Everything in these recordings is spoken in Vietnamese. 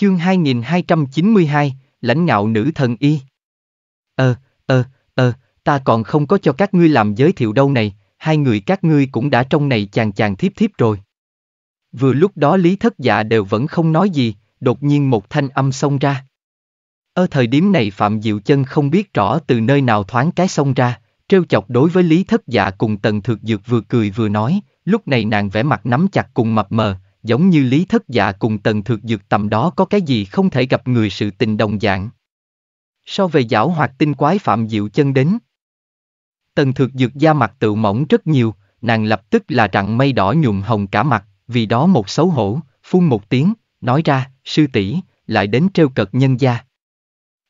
Chương 2292, lãnh ngạo nữ thần y. Ờ, ờ, ờ, ta còn không có cho các ngươi làm giới thiệu đâu này, hai người các ngươi cũng đã trong này chàng chàng thiếp thiếp rồi. Vừa lúc đó Lý Thất Dạ đều vẫn không nói gì, đột nhiên một thanh âm xông ra. Ở thời điểm này Phạm Diệu Chân không biết rõ từ nơi nào thoáng cái xông ra, trêu chọc đối với Lý Thất Dạ cùng Tần Thược Dược vừa cười vừa nói, lúc này nàng vẻ mặt nắm chặt cùng mập mờ, giống như lý thất dạ cùng tần thực dược tầm đó có cái gì không thể gặp người sự tình đồng dạng. So về giảo hoạt tinh quái phạm diệu chân đến. Tần thực dược da mặt tự mỏng rất nhiều, nàng lập tức là rặng mây đỏ nhuộm hồng cả mặt, vì đó một xấu hổ, phun một tiếng, nói ra, sư tỷ lại đến trêu cợt nhân gia.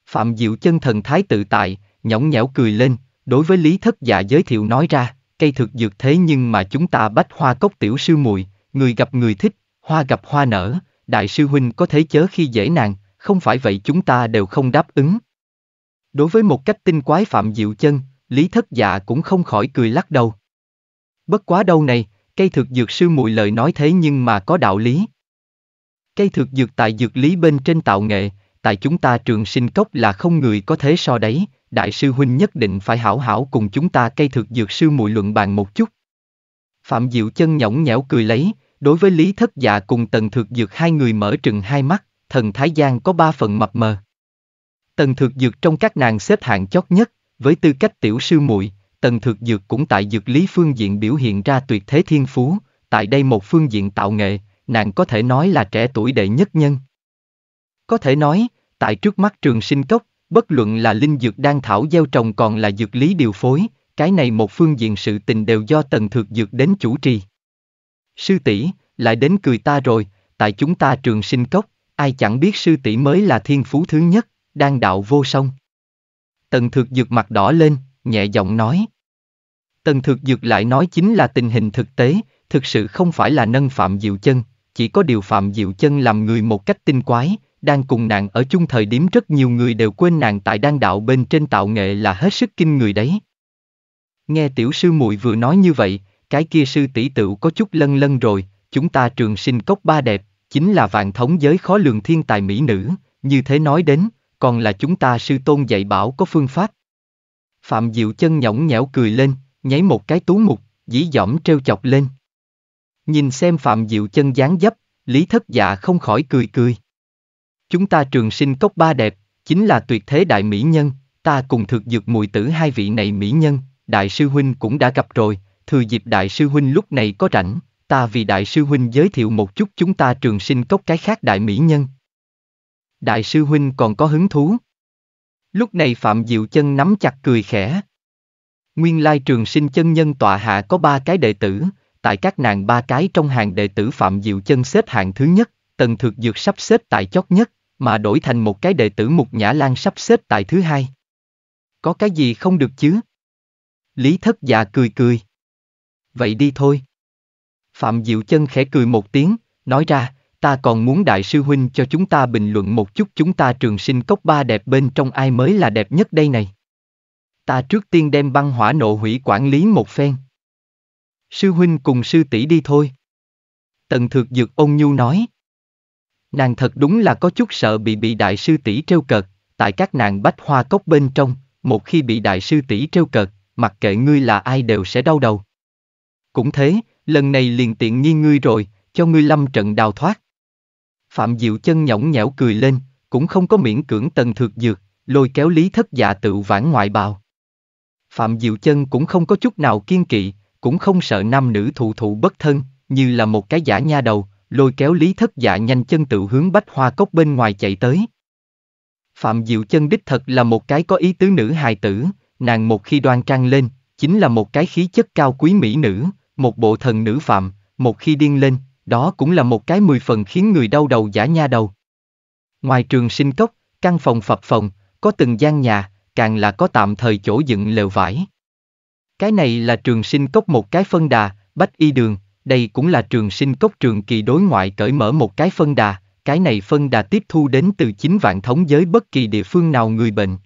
Phạm Diệu chân thần thái tự tại, nhõng nhẽo cười lên, đối với Lý Thất Dạ giới thiệu nói ra, cây thực dược thế nhưng mà chúng ta bách hoa cốc tiểu sư muội, người gặp người thích, hoa gặp hoa nở, đại sư huynh có thế chớ khi dễ nàng, không phải vậy chúng ta đều không đáp ứng. Đối với một cách tinh quái Phạm Diệu Chân, Lý Thất Dạ cũng không khỏi cười lắc đầu. Bất quá đâu này, cây thực dược sư mùi lời nói thế nhưng mà có đạo lý. Cây thực dược tại dược lý bên trên tạo nghệ, tại chúng ta trường sinh cốc là không người có thế so đấy, đại sư huynh nhất định phải hảo hảo cùng chúng ta cây thực dược sư mùi luận bàn một chút. Phạm Diệu Chân nhõng nhẽo cười lấy, Đối với Lý Thất Dạ cùng Tần thực Dược hai người mở trừng hai mắt, thần Thái Giang có ba phần mập mờ. Tần thực Dược trong các nàng xếp hạng chót nhất, với tư cách tiểu sư muội, Tần thực Dược cũng tại dược lý phương diện biểu hiện ra tuyệt thế thiên phú, tại đây một phương diện tạo nghệ, nàng có thể nói là trẻ tuổi đệ nhất nhân. Có thể nói, tại trước mắt trường sinh cốc, bất luận là linh dược đang thảo gieo trồng còn là dược lý điều phối, cái này một phương diện sự tình đều do Tần thực Dược đến chủ trì sư tỷ lại đến cười ta rồi, tại chúng ta trường sinh cốc, ai chẳng biết sư tỷ mới là thiên phú thứ nhất, đang đạo vô song. Tần thực dược mặt đỏ lên, nhẹ giọng nói. Tần thực dược lại nói chính là tình hình thực tế, thực sự không phải là nâng Phạm Diệu Chân, chỉ có điều Phạm Diệu Chân làm người một cách tinh quái, đang cùng nàng ở chung thời điểm rất nhiều người đều quên nàng tại đan đạo bên trên tạo nghệ là hết sức kinh người đấy. Nghe tiểu sư muội vừa nói như vậy, cái kia sư tỷ tựu có chút lân lân rồi, chúng ta trường sinh cốc ba đẹp, chính là vạn thống giới khó lường thiên tài mỹ nữ, như thế nói đến, còn là chúng ta sư tôn dạy bảo có phương pháp. Phạm Diệu chân nhõng nhẽo cười lên, nháy một cái tú mục, dĩ dỏm treo chọc lên. Nhìn xem Phạm Diệu chân dáng dấp, Lý Thất Dạ không khỏi cười cười. Chúng ta trường sinh cốc ba đẹp, chính là tuyệt thế đại mỹ nhân, ta cùng thực dược mùi tử hai vị này mỹ nhân, đại sư huynh cũng đã gặp rồi, thừa dịp đại sư huynh lúc này có rảnh, ta vì đại sư huynh giới thiệu một chút chúng ta trường sinh cốc cái khác đại mỹ nhân. Đại sư huynh còn có hứng thú. Lúc này Phạm Diệu Chân nắm chặt cười khẽ. Nguyên lai trường sinh chân nhân tọa hạ có ba cái đệ tử, tại các nàng ba cái trong hàng đệ tử Phạm Diệu Chân xếp hạng thứ nhất, Tần Thược Dược sắp xếp tại chót nhất, mà đổi thành một cái đệ tử Mục Nhã Lan sắp xếp tại thứ hai. Có cái gì không được chứ? Lý Thất già dạ cười cười vậy đi thôi. Phạm Diệu Chân khẽ cười một tiếng, nói ra, ta còn muốn đại sư huynh cho chúng ta bình luận một chút chúng ta trường sinh cốc ba đẹp bên trong ai mới là đẹp nhất đây này. Ta trước tiên đem băng hỏa nộ hủy quản lý một phen. Sư huynh cùng sư tỷ đi thôi. Tần thực dược ôn nhu nói. Nàng thật đúng là có chút sợ bị bị đại sư tỷ trêu cợt, tại các nàng bách hoa cốc bên trong, một khi bị đại sư tỷ trêu cợt, mặc kệ ngươi là ai đều sẽ đau đầu. Cũng thế, lần này liền tiện nghi ngươi rồi, cho ngươi lâm trận đào thoát. Phạm Diệu chân nhõng nhẽo cười lên, cũng không có miễn cưỡng tần thược dược, lôi kéo lý thất dạ tự vãn ngoại bào. Phạm Diệu chân cũng không có chút nào kiên kỵ, cũng không sợ nam nữ thụ thụ bất thân, như là một cái giả nha đầu, lôi kéo lý thất dạ nhanh chân tự hướng bách hoa cốc bên ngoài chạy tới. Phạm Diệu chân đích thật là một cái có ý tứ nữ hài tử, nàng một khi đoan trang lên, chính là một cái khí chất cao quý mỹ nữ, một bộ thần nữ phạm, một khi điên lên, đó cũng là một cái mười phần khiến người đau đầu giả nha đầu. Ngoài trường sinh cốc, căn phòng phập phòng, có từng gian nhà, càng là có tạm thời chỗ dựng lều vải. Cái này là trường sinh cốc một cái phân đà, bách y đường, đây cũng là trường sinh cốc trường kỳ đối ngoại cởi mở một cái phân đà, cái này phân đà tiếp thu đến từ chính vạn thống giới bất kỳ địa phương nào người bệnh.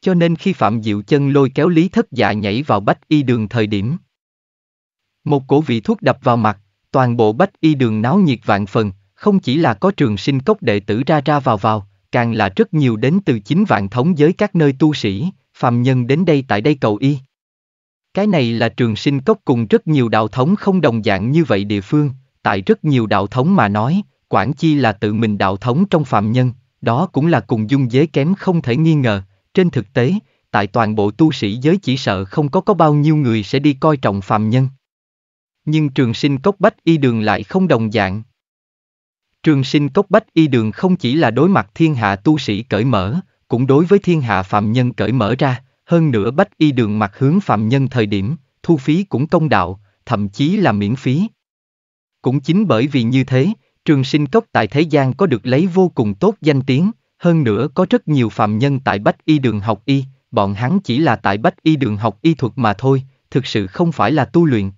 Cho nên khi Phạm Diệu Chân lôi kéo Lý Thất Dạ nhảy vào bách y đường thời điểm, một cổ vị thuốc đập vào mặt, toàn bộ bách y đường náo nhiệt vạn phần, không chỉ là có trường sinh cốc đệ tử ra ra vào vào, càng là rất nhiều đến từ chính vạn thống giới các nơi tu sĩ, phàm nhân đến đây tại đây cầu y. Cái này là trường sinh cốc cùng rất nhiều đạo thống không đồng dạng như vậy địa phương, tại rất nhiều đạo thống mà nói, Quảng Chi là tự mình đạo thống trong phạm nhân, đó cũng là cùng dung giới kém không thể nghi ngờ, trên thực tế, tại toàn bộ tu sĩ giới chỉ sợ không có có bao nhiêu người sẽ đi coi trọng phạm nhân nhưng trường sinh cốc bách y đường lại không đồng dạng. Trường sinh cốc bách y đường không chỉ là đối mặt thiên hạ tu sĩ cởi mở, cũng đối với thiên hạ phạm nhân cởi mở ra, hơn nữa bách y đường mặt hướng phạm nhân thời điểm, thu phí cũng công đạo, thậm chí là miễn phí. Cũng chính bởi vì như thế, trường sinh cốc tại thế gian có được lấy vô cùng tốt danh tiếng, hơn nữa có rất nhiều phạm nhân tại bách y đường học y, bọn hắn chỉ là tại bách y đường học y thuật mà thôi, thực sự không phải là tu luyện,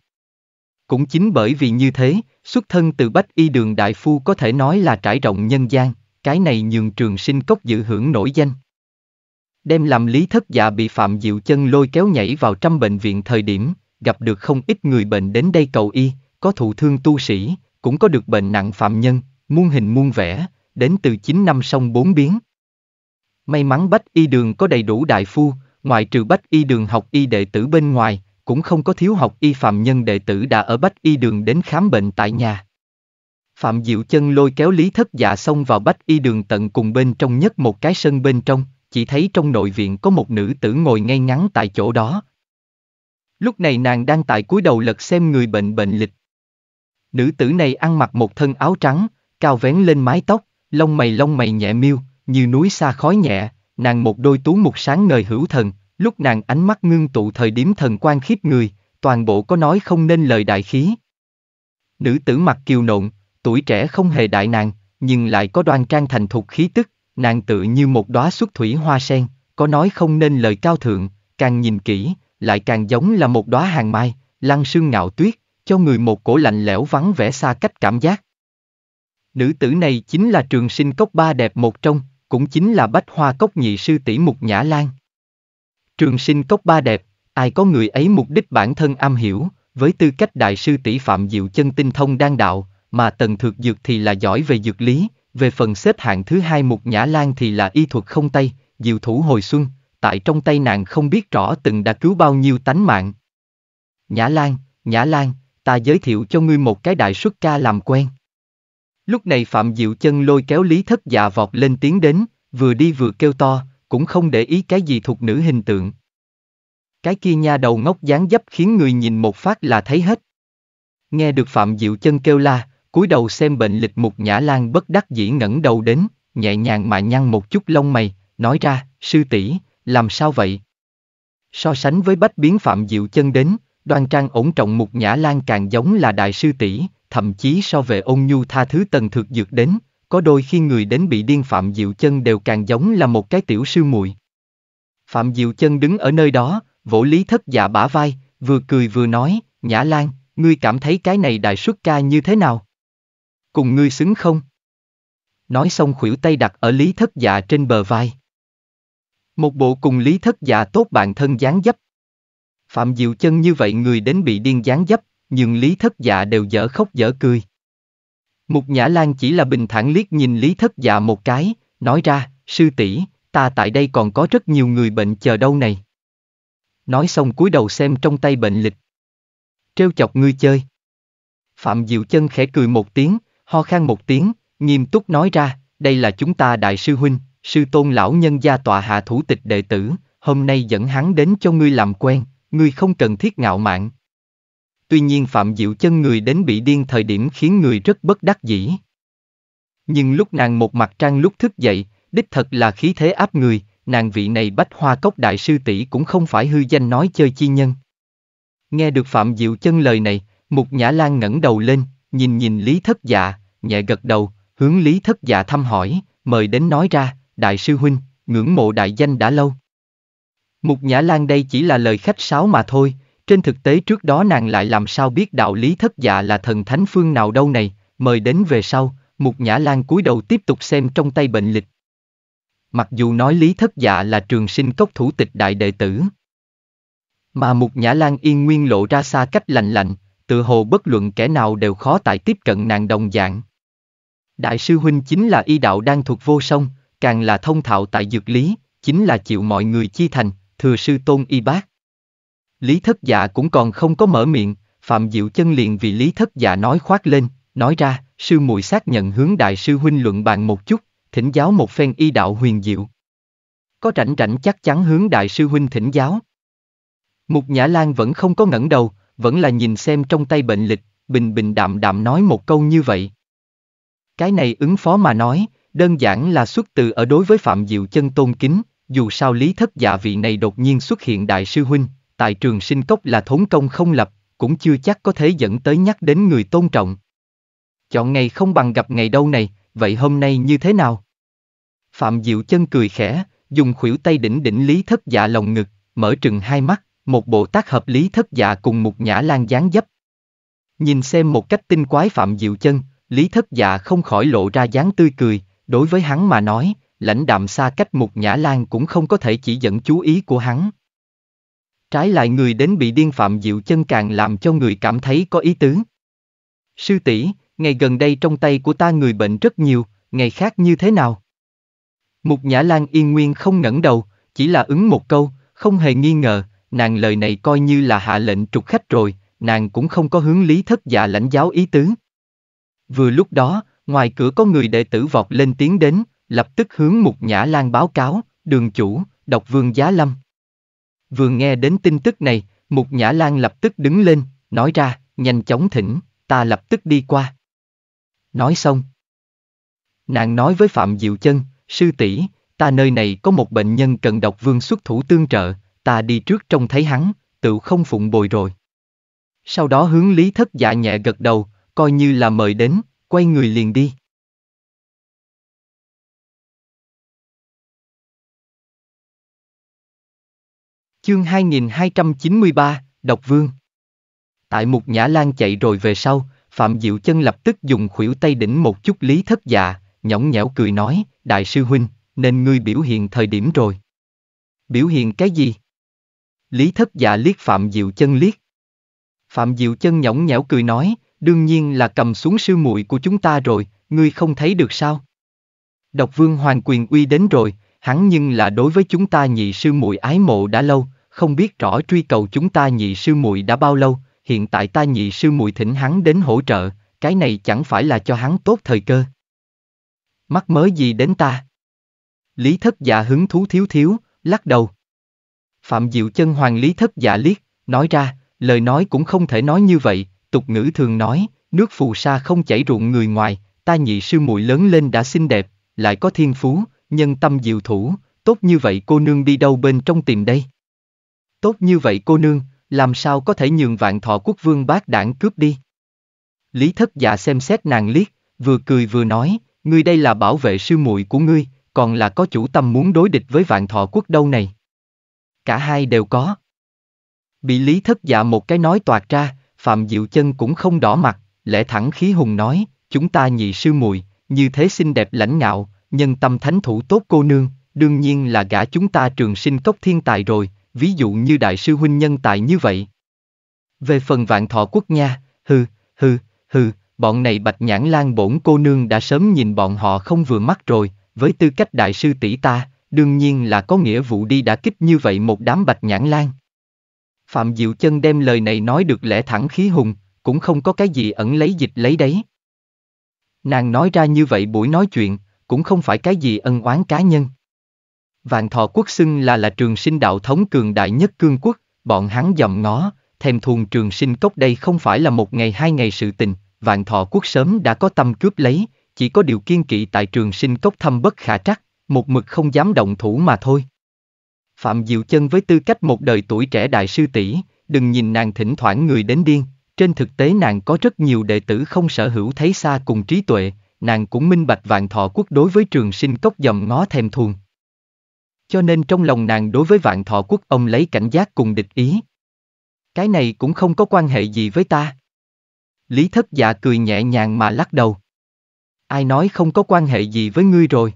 cũng chính bởi vì như thế, xuất thân từ Bách Y Đường Đại Phu có thể nói là trải rộng nhân gian, cái này nhường trường sinh cốc dự hưởng nổi danh. Đem làm lý thất dạ bị Phạm Diệu Chân lôi kéo nhảy vào trăm bệnh viện thời điểm, gặp được không ít người bệnh đến đây cầu y, có thụ thương tu sĩ, cũng có được bệnh nặng phạm nhân, muôn hình muôn vẻ, đến từ 9 năm sông bốn biến. May mắn Bách Y Đường có đầy đủ đại phu, ngoại trừ Bách Y Đường học y đệ tử bên ngoài, cũng không có thiếu học y phạm nhân đệ tử đã ở Bách Y Đường đến khám bệnh tại nhà. Phạm Diệu Chân lôi kéo Lý Thất Dạ xông vào Bách Y Đường tận cùng bên trong nhất một cái sân bên trong, chỉ thấy trong nội viện có một nữ tử ngồi ngay ngắn tại chỗ đó. Lúc này nàng đang tại cúi đầu lật xem người bệnh bệnh lịch. Nữ tử này ăn mặc một thân áo trắng, cao vén lên mái tóc, lông mày lông mày nhẹ miêu, như núi xa khói nhẹ, nàng một đôi tú mục sáng ngời hữu thần, Lúc nàng ánh mắt ngưng tụ thời điểm thần quan khiếp người, toàn bộ có nói không nên lời đại khí. Nữ tử mặt kiều nộn, tuổi trẻ không hề đại nàng, nhưng lại có đoan trang thành thục khí tức, nàng tự như một đóa xuất thủy hoa sen, có nói không nên lời cao thượng, càng nhìn kỹ, lại càng giống là một đóa hàng mai, lăng sương ngạo tuyết, cho người một cổ lạnh lẽo vắng vẻ xa cách cảm giác. Nữ tử này chính là trường sinh cốc ba đẹp một trong, cũng chính là bách hoa cốc nhị sư tỷ mục nhã lan. Trường sinh cốc ba đẹp, ai có người ấy mục đích bản thân am hiểu, với tư cách đại sư tỷ phạm diệu chân tinh thông đang đạo, mà tần thực dược thì là giỏi về dược lý, về phần xếp hạng thứ hai mục nhã lan thì là y thuật không tay, diệu thủ hồi xuân, tại trong tay nàng không biết rõ từng đã cứu bao nhiêu tánh mạng. Nhã lan, nhã lan, ta giới thiệu cho ngươi một cái đại xuất ca làm quen. Lúc này Phạm Diệu Chân lôi kéo Lý Thất Dạ vọt lên tiếng đến, vừa đi vừa kêu to, cũng không để ý cái gì thuộc nữ hình tượng. Cái kia nha đầu ngốc dáng dấp khiến người nhìn một phát là thấy hết. Nghe được Phạm Diệu chân kêu la, cúi đầu xem bệnh lịch mục Nhã Lan bất đắc dĩ ngẩng đầu đến, nhẹ nhàng mà nhăn một chút lông mày, nói ra, sư tỷ, làm sao vậy? So sánh với bách biến Phạm Diệu chân đến, đoan trang ổn trọng mục Nhã Lan càng giống là đại sư tỷ, thậm chí so về ôn nhu tha thứ tần thực dược đến, có đôi khi người đến bị điên Phạm Diệu Chân đều càng giống là một cái tiểu sư muội. Phạm Diệu Chân đứng ở nơi đó, vỗ Lý Thất Dạ bả vai, vừa cười vừa nói, Nhã Lan, ngươi cảm thấy cái này đại xuất ca như thế nào? Cùng ngươi xứng không? Nói xong khuỷu tay đặt ở Lý Thất Dạ trên bờ vai. Một bộ cùng Lý Thất Dạ tốt bạn thân dáng dấp. Phạm Diệu Chân như vậy người đến bị điên dáng dấp, nhưng Lý Thất Dạ đều dở khóc dở cười. Mục Nhã Lan chỉ là bình thản liếc nhìn Lý Thất Dạ một cái, nói ra, sư tỷ, ta tại đây còn có rất nhiều người bệnh chờ đâu này. Nói xong cúi đầu xem trong tay bệnh lịch. Trêu chọc ngươi chơi. Phạm Diệu Chân khẽ cười một tiếng, ho khan một tiếng, nghiêm túc nói ra, đây là chúng ta đại sư huynh, sư tôn lão nhân gia tọa hạ thủ tịch đệ tử, hôm nay dẫn hắn đến cho ngươi làm quen, ngươi không cần thiết ngạo mạn, tuy nhiên Phạm Diệu chân người đến bị điên thời điểm khiến người rất bất đắc dĩ. Nhưng lúc nàng một mặt trang lúc thức dậy, đích thật là khí thế áp người, nàng vị này bách hoa cốc đại sư tỷ cũng không phải hư danh nói chơi chi nhân. Nghe được Phạm Diệu chân lời này, Mục Nhã Lan ngẩng đầu lên, nhìn nhìn Lý Thất Dạ, nhẹ gật đầu, hướng Lý Thất Dạ thăm hỏi, mời đến nói ra, đại sư huynh, ngưỡng mộ đại danh đã lâu. Mục Nhã Lan đây chỉ là lời khách sáo mà thôi, trên thực tế trước đó nàng lại làm sao biết đạo lý thất dạ là thần thánh phương nào đâu này, mời đến về sau, Mục Nhã Lan cúi đầu tiếp tục xem trong tay bệnh lịch. Mặc dù nói lý thất dạ là trường sinh cốc thủ tịch đại đệ tử. Mà Mục Nhã Lan yên nguyên lộ ra xa cách lạnh lạnh, tự hồ bất luận kẻ nào đều khó tại tiếp cận nàng đồng dạng. Đại sư Huynh chính là y đạo đang thuộc vô song, càng là thông thạo tại dược lý, chính là chịu mọi người chi thành, thừa sư tôn y bác. Lý thất dạ cũng còn không có mở miệng, Phạm Diệu Chân liền vì Lý thất dạ nói khoát lên, nói ra, sư muội xác nhận hướng đại sư huynh luận bàn một chút, thỉnh giáo một phen y đạo huyền diệu. Có rảnh rảnh chắc chắn hướng đại sư huynh thỉnh giáo. Mục Nhã Lan vẫn không có ngẩng đầu, vẫn là nhìn xem trong tay bệnh lịch, bình bình đạm đạm nói một câu như vậy. Cái này ứng phó mà nói, đơn giản là xuất từ ở đối với Phạm Diệu Chân tôn kính, dù sao lý thất dạ vị này đột nhiên xuất hiện đại sư huynh, tại trường sinh cốc là thốn công không lập, cũng chưa chắc có thể dẫn tới nhắc đến người tôn trọng. Chọn ngày không bằng gặp ngày đâu này, vậy hôm nay như thế nào? Phạm Diệu Chân cười khẽ, dùng khuỷu tay đỉnh đỉnh lý thất dạ lồng ngực, mở trừng hai mắt, một bộ tác hợp lý thất dạ cùng một nhã lan dáng dấp. Nhìn xem một cách tinh quái Phạm Diệu Chân, lý thất dạ không khỏi lộ ra dáng tươi cười, đối với hắn mà nói, lãnh đạm xa cách một nhã lan cũng không có thể chỉ dẫn chú ý của hắn. Trái lại người đến bị điên phạm dịu chân càng làm cho người cảm thấy có ý tứ. Sư tỷ, ngày gần đây trong tay của ta người bệnh rất nhiều, ngày khác như thế nào? Mục Nhã Lan yên nguyên không ngẩng đầu, chỉ là ứng một câu, không hề nghi ngờ, nàng lời này coi như là hạ lệnh trục khách rồi, nàng cũng không có hướng lý thất dạ lãnh giáo ý tứ. Vừa lúc đó, ngoài cửa có người đệ tử vọt lên tiếng đến, lập tức hướng Mục Nhã Lan báo cáo, đường chủ, độc vương Giá Lâm. Vừa nghe đến tin tức này, Mục Nhã Lan lập tức đứng lên, nói ra, nhanh chóng thỉnh, ta lập tức đi qua. Nói xong. Nàng nói với Phạm Diệu Chân, sư tỷ, ta nơi này có một bệnh nhân cần độc vương xuất thủ tương trợ, ta đi trước trông thấy hắn, tự không phụng bồi rồi. Sau đó hướng Lý Thất Dạ nhẹ gật đầu, coi như là mời đến, quay người liền đi. Chương 2293, Độc Vương Tại một Nhã Lan chạy rồi về sau, Phạm Diệu Chân lập tức dùng khuỷu tay đỉnh một chút lý thất dạ, nhõng nhẽo cười nói, Đại sư Huynh, nên ngươi biểu hiện thời điểm rồi. Biểu hiện cái gì? Lý thất dạ liếc Phạm Diệu Chân liếc. Phạm Diệu Chân nhõng nhẽo cười nói, đương nhiên là cầm xuống sư muội của chúng ta rồi, ngươi không thấy được sao? Độc vương hoàn quyền uy đến rồi, hắn nhưng là đối với chúng ta nhị sư muội ái mộ đã lâu, không biết rõ truy cầu chúng ta nhị sư muội đã bao lâu, hiện tại ta nhị sư muội thỉnh hắn đến hỗ trợ, cái này chẳng phải là cho hắn tốt thời cơ. Mắc mới gì đến ta? Lý thất dạ hứng thú thiếu thiếu, lắc đầu. Phạm Diệu chân hoàng lý thất dạ liếc, nói ra, lời nói cũng không thể nói như vậy, tục ngữ thường nói, nước phù sa không chảy ruộng người ngoài, ta nhị sư muội lớn lên đã xinh đẹp, lại có thiên phú, nhân tâm diệu thủ, tốt như vậy cô nương đi đâu bên trong tìm đây tốt như vậy cô nương, làm sao có thể nhường vạn thọ quốc vương bác đảng cướp đi. Lý thất dạ xem xét nàng liếc, vừa cười vừa nói, ngươi đây là bảo vệ sư muội của ngươi, còn là có chủ tâm muốn đối địch với vạn thọ quốc đâu này. Cả hai đều có. Bị Lý thất dạ một cái nói toạt ra, Phạm Diệu Chân cũng không đỏ mặt, lẽ thẳng khí hùng nói, chúng ta nhị sư muội như thế xinh đẹp lãnh ngạo, nhân tâm thánh thủ tốt cô nương, đương nhiên là gã chúng ta trường sinh cốc thiên tài rồi, ví dụ như đại sư huynh nhân tài như vậy. Về phần vạn thọ quốc nha, hừ, hừ, hừ, bọn này bạch nhãn lan bổn cô nương đã sớm nhìn bọn họ không vừa mắt rồi, với tư cách đại sư tỷ ta, đương nhiên là có nghĩa vụ đi đã kích như vậy một đám bạch nhãn lan. Phạm Diệu Chân đem lời này nói được lẽ thẳng khí hùng, cũng không có cái gì ẩn lấy dịch lấy đấy. Nàng nói ra như vậy buổi nói chuyện, cũng không phải cái gì ân oán cá nhân. Vạn Thọ Quốc xưng là là trường sinh đạo thống cường đại nhất cương quốc, bọn hắn dòm ngó, thèm thuồng trường sinh cốc đây không phải là một ngày hai ngày sự tình, Vạn Thọ Quốc sớm đã có tâm cướp lấy, chỉ có điều kiên kỵ tại trường sinh cốc thâm bất khả trắc, một mực không dám động thủ mà thôi. Phạm Diệu Chân với tư cách một đời tuổi trẻ đại sư tỷ, đừng nhìn nàng thỉnh thoảng người đến điên, trên thực tế nàng có rất nhiều đệ tử không sở hữu thấy xa cùng trí tuệ, nàng cũng minh bạch vạn thọ quốc đối với trường sinh cốc dòm ngó thèm thuồng, cho nên trong lòng nàng đối với vạn thọ quốc ông lấy cảnh giác cùng địch ý. Cái này cũng không có quan hệ gì với ta. Lý thất dạ cười nhẹ nhàng mà lắc đầu. Ai nói không có quan hệ gì với ngươi rồi.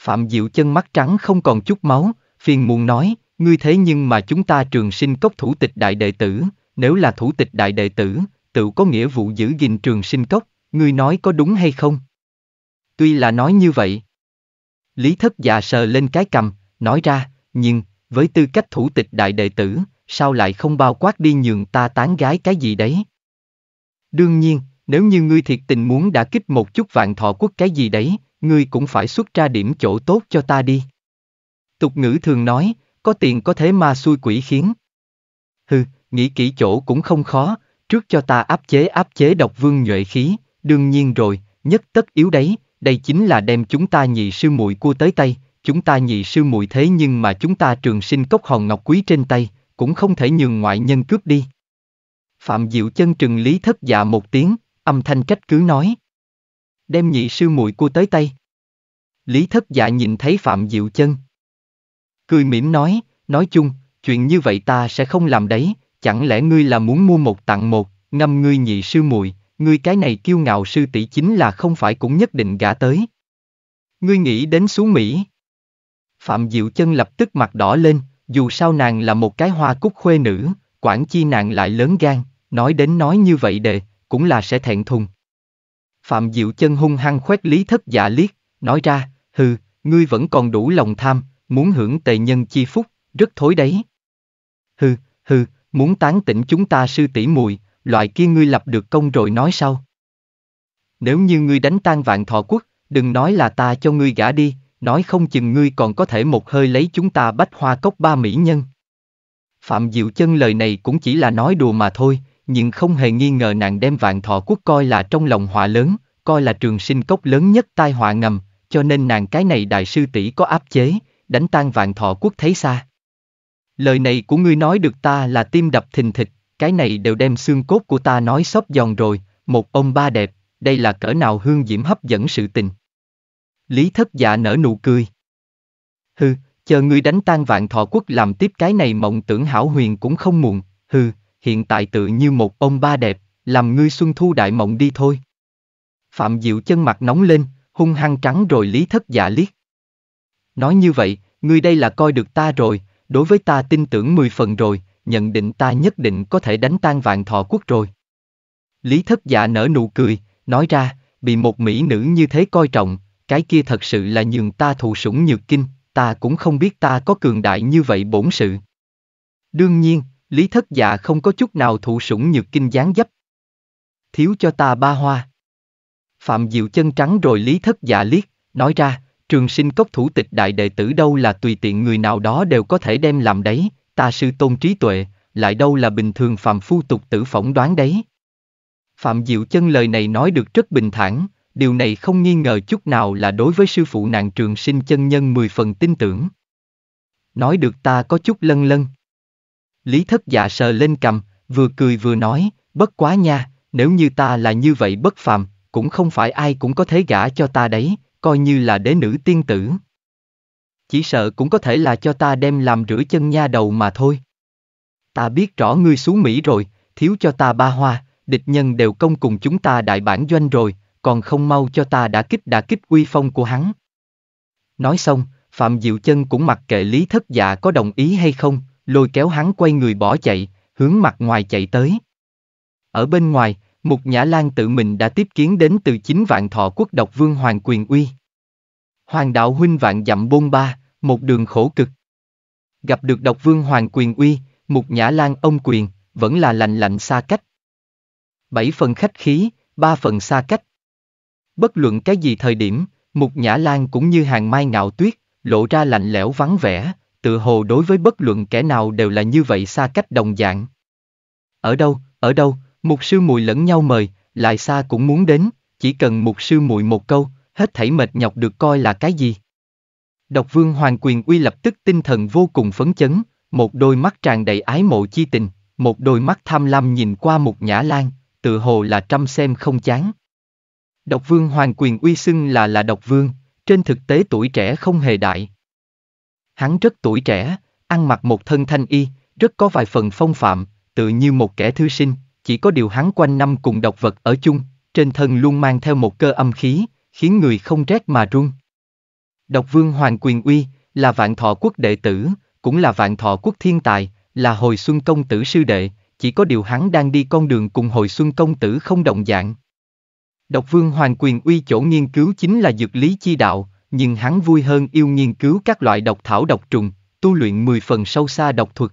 Phạm Diệu chân mắt trắng không còn chút máu, phiền muộn nói, ngươi thế nhưng mà chúng ta trường sinh cốc thủ tịch đại đệ tử, nếu là thủ tịch đại đệ tử, tự có nghĩa vụ giữ gìn trường sinh cốc, ngươi nói có đúng hay không? Tuy là nói như vậy, Lý thất già sờ lên cái cầm, nói ra, nhưng, với tư cách thủ tịch đại đệ tử, sao lại không bao quát đi nhường ta tán gái cái gì đấy? Đương nhiên, nếu như ngươi thiệt tình muốn đã kích một chút vạn thọ quốc cái gì đấy, ngươi cũng phải xuất ra điểm chỗ tốt cho ta đi. Tục ngữ thường nói, có tiền có thế ma xui quỷ khiến. Hừ, nghĩ kỹ chỗ cũng không khó, trước cho ta áp chế áp chế độc vương nhuệ khí, đương nhiên rồi, nhất tất yếu đấy, đây chính là đem chúng ta nhị sư muội cua tới tay, chúng ta nhị sư muội thế nhưng mà chúng ta trường sinh cốc hòn ngọc quý trên tay, cũng không thể nhường ngoại nhân cướp đi. Phạm Diệu chân trừng lý thất dạ một tiếng, âm thanh trách cứ nói. Đem nhị sư muội cua tới tay. Lý thất dạ nhìn thấy Phạm Diệu chân. Cười mỉm nói, nói chung, chuyện như vậy ta sẽ không làm đấy, chẳng lẽ ngươi là muốn mua một tặng một, ngâm ngươi nhị sư muội ngươi cái này kiêu ngạo sư tỷ chính là không phải cũng nhất định gả tới. Ngươi nghĩ đến xuống Mỹ. Phạm Diệu Chân lập tức mặt đỏ lên, dù sao nàng là một cái hoa cúc khuê nữ, quản chi nàng lại lớn gan, nói đến nói như vậy đệ, cũng là sẽ thẹn thùng. Phạm Diệu Chân hung hăng khoét lý thất giả liếc, nói ra, hừ, ngươi vẫn còn đủ lòng tham, muốn hưởng tề nhân chi phúc, rất thối đấy. Hừ, hừ, muốn tán tỉnh chúng ta sư tỷ mùi loại kia ngươi lập được công rồi nói sau. Nếu như ngươi đánh tan vạn thọ quốc, đừng nói là ta cho ngươi gả đi, nói không chừng ngươi còn có thể một hơi lấy chúng ta bách hoa cốc ba mỹ nhân. Phạm Diệu Chân lời này cũng chỉ là nói đùa mà thôi, nhưng không hề nghi ngờ nàng đem vạn thọ quốc coi là trong lòng họa lớn, coi là trường sinh cốc lớn nhất tai họa ngầm, cho nên nàng cái này đại sư tỷ có áp chế, đánh tan vạn thọ quốc thấy xa. Lời này của ngươi nói được ta là tim đập thình thịch, cái này đều đem xương cốt của ta nói xóp giòn rồi, một ông ba đẹp, đây là cỡ nào hương diễm hấp dẫn sự tình. Lý thất giả dạ nở nụ cười. Hừ, chờ ngươi đánh tan vạn thọ quốc làm tiếp cái này mộng tưởng hảo huyền cũng không muộn, hừ, hiện tại tự như một ông ba đẹp, làm ngươi xuân thu đại mộng đi thôi. Phạm Diệu chân mặt nóng lên, hung hăng trắng rồi lý thất giả dạ liếc. Nói như vậy, ngươi đây là coi được ta rồi, đối với ta tin tưởng mười phần rồi, nhận định ta nhất định có thể đánh tan vạn thọ quốc rồi. Lý thất dạ nở nụ cười, nói ra, bị một mỹ nữ như thế coi trọng, cái kia thật sự là nhường ta thụ sủng nhược kinh, ta cũng không biết ta có cường đại như vậy bổn sự. Đương nhiên, Lý thất dạ không có chút nào thụ sủng nhược kinh gián dấp. Thiếu cho ta ba hoa. Phạm Diệu chân trắng rồi Lý thất dạ liếc, nói ra, trường sinh cốc thủ tịch đại đệ tử đâu là tùy tiện người nào đó đều có thể đem làm đấy, ta sư tôn trí tuệ, lại đâu là bình thường phàm phu tục tử phỏng đoán đấy. Phạm Diệu Chân lời này nói được rất bình thản, điều này không nghi ngờ chút nào là đối với sư phụ nàng trường sinh chân nhân mười phần tin tưởng. Nói được ta có chút lân lân. Lý thất dạ sờ lên cầm, vừa cười vừa nói, bất quá nha, nếu như ta là như vậy bất phàm, cũng không phải ai cũng có thể gả cho ta đấy, coi như là đế nữ tiên tử chỉ sợ cũng có thể là cho ta đem làm rửa chân nha đầu mà thôi. Ta biết rõ ngươi xuống Mỹ rồi, thiếu cho ta ba hoa, địch nhân đều công cùng chúng ta đại bản doanh rồi, còn không mau cho ta đã kích đã kích uy phong của hắn. Nói xong, Phạm Diệu Chân cũng mặc kệ Lý Thất Dạ có đồng ý hay không, lôi kéo hắn quay người bỏ chạy, hướng mặt ngoài chạy tới. Ở bên ngoài, một Nhã Lan tự mình đã tiếp kiến đến từ chính vạn thọ quốc độc vương Hoàng Quyền Uy. Hoàng đạo huynh vạn dặm bôn ba, một đường khổ cực. Gặp được độc vương Hoàng Quyền Uy, Mục Nhã Lan ông quyền, vẫn là lạnh lạnh xa cách. Bảy phần khách khí, ba phần xa cách. Bất luận cái gì thời điểm, Mục Nhã Lan cũng như hàng mai ngạo tuyết, lộ ra lạnh lẽo vắng vẻ, tự hồ đối với bất luận kẻ nào đều là như vậy xa cách đồng dạng. Ở đâu, ở đâu, mục sư mùi lẫn nhau mời, lại xa cũng muốn đến, chỉ cần mục sư mùi một câu, hết thảy mệt nhọc được coi là cái gì. Độc vương Hoàng Quyền Uy lập tức tinh thần vô cùng phấn chấn, một đôi mắt tràn đầy ái mộ chi tình, một đôi mắt tham lam nhìn qua một nhã lan, tự hồ là trăm xem không chán. Độc vương Hoàng Quyền Uy xưng là là độc vương, trên thực tế tuổi trẻ không hề đại. Hắn rất tuổi trẻ, ăn mặc một thân thanh y, rất có vài phần phong phạm, tự như một kẻ thư sinh, chỉ có điều hắn quanh năm cùng độc vật ở chung, trên thân luôn mang theo một cơ âm khí, khiến người không rét mà run. Độc Vương Hoàng Quyền Uy, là vạn thọ quốc đệ tử, cũng là vạn thọ quốc thiên tài, là hồi xuân công tử sư đệ, chỉ có điều hắn đang đi con đường cùng hồi xuân công tử không đồng dạng. Độc Vương Hoàng Quyền Uy chỗ nghiên cứu chính là dược lý chi đạo, nhưng hắn vui hơn yêu nghiên cứu các loại độc thảo độc trùng, tu luyện mười phần sâu xa độc thuật.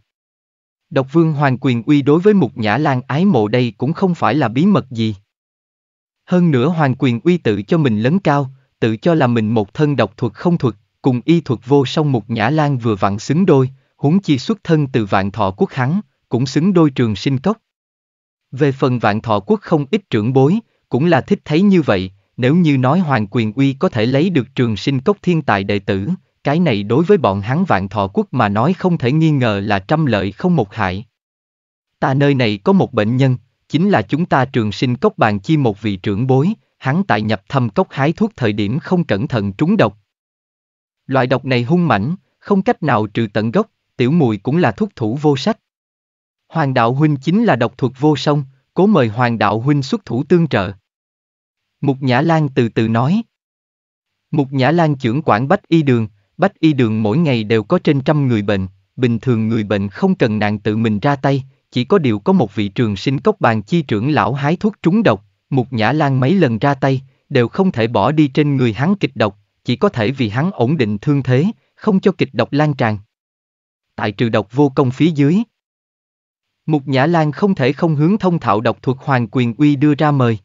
Độc Vương Hoàng Quyền Uy đối với một Nhã Lan ái mộ đây cũng không phải là bí mật gì. Hơn nữa Hoàng Quyền Uy tự cho mình lớn cao, tự cho là mình một thân độc thuật không thuật, cùng y thuật vô song mục nhã lan vừa vặn xứng đôi, huống chi xuất thân từ vạn thọ quốc hắn, cũng xứng đôi trường sinh cốc. Về phần vạn thọ quốc không ít trưởng bối, cũng là thích thấy như vậy, nếu như nói hoàng quyền uy có thể lấy được trường sinh cốc thiên tài đệ tử, cái này đối với bọn hắn vạn thọ quốc mà nói không thể nghi ngờ là trăm lợi không một hại. Ta nơi này có một bệnh nhân, chính là chúng ta trường sinh cốc bàn chi một vị trưởng bối, hắn tại nhập thâm cốc hái thuốc thời điểm không cẩn thận trúng độc. Loại độc này hung mãnh, không cách nào trừ tận gốc, tiểu mùi cũng là thuốc thủ vô sách. Hoàng đạo huynh chính là độc thuật vô song, cố mời hoàng đạo huynh xuất thủ tương trợ. Mục Nhã Lan từ từ nói. Mục Nhã Lan trưởng quản Bách Y Đường, Bách Y Đường mỗi ngày đều có trên trăm người bệnh, bình thường người bệnh không cần nạn tự mình ra tay, chỉ có điều có một vị trường sinh cốc bàn chi trưởng lão hái thuốc trúng độc, Mục Nhã Lan mấy lần ra tay, đều không thể bỏ đi trên người hắn kịch độc, chỉ có thể vì hắn ổn định thương thế, không cho kịch độc lan tràn. Tại trừ độc vô công phía dưới. Mục Nhã Lan không thể không hướng thông thạo độc thuộc Hoàng Quyền Uy đưa ra mời.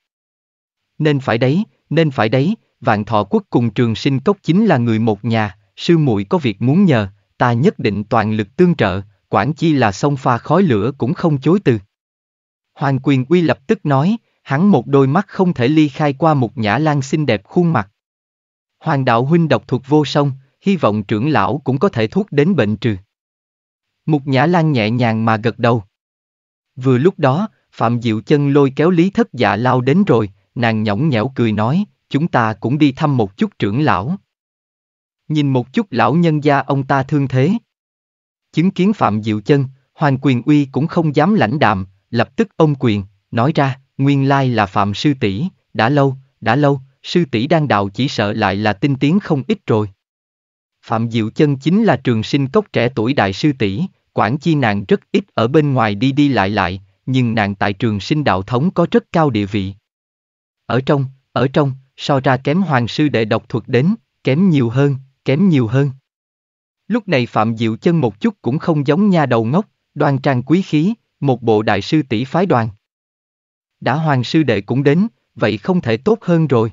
Nên phải đấy, nên phải đấy, Vạn Thọ Quốc cùng Trường Sinh Cốc chính là người một nhà, sư muội có việc muốn nhờ, ta nhất định toàn lực tương trợ, quản chi là sông pha khói lửa cũng không chối từ. Hoàng Quyền Uy lập tức nói, hắn một đôi mắt không thể ly khai qua một nhã lan xinh đẹp khuôn mặt. Hoàng đạo huynh độc thuộc vô song, hy vọng trưởng lão cũng có thể thuốc đến bệnh trừ. Mục Nhã Lan nhẹ nhàng mà gật đầu. Vừa lúc đó, Phạm Diệu Chân lôi kéo Lý Thất Dạ lao đến rồi, nàng nhõng nhẽo cười nói, chúng ta cũng đi thăm một chút trưởng lão. Nhìn một chút lão nhân gia ông ta thương thế. Chứng kiến Phạm Diệu Chân, Hoàng Quyền Uy cũng không dám lãnh đạm, lập tức ôm quyền, nói ra nguyên lai là Phạm Sư tỷ, đã lâu, đã lâu, Sư tỷ đang đạo chỉ sợ lại là tinh tiến không ít rồi. Phạm Diệu Chân chính là trường sinh cốc trẻ tuổi đại sư tỷ, quản chi nàng rất ít ở bên ngoài đi đi lại lại, nhưng nàng tại trường sinh đạo thống có rất cao địa vị. Ở trong, ở trong, so ra kém hoàng sư đệ độc thuật đến, kém nhiều hơn, kém nhiều hơn. Lúc này Phạm Diệu Chân một chút cũng không giống nha đầu ngốc, đoan trang quý khí, một bộ đại sư tỷ phái đoàn đã hoàng sư đệ cũng đến, vậy không thể tốt hơn rồi.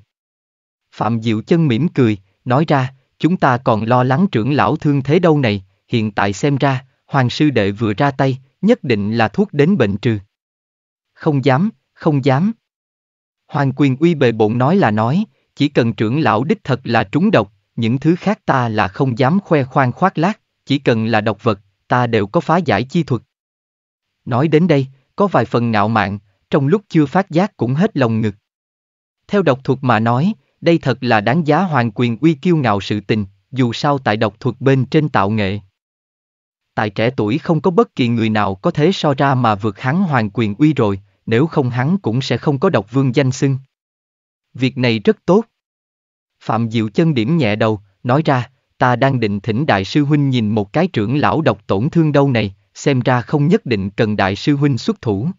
Phạm Diệu Chân mỉm cười, nói ra, chúng ta còn lo lắng trưởng lão thương thế đâu này, hiện tại xem ra, hoàng sư đệ vừa ra tay, nhất định là thuốc đến bệnh trừ. Không dám, không dám. Hoàng quyền uy bề bộn nói là nói, chỉ cần trưởng lão đích thật là trúng độc, những thứ khác ta là không dám khoe khoang khoác lác, chỉ cần là độc vật, ta đều có phá giải chi thuật. Nói đến đây, có vài phần ngạo mạn, trong lúc chưa phát giác cũng hết lòng ngực. Theo độc thuật mà nói, đây thật là đáng giá hoàn quyền uy kiêu ngạo sự tình, dù sao tại độc thuật bên trên tạo nghệ. Tại trẻ tuổi không có bất kỳ người nào có thể so ra mà vượt hắn hoàn quyền uy rồi, nếu không hắn cũng sẽ không có độc vương danh xưng. Việc này rất tốt. Phạm Diệu chân điểm nhẹ đầu, nói ra, ta đang định thỉnh đại sư huynh nhìn một cái trưởng lão độc tổn thương đâu này, xem ra không nhất định cần đại sư huynh xuất thủ.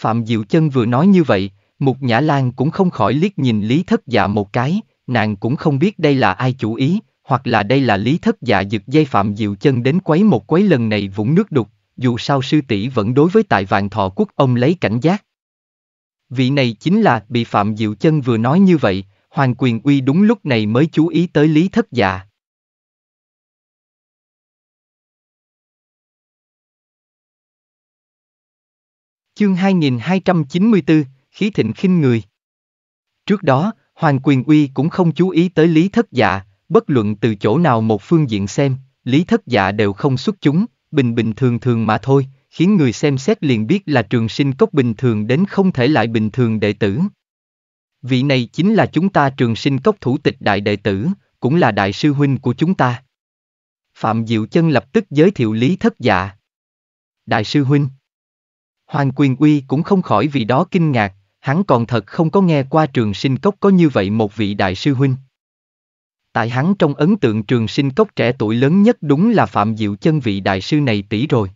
Phạm Diệu Chân vừa nói như vậy, Mục Nhã Lan cũng không khỏi liếc nhìn Lý Thất Dạ một cái, nàng cũng không biết đây là ai chủ ý, hoặc là đây là Lý Thất Dạ giật dây Phạm Diệu Chân đến quấy một quấy lần này vũng nước đục, dù sao sư tỷ vẫn đối với tại vạn thọ quốc ông lấy cảnh giác. Vị này chính là bị Phạm Diệu Chân vừa nói như vậy, Hoàng Quyền Uy đúng lúc này mới chú ý tới Lý Thất Dạ. Chương 2294, khí thịnh khinh người. Trước đó, Hoàng Quyền Uy cũng không chú ý tới Lý Thất Dạ, bất luận từ chỗ nào một phương diện xem, Lý Thất Dạ đều không xuất chúng, bình bình thường thường mà thôi, khiến người xem xét liền biết là trường sinh cốc bình thường đến không thể lại bình thường đệ tử. Vị này chính là chúng ta trường sinh cốc thủ tịch đại đệ tử, cũng là đại sư huynh của chúng ta. Phạm Diệu Chân lập tức giới thiệu Lý Thất Dạ. Đại sư huynh Hoàng Quyền Uy cũng không khỏi vì đó kinh ngạc, hắn còn thật không có nghe qua trường sinh cốc có như vậy một vị đại sư huynh. Tại hắn trong ấn tượng trường sinh cốc trẻ tuổi lớn nhất đúng là Phạm Diệu chân vị đại sư này tỷ rồi.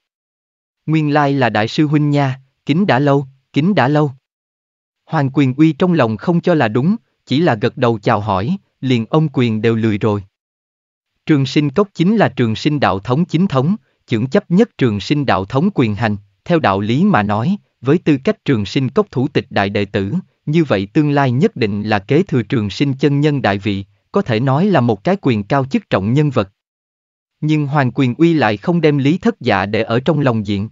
Nguyên lai là đại sư huynh nha, kính đã lâu, kính đã lâu. Hoàng Quyền Uy trong lòng không cho là đúng, chỉ là gật đầu chào hỏi, liền ông quyền đều lười rồi. Trường sinh cốc chính là trường sinh đạo thống chính thống, trưởng chấp nhất trường sinh đạo thống quyền hành, theo đạo lý mà nói, với tư cách trường sinh cốc thủ tịch đại đệ tử, như vậy tương lai nhất định là kế thừa trường sinh chân nhân đại vị, có thể nói là một cái quyền cao chức trọng nhân vật. Nhưng Hoàng Quyền Uy lại không đem lý thất dạ để ở trong lòng diện.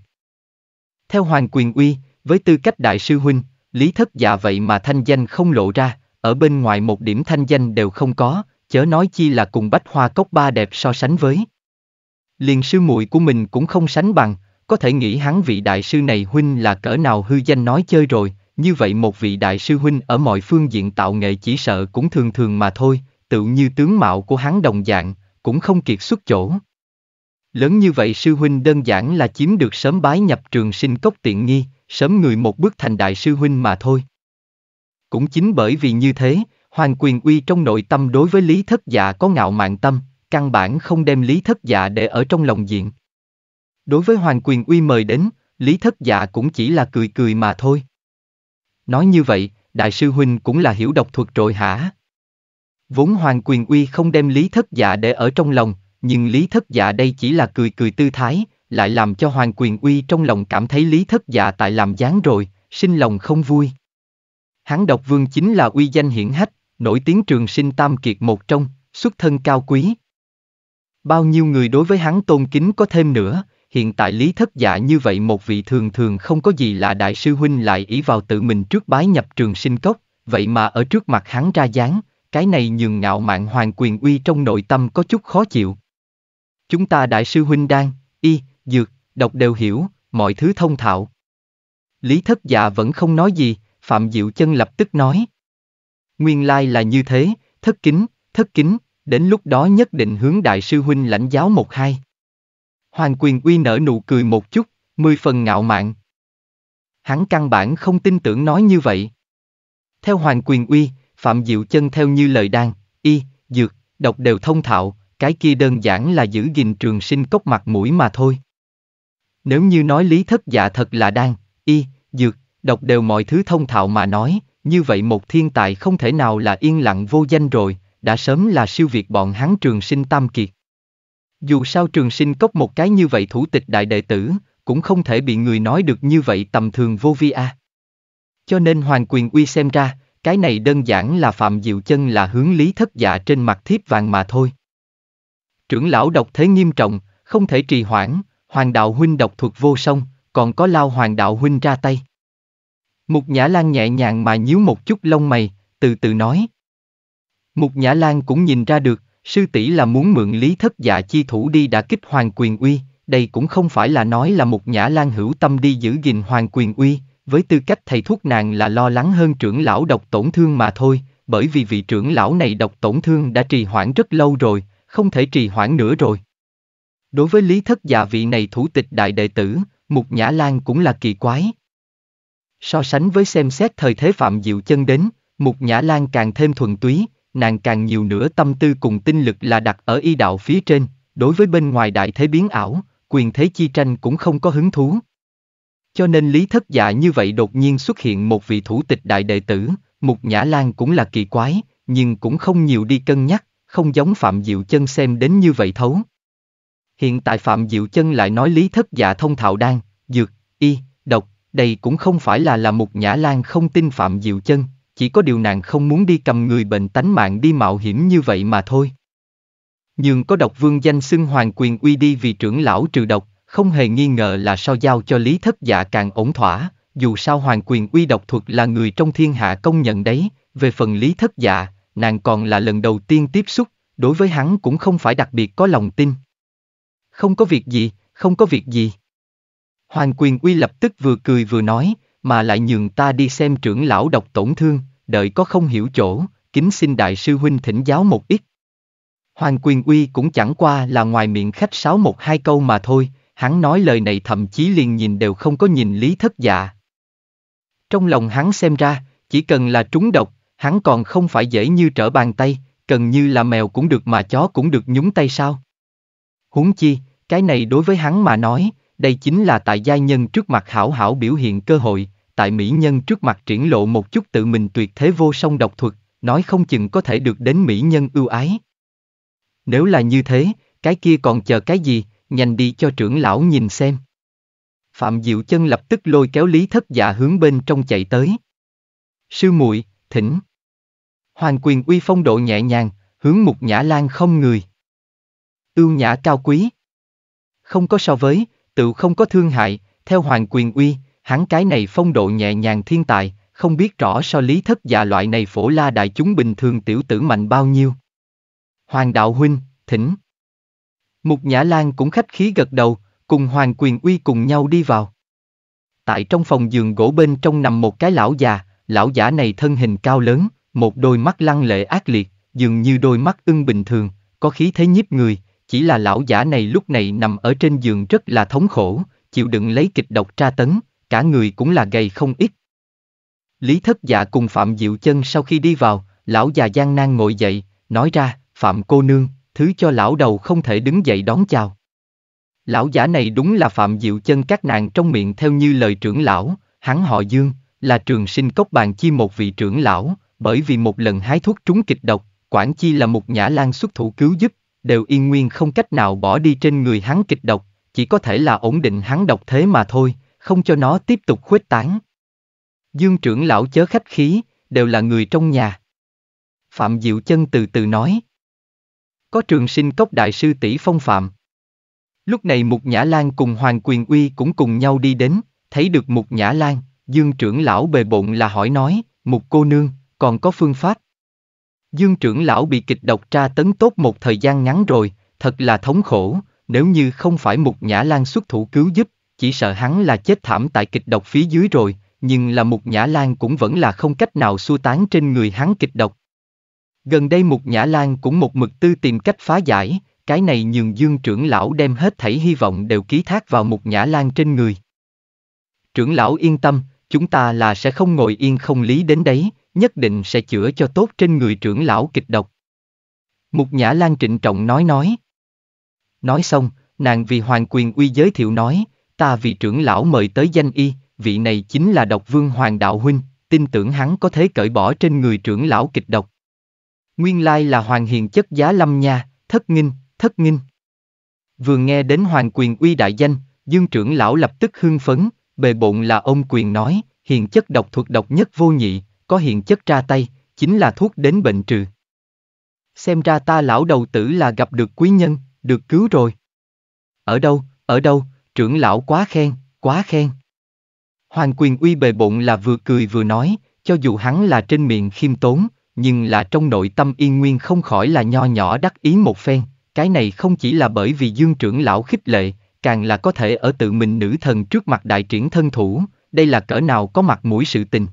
Theo Hoàng Quyền Uy, với tư cách đại sư huynh, lý thất dạ vậy mà thanh danh không lộ ra, ở bên ngoài một điểm thanh danh đều không có, chớ nói chi là cùng bách hoa cốc ba đẹp so sánh với. Liền sư muội của mình cũng không sánh bằng, có thể nghĩ hắn vị đại sư này huynh là cỡ nào hư danh nói chơi rồi, như vậy một vị đại sư huynh ở mọi phương diện tạo nghệ chỉ sợ cũng thường thường mà thôi, tự như tướng mạo của hắn đồng dạng, cũng không kiệt xuất chỗ. Lớn như vậy sư huynh đơn giản là chiếm được sớm bái nhập trường sinh cốc tiện nghi, sớm người một bước thành đại sư huynh mà thôi. Cũng chính bởi vì như thế, Hoàng Quyền Uy trong nội tâm đối với Lý Thất Dạ có ngạo mạn tâm, căn bản không đem Lý Thất Dạ để ở trong lòng diện. Đối với Hoàng Quyền Uy mời đến, Lý Thất Dạ cũng chỉ là cười cười mà thôi. Nói như vậy, Đại sư Huynh cũng là hiểu độc thuật rồi hả? Vốn Hoàng Quyền Uy không đem Lý Thất Dạ để ở trong lòng, nhưng Lý Thất Dạ đây chỉ là cười cười tư thái, lại làm cho Hoàng Quyền Uy trong lòng cảm thấy Lý Thất Dạ tại làm gián rồi, sinh lòng không vui. Hán độc vương chính là uy danh hiển hách, nổi tiếng trường sinh tam kiệt một trong, xuất thân cao quý. Bao nhiêu người đối với hắn tôn kính có thêm nữa, hiện tại lý thất dạ như vậy một vị thường thường không có gì là đại sư huynh lại ý vào tự mình trước bái nhập trường sinh cốc, vậy mà ở trước mặt hắn ra dáng, cái này nhường ngạo mạn hoàng quyền uy trong nội tâm có chút khó chịu. Chúng ta đại sư huynh đang, y, dược, độc đều hiểu, mọi thứ thông thạo. Lý thất dạ vẫn không nói gì, Phạm Diệu Chân lập tức nói. Nguyên lai là như thế, thất kính, thất kính, đến lúc đó nhất định hướng đại sư huynh lãnh giáo một hai. Hoàng Quyền Uy nở nụ cười một chút, mười phần ngạo mạn. Hắn căn bản không tin tưởng nói như vậy. Theo Hoàng Quyền Uy, Phạm Diệu Chân theo như lời đan, y, dược, độc đều thông thạo, cái kia đơn giản là giữ gìn trường sinh cốc mặt mũi mà thôi. Nếu như nói lý thất dạ thật là đan, y, dược, độc đều mọi thứ thông thạo mà nói, như vậy một thiên tài không thể nào là yên lặng vô danh rồi, đã sớm là siêu việt bọn hắn trường sinh tam kiệt. Dù sao trường sinh cốc một cái như vậy thủ tịch đại đệ tử, cũng không thể bị người nói được như vậy tầm thường vô vi a. Cho nên Hoàng Quyền Uy xem ra, cái này đơn giản là Phạm Diệu Chân là hướng lý thất dạ trên mặt thiếp vàng mà thôi. Trưởng lão độc thế nghiêm trọng, không thể trì hoãn, Hoàng Đạo Huynh độc thuộc vô song, còn có lao Hoàng Đạo Huynh ra tay. Mục Nhã Lan nhẹ nhàng mà nhíu một chút lông mày, từ từ nói. Mục Nhã Lan cũng nhìn ra được, Sư tỷ là muốn mượn lý thất dạ chi thủ đi đã kích hoàng quyền uy, đây cũng không phải là nói là một nhã lan hữu tâm đi giữ gìn hoàng quyền uy, với tư cách thầy thuốc nàng là lo lắng hơn trưởng lão độc tổn thương mà thôi, bởi vì vị trưởng lão này độc tổn thương đã trì hoãn rất lâu rồi, không thể trì hoãn nữa rồi. Đối với lý thất dạ vị này thủ tịch đại đệ tử, Mục Nhã Lan cũng là kỳ quái. So sánh với xem xét thời thế Phạm Diệu Chân đến, Mục Nhã Lan càng thêm thuần túy, nàng càng nhiều nữa tâm tư cùng tinh lực là đặt ở y đạo phía trên, đối với bên ngoài đại thế biến ảo, quyền thế chi tranh cũng không có hứng thú. Cho nên lý thất dạ như vậy đột nhiên xuất hiện một vị thủ tịch đại đệ tử, Mục Nhã Lan cũng là kỳ quái, nhưng cũng không nhiều đi cân nhắc, không giống Phạm Diệu Chân xem đến như vậy thấu. Hiện tại Phạm Diệu Chân lại nói lý thất dạ thông thạo đan, dược, y, độc, đây cũng không phải là là Mục Nhã Lan không tin Phạm Diệu Chân, chỉ có điều nàng không muốn đi cầm người bệnh tánh mạng đi mạo hiểm như vậy mà thôi. Nhưng có độc vương danh xưng hoàng quyền uy đi vì trưởng lão trừ độc, không hề nghi ngờ là sao giao cho lý thất dạ càng ổn thỏa, dù sao hoàng quyền uy độc thuật là người trong thiên hạ công nhận đấy, về phần lý thất dạ, nàng còn là lần đầu tiên tiếp xúc, đối với hắn cũng không phải đặc biệt có lòng tin. Không có việc gì, không có việc gì. Hoàng quyền uy lập tức vừa cười vừa nói, mà lại nhường ta đi xem trưởng lão độc tổn thương, đợi có không hiểu chỗ, kính xin đại sư huynh thỉnh giáo một ít. Hoàng Quyền Uy cũng chẳng qua là ngoài miệng khách sáo một hai câu mà thôi, hắn nói lời này thậm chí liền nhìn đều không có nhìn lý thất dạ. Trong lòng hắn xem ra, chỉ cần là trúng độc, hắn còn không phải dễ như trở bàn tay, cần như là mèo cũng được mà chó cũng được nhúng tay sao. Huống chi, cái này đối với hắn mà nói, đây chính là tại giai nhân trước mặt hảo hảo biểu hiện cơ hội, tại mỹ nhân trước mặt triển lộ một chút tự mình tuyệt thế vô song độc thuật, nói không chừng có thể được đến mỹ nhân ưu ái. Nếu là như thế, cái kia còn chờ cái gì, nhanh đi cho trưởng lão nhìn xem. Phạm Diệu Chân lập tức lôi kéo Lý Thất Dạ hướng bên trong chạy tới. Sư muội, thỉnh. Hoàng quyền uy phong độ nhẹ nhàng, hướng mục nhã lan không người. Ưu nhã cao quý. Không có so với, tự không có thương hại, theo hoàng quyền uy, hắn cái này phong độ nhẹ nhàng thiên tài, không biết rõ so lý thất già loại này phổ la đại chúng bình thường tiểu tử mạnh bao nhiêu. Hoàng đạo huynh, thỉnh. Mục Nhã Lan cũng khách khí gật đầu, cùng Hoàng Quyền Uy cùng nhau đi vào. Tại trong phòng giường gỗ bên trong nằm một cái lão già, lão giả này thân hình cao lớn, một đôi mắt lăng lệ ác liệt, dường như đôi mắt ưng bình thường, có khí thế nhiếp người, chỉ là lão giả này lúc này nằm ở trên giường rất là thống khổ, chịu đựng lấy kịch độc tra tấn, cả người cũng là gầy không ít. Lý thất dạ cùng Phạm Diệu Chân sau khi đi vào, lão già gian nan ngồi dậy, nói ra, Phạm cô nương, thứ cho lão đầu không thể đứng dậy đón chào. Lão giả này đúng là Phạm Diệu Chân các nàng trong miệng theo như lời trưởng lão, hắn họ Dương, là trường sinh cốc bàn chi một vị trưởng lão, bởi vì một lần hái thuốc trúng kịch độc, quản chi là một nhã lan xuất thủ cứu giúp, đều yên nguyên không cách nào bỏ đi trên người hắn kịch độc, chỉ có thể là ổn định hắn độc thế mà thôi, không cho nó tiếp tục khuếch tán. Dương trưởng lão chớ khách khí, đều là người trong nhà. Phạm Diệu Chân từ từ nói. Có trường sinh cốc đại sư tỷ phong phạm. Lúc này Mục Nhã Lan cùng Hoàng Quyền Uy cũng cùng nhau đi đến, thấy được Mục Nhã Lan, Dương trưởng lão bề bộn là hỏi nói, Mục cô nương, còn có phương pháp. Dương trưởng lão bị kịch độc tra tấn tốt một thời gian ngắn rồi, thật là thống khổ, nếu như không phải Mục Nhã Lan xuất thủ cứu giúp, chỉ sợ hắn là chết thảm tại kịch độc phía dưới rồi, nhưng là Mục Nhã Lan cũng vẫn là không cách nào xua tán trên người hắn kịch độc. Gần đây Mục Nhã Lan cũng một mực tư tìm cách phá giải, cái này nhường dương trưởng lão đem hết thảy hy vọng đều ký thác vào Mục Nhã Lan trên người. Trưởng lão yên tâm, chúng ta là sẽ không ngồi yên không lý đến đấy, nhất định sẽ chữa cho tốt trên người trưởng lão kịch độc. Mục Nhã Lan trịnh trọng nói nói. Nói xong, nàng vì hoàng quyền uy giới thiệu nói, ta vị trưởng lão mời tới danh y, vị này chính là độc vương Hoàng Đạo Huynh, tin tưởng hắn có thể cởi bỏ trên người trưởng lão kịch độc. Nguyên lai là Hoàng Hiền chất giá lâm nha, thất nghinh, thất nghinh. Vừa nghe đến Hoàng Quyền uy đại danh, Dương trưởng lão lập tức hưng phấn, bề bộn là ông Quyền nói, hiền chất độc thuộc độc nhất vô nhị, có hiền chất ra tay, chính là thuốc đến bệnh trừ. Xem ra ta lão đầu tử là gặp được quý nhân, được cứu rồi. Ở đâu, ở đâu, trưởng lão quá khen, quá khen. Hoàng quyền uy bề bộn là vừa cười vừa nói, cho dù hắn là trên miệng khiêm tốn, nhưng là trong nội tâm yên nguyên không khỏi là nho nhỏ đắc ý một phen, cái này không chỉ là bởi vì dương trưởng lão khích lệ, càng là có thể ở tự mình nữ thần trước mặt đại triển thân thủ, đây là cỡ nào có mặt mũi sự tình.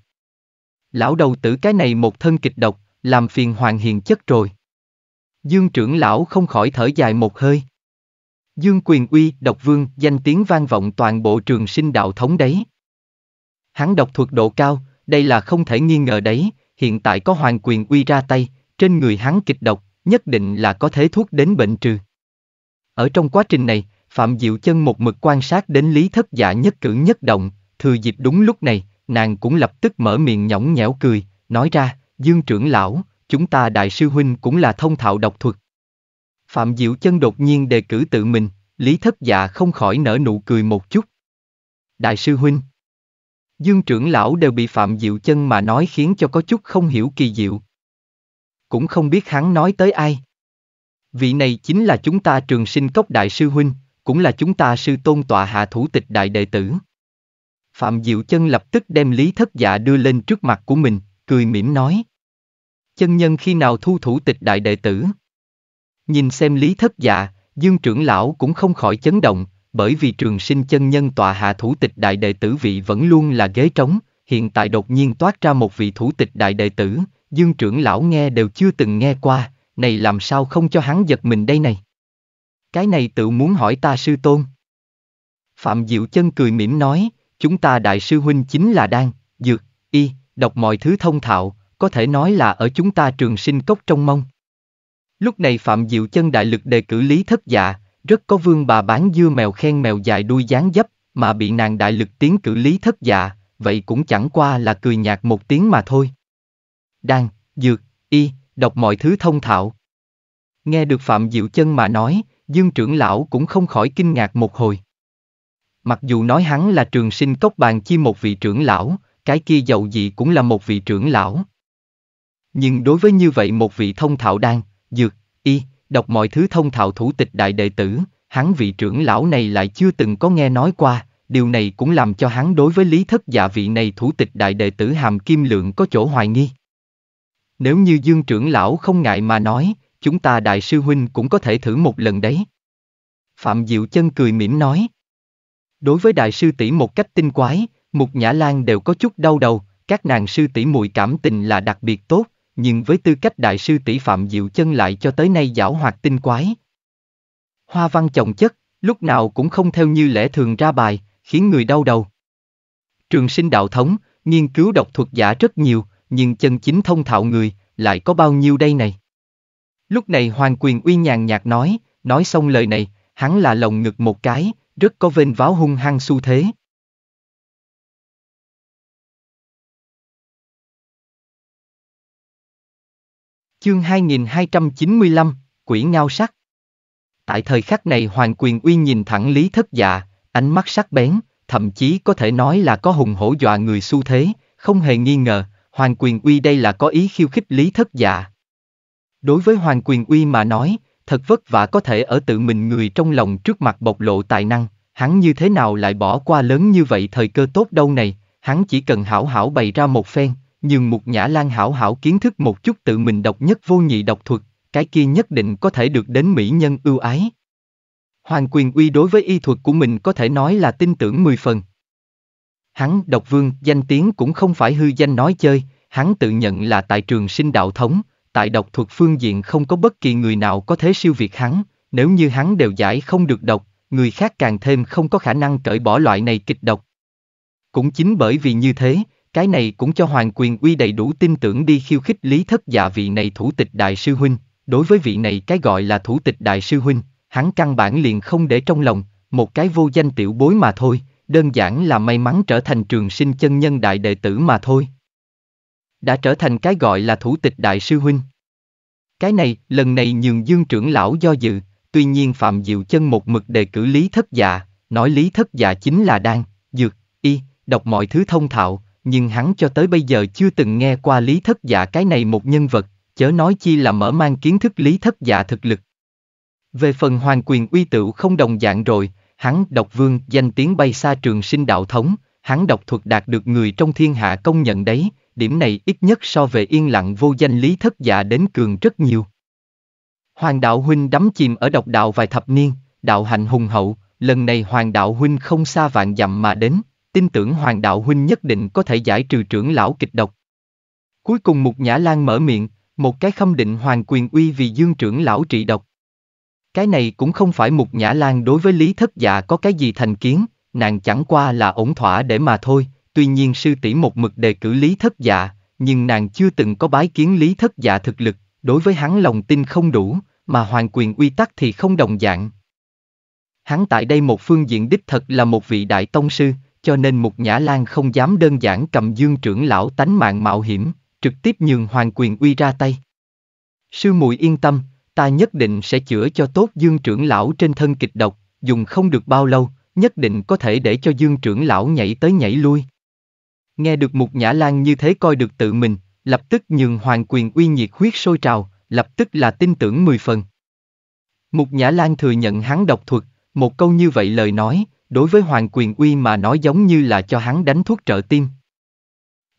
Lão đầu tử cái này một thân kịch độc, làm phiền hoàng hiền chất rồi. Dương trưởng lão không khỏi thở dài một hơi, Dương quyền uy, độc vương, danh tiếng vang vọng toàn bộ trường sinh đạo thống đấy. Hắn độc thuật độ cao, đây là không thể nghi ngờ đấy, hiện tại có hoàng quyền uy ra tay, trên người hắn kịch độc, nhất định là có thể thuốc đến bệnh trừ. Ở trong quá trình này, Phạm Diệu Chân một mực quan sát đến lý thất giả nhất cử nhất động, thừa dịp đúng lúc này, nàng cũng lập tức mở miệng nhõng nhẽo cười, nói ra, Dương trưởng lão, chúng ta đại sư huynh cũng là thông thạo độc thuật. Phạm Diệu Chân đột nhiên đề cử tự mình, Lý Thất Dạ không khỏi nở nụ cười một chút. Đại sư Huynh Dương trưởng lão đều bị Phạm Diệu Chân mà nói khiến cho có chút không hiểu kỳ diệu. Cũng không biết hắn nói tới ai. Vị này chính là chúng ta trường sinh cốc đại sư Huynh, cũng là chúng ta sư tôn tọa hạ thủ tịch đại đệ tử. Phạm Diệu Chân lập tức đem Lý Thất Dạ đưa lên trước mặt của mình, cười mỉm nói. Chân nhân khi nào thu thủ tịch đại đệ tử? Nhìn xem lý thất dạ, dương trưởng lão cũng không khỏi chấn động, bởi vì trường sinh chân nhân tòa hạ thủ tịch đại đệ tử vị vẫn luôn là ghế trống, hiện tại đột nhiên toát ra một vị thủ tịch đại đệ tử, dương trưởng lão nghe đều chưa từng nghe qua, này làm sao không cho hắn giật mình đây này. Cái này tự muốn hỏi ta sư tôn. Phạm Diệu Chân cười mỉm nói, chúng ta đại sư huynh chính là đang, dược, y, đọc mọi thứ thông thạo, có thể nói là ở chúng ta trường sinh cốc trong mông. Lúc này Phạm Diệu Chân đại lực đề cử Lý Thất Dạ, rất có vương bà bán dưa mèo khen mèo dài đuôi dáng dấp, mà bị nàng đại lực tiến cử Lý Thất Dạ, vậy cũng chẳng qua là cười nhạt một tiếng mà thôi. Đang, dược, y, đọc mọi thứ thông thạo. Nghe được Phạm Diệu Chân mà nói, Dương trưởng lão cũng không khỏi kinh ngạc một hồi. Mặc dù nói hắn là trường sinh cốc bàn chi một vị trưởng lão, cái kia giàu gì cũng là một vị trưởng lão. Nhưng đối với như vậy một vị thông thạo đang, dược, y, đọc mọi thứ thông thạo thủ tịch đại đệ tử, hắn vị trưởng lão này lại chưa từng có nghe nói qua, điều này cũng làm cho hắn đối với lý thất dạ vị này thủ tịch đại đệ tử hàm kim lượng có chỗ hoài nghi. Nếu như dương trưởng lão không ngại mà nói, chúng ta đại sư huynh cũng có thể thử một lần đấy. Phạm Diệu chân cười mỉm nói. Đối với đại sư tỷ một cách tinh quái, Mục Nhã Lan đều có chút đau đầu, các nàng sư tỷ mùi cảm tình là đặc biệt tốt, nhưng với tư cách đại sư tỷ Phạm Diệu Chân lại cho tới nay giảo hoạt tinh quái. Hoa văn chồng chất, lúc nào cũng không theo như lẽ thường ra bài, khiến người đau đầu. Trường sinh đạo thống, nghiên cứu độc thuật giả rất nhiều, nhưng chân chính thông thạo người, lại có bao nhiêu đây này? Lúc này Hoàng Quyền uy nhàn nhạt nói, nói xong lời này, hắn là lồng ngực một cái, rất có vênh váo hung hăng xu thế, Chương 2295, Quỷ Ngao Sắc Tại thời khắc này Hoàng Quyền Uy nhìn thẳng Lý Thất Dạ, ánh mắt sắc bén, thậm chí có thể nói là có hùng hổ dọa người xu thế, không hề nghi ngờ, Hoàng Quyền Uy đây là có ý khiêu khích Lý Thất Dạ. Đối với Hoàng Quyền Uy mà nói, thật vất vả có thể ở tự mình người trong lòng trước mặt bộc lộ tài năng, hắn như thế nào lại bỏ qua lớn như vậy thời cơ tốt đâu này, hắn chỉ cần hảo hảo bày ra một phen, nhưng một nhã lan hảo hảo kiến thức một chút tự mình độc nhất vô nhị độc thuật, cái kia nhất định có thể được đến mỹ nhân ưu ái. Hoàng quyền uy đối với y thuật của mình có thể nói là tin tưởng mười phần. Hắn độc vương danh tiếng cũng không phải hư danh nói chơi, hắn tự nhận là tại trường sinh đạo thống, tại độc thuật phương diện không có bất kỳ người nào có thể siêu việt hắn, nếu như hắn đều giải không được độc, người khác càng thêm không có khả năng cởi bỏ loại này kịch độc. Cũng chính bởi vì như thế, cái này cũng cho Hoàng Quyền Uy đầy đủ tin tưởng đi khiêu khích lý thất dạ vị này thủ tịch đại sư huynh, đối với vị này cái gọi là thủ tịch đại sư huynh, hắn căn bản liền không để trong lòng, một cái vô danh tiểu bối mà thôi, đơn giản là may mắn trở thành trường sinh chân nhân đại đệ tử mà thôi. Đã trở thành cái gọi là thủ tịch đại sư huynh. Cái này, lần này nhường dương trưởng lão do dự, tuy nhiên Phạm Diệu Chân một mực đề cử Lý Thất Dạ, nói Lý Thất Dạ chính là đang, dược, y, đọc mọi thứ thông thạo, nhưng hắn cho tới bây giờ chưa từng nghe qua lý thất giả cái này một nhân vật, chớ nói chi là mở mang kiến thức lý thất giả thực lực. Về phần hoàng quyền uy tựu không đồng dạng rồi, hắn độc vương danh tiếng bay xa trường sinh đạo thống, hắn độc thuật đạt được người trong thiên hạ công nhận đấy, điểm này ít nhất so về yên lặng vô danh lý thất giả đến cường rất nhiều. Hoàng đạo huynh đắm chìm ở độc đạo vài thập niên, đạo hạnh hùng hậu, lần này hoàng đạo huynh không xa vạn dặm mà đến, tin tưởng Hoàng Đạo Huynh nhất định có thể giải trừ trưởng lão kịch độc. Cuối cùng Mục Nhã Lan mở miệng, một cái khâm định hoàng quyền uy vì dương trưởng lão trị độc. Cái này cũng không phải Mục Nhã Lan đối với Lý Thất Dạ có cái gì thành kiến, nàng chẳng qua là ổn thỏa để mà thôi, tuy nhiên sư tỷ một mực đề cử Lý Thất Dạ, nhưng nàng chưa từng có bái kiến Lý Thất Dạ thực lực, đối với hắn lòng tin không đủ, mà hoàng quyền uy tắc thì không đồng dạng. Hắn tại đây một phương diện đích thật là một vị đại tông sư, cho nên Mục Nhã Lan không dám đơn giản cầm dương trưởng lão tánh mạng mạo hiểm, trực tiếp nhường Hoàng Quyền Uy ra tay. Sư muội yên tâm, ta nhất định sẽ chữa cho tốt dương trưởng lão trên thân kịch độc, dùng không được bao lâu, nhất định có thể để cho dương trưởng lão nhảy tới nhảy lui. Nghe được Mục Nhã Lan như thế coi được tự mình, lập tức nhường Hoàng Quyền Uy nhiệt huyết sôi trào, lập tức là tin tưởng mười phần. Mục Nhã Lan thừa nhận hắn độc thuật, một câu như vậy lời nói, đối với Hoàng Quyền Uy mà nói giống như là cho hắn đánh thuốc trợ tim.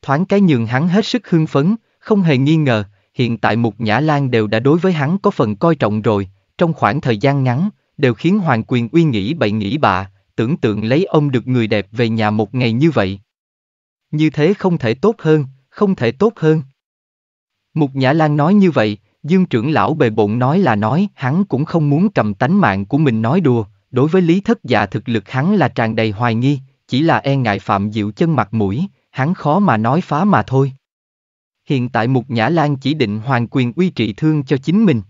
Thoáng cái nhường hắn hết sức hưng phấn, không hề nghi ngờ, hiện tại Mục Nhã Lan đều đã đối với hắn có phần coi trọng rồi, trong khoảng thời gian ngắn, đều khiến Hoàng Quyền Uy nghĩ bậy nghĩ bạ, tưởng tượng lấy ông được người đẹp về nhà một ngày như vậy. Như thế không thể tốt hơn, không thể tốt hơn. Mục Nhã Lan nói như vậy, Dương trưởng lão bề bộn nói là nói, hắn cũng không muốn cầm tánh mạng của mình nói đùa, Đối với Lý Thất Dạ thực lực hắn là tràn đầy hoài nghi, chỉ là e ngại Phạm Diệu chân mặt mũi, hắn khó mà nói phá mà thôi. Hiện tại Mục Nhã Lan chỉ định hoàn quyền uy trị thương cho chính mình.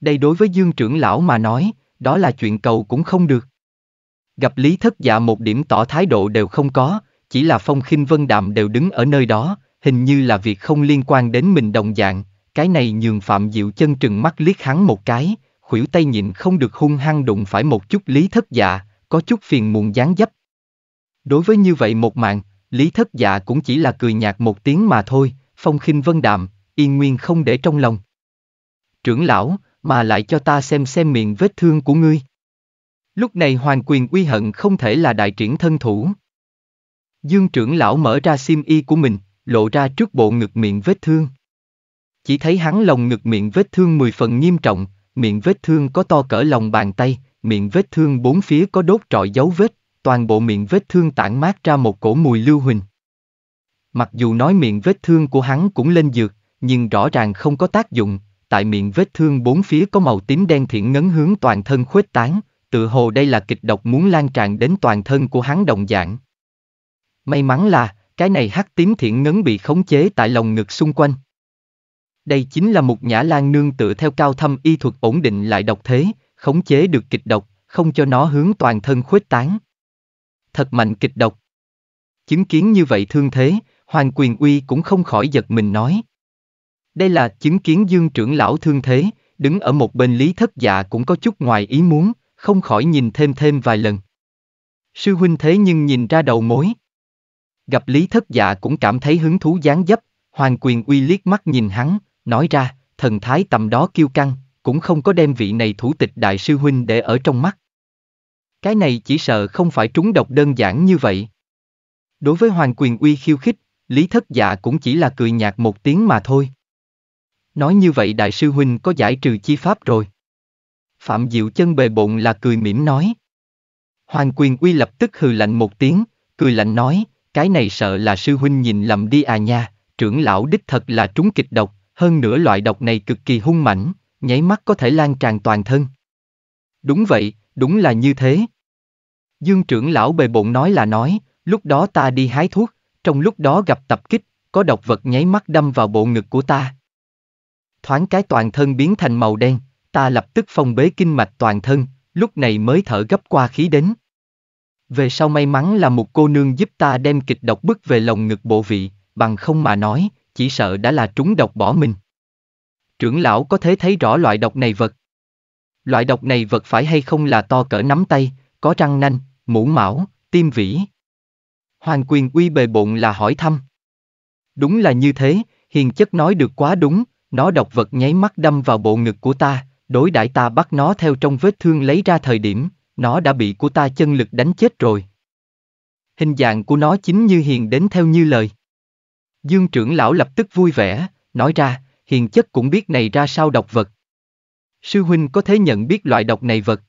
Đây đối với Dương trưởng lão mà nói, đó là chuyện cầu cũng không được. Gặp Lý Thất Dạ một điểm tỏ thái độ đều không có, chỉ là Phong khinh Vân Đạm đều đứng ở nơi đó, hình như là việc không liên quan đến mình đồng dạng, cái này nhường Phạm Diệu chân trừng mắt liếc hắn một cái, khuỷu tay nhịn không được hung hăng đụng phải một chút lý thất dạ, có chút phiền muộn gián dấp. Đối với như vậy một mạng, lý thất dạ cũng chỉ là cười nhạt một tiếng mà thôi, phong khinh vân đạm, yên nguyên không để trong lòng. Trưởng lão, mà lại cho ta xem xem miệng vết thương của ngươi. Lúc này hoàng quyền uy hận không thể là đại triển thân thủ. Dương trưởng lão mở ra sim y của mình, lộ ra trước bộ ngực miệng vết thương. Chỉ thấy hắn lồng ngực miệng vết thương mười phần nghiêm trọng, miệng vết thương có to cỡ lòng bàn tay, miệng vết thương bốn phía có đốt trọi dấu vết, toàn bộ miệng vết thương tản mát ra một cổ mùi lưu huỳnh. Mặc dù nói miệng vết thương của hắn cũng lên dược, nhưng rõ ràng không có tác dụng, tại miệng vết thương bốn phía có màu tím đen thiện ngấn hướng toàn thân khuếch tán, tự hồ đây là kịch độc muốn lan tràn đến toàn thân của hắn đồng dạng. May mắn là, cái này hắc tím thiện ngấn bị khống chế tại lồng ngực xung quanh. Đây chính là một nhã lan nương tựa theo cao thâm y thuật ổn định lại độc thế, khống chế được kịch độc, không cho nó hướng toàn thân khuếch tán. Thật mạnh kịch độc. Chứng kiến như vậy thương thế, Hoàng Quyền Uy cũng không khỏi giật mình nói. Đây là chứng kiến dương trưởng lão thương thế, đứng ở một bên lý thất dạ cũng có chút ngoài ý muốn, không khỏi nhìn thêm thêm vài lần. Sư huynh thế nhưng nhìn ra đầu mối. Gặp lý thất dạ cũng cảm thấy hứng thú gián dấp, Hoàng Quyền Uy liếc mắt nhìn hắn, Nói ra, thần thái tầm đó kiêu căng, cũng không có đem vị này thủ tịch đại sư huynh để ở trong mắt. Cái này chỉ sợ không phải trúng độc đơn giản như vậy. Đối với Hoàng Quyền Uy khiêu khích, Lý Thất Dạ cũng chỉ là cười nhạt một tiếng mà thôi. Nói như vậy đại sư huynh có giải trừ chi pháp rồi. Phạm Diệu chân bề bộn là cười mỉm nói. Hoàng Quyền Uy lập tức hừ lạnh một tiếng, cười lạnh nói, cái này sợ là sư huynh nhìn lầm đi à nha, trưởng lão đích thật là trúng kịch độc, hơn nữa loại độc này cực kỳ hung mãnh, nháy mắt có thể lan tràn toàn thân. Đúng vậy, đúng là như thế. Dương trưởng lão bề bộn nói là nói, lúc đó ta đi hái thuốc, trong lúc đó gặp tập kích, có độc vật nháy mắt đâm vào bộ ngực của ta. Thoáng cái toàn thân biến thành màu đen, ta lập tức phong bế kinh mạch toàn thân, lúc này mới thở gấp qua khí đến. Về sau may mắn là một cô nương giúp ta đem kịch độc bức về lồng ngực bộ vị, bằng không mà nói, chỉ sợ đã là trúng độc bỏ mình. Trưởng lão có thể thấy rõ loại độc này vật. Loại độc này vật phải hay không là to cỡ nắm tay, có răng nanh, mũ mão, tim vĩ. Hoàng quyền uy bề bộn là hỏi thăm. Đúng là như thế, hiền chất nói được quá đúng, nó độc vật nháy mắt đâm vào bộ ngực của ta, đối đại ta bắt nó theo trong vết thương lấy ra thời điểm, nó đã bị của ta chân lực đánh chết rồi. Hình dạng của nó chính như hiền đến theo như lời. Dương trưởng lão lập tức vui vẻ, nói ra, hiền chất cũng biết này ra sao độc vật. Sư huynh có thể nhận biết loại độc này vật.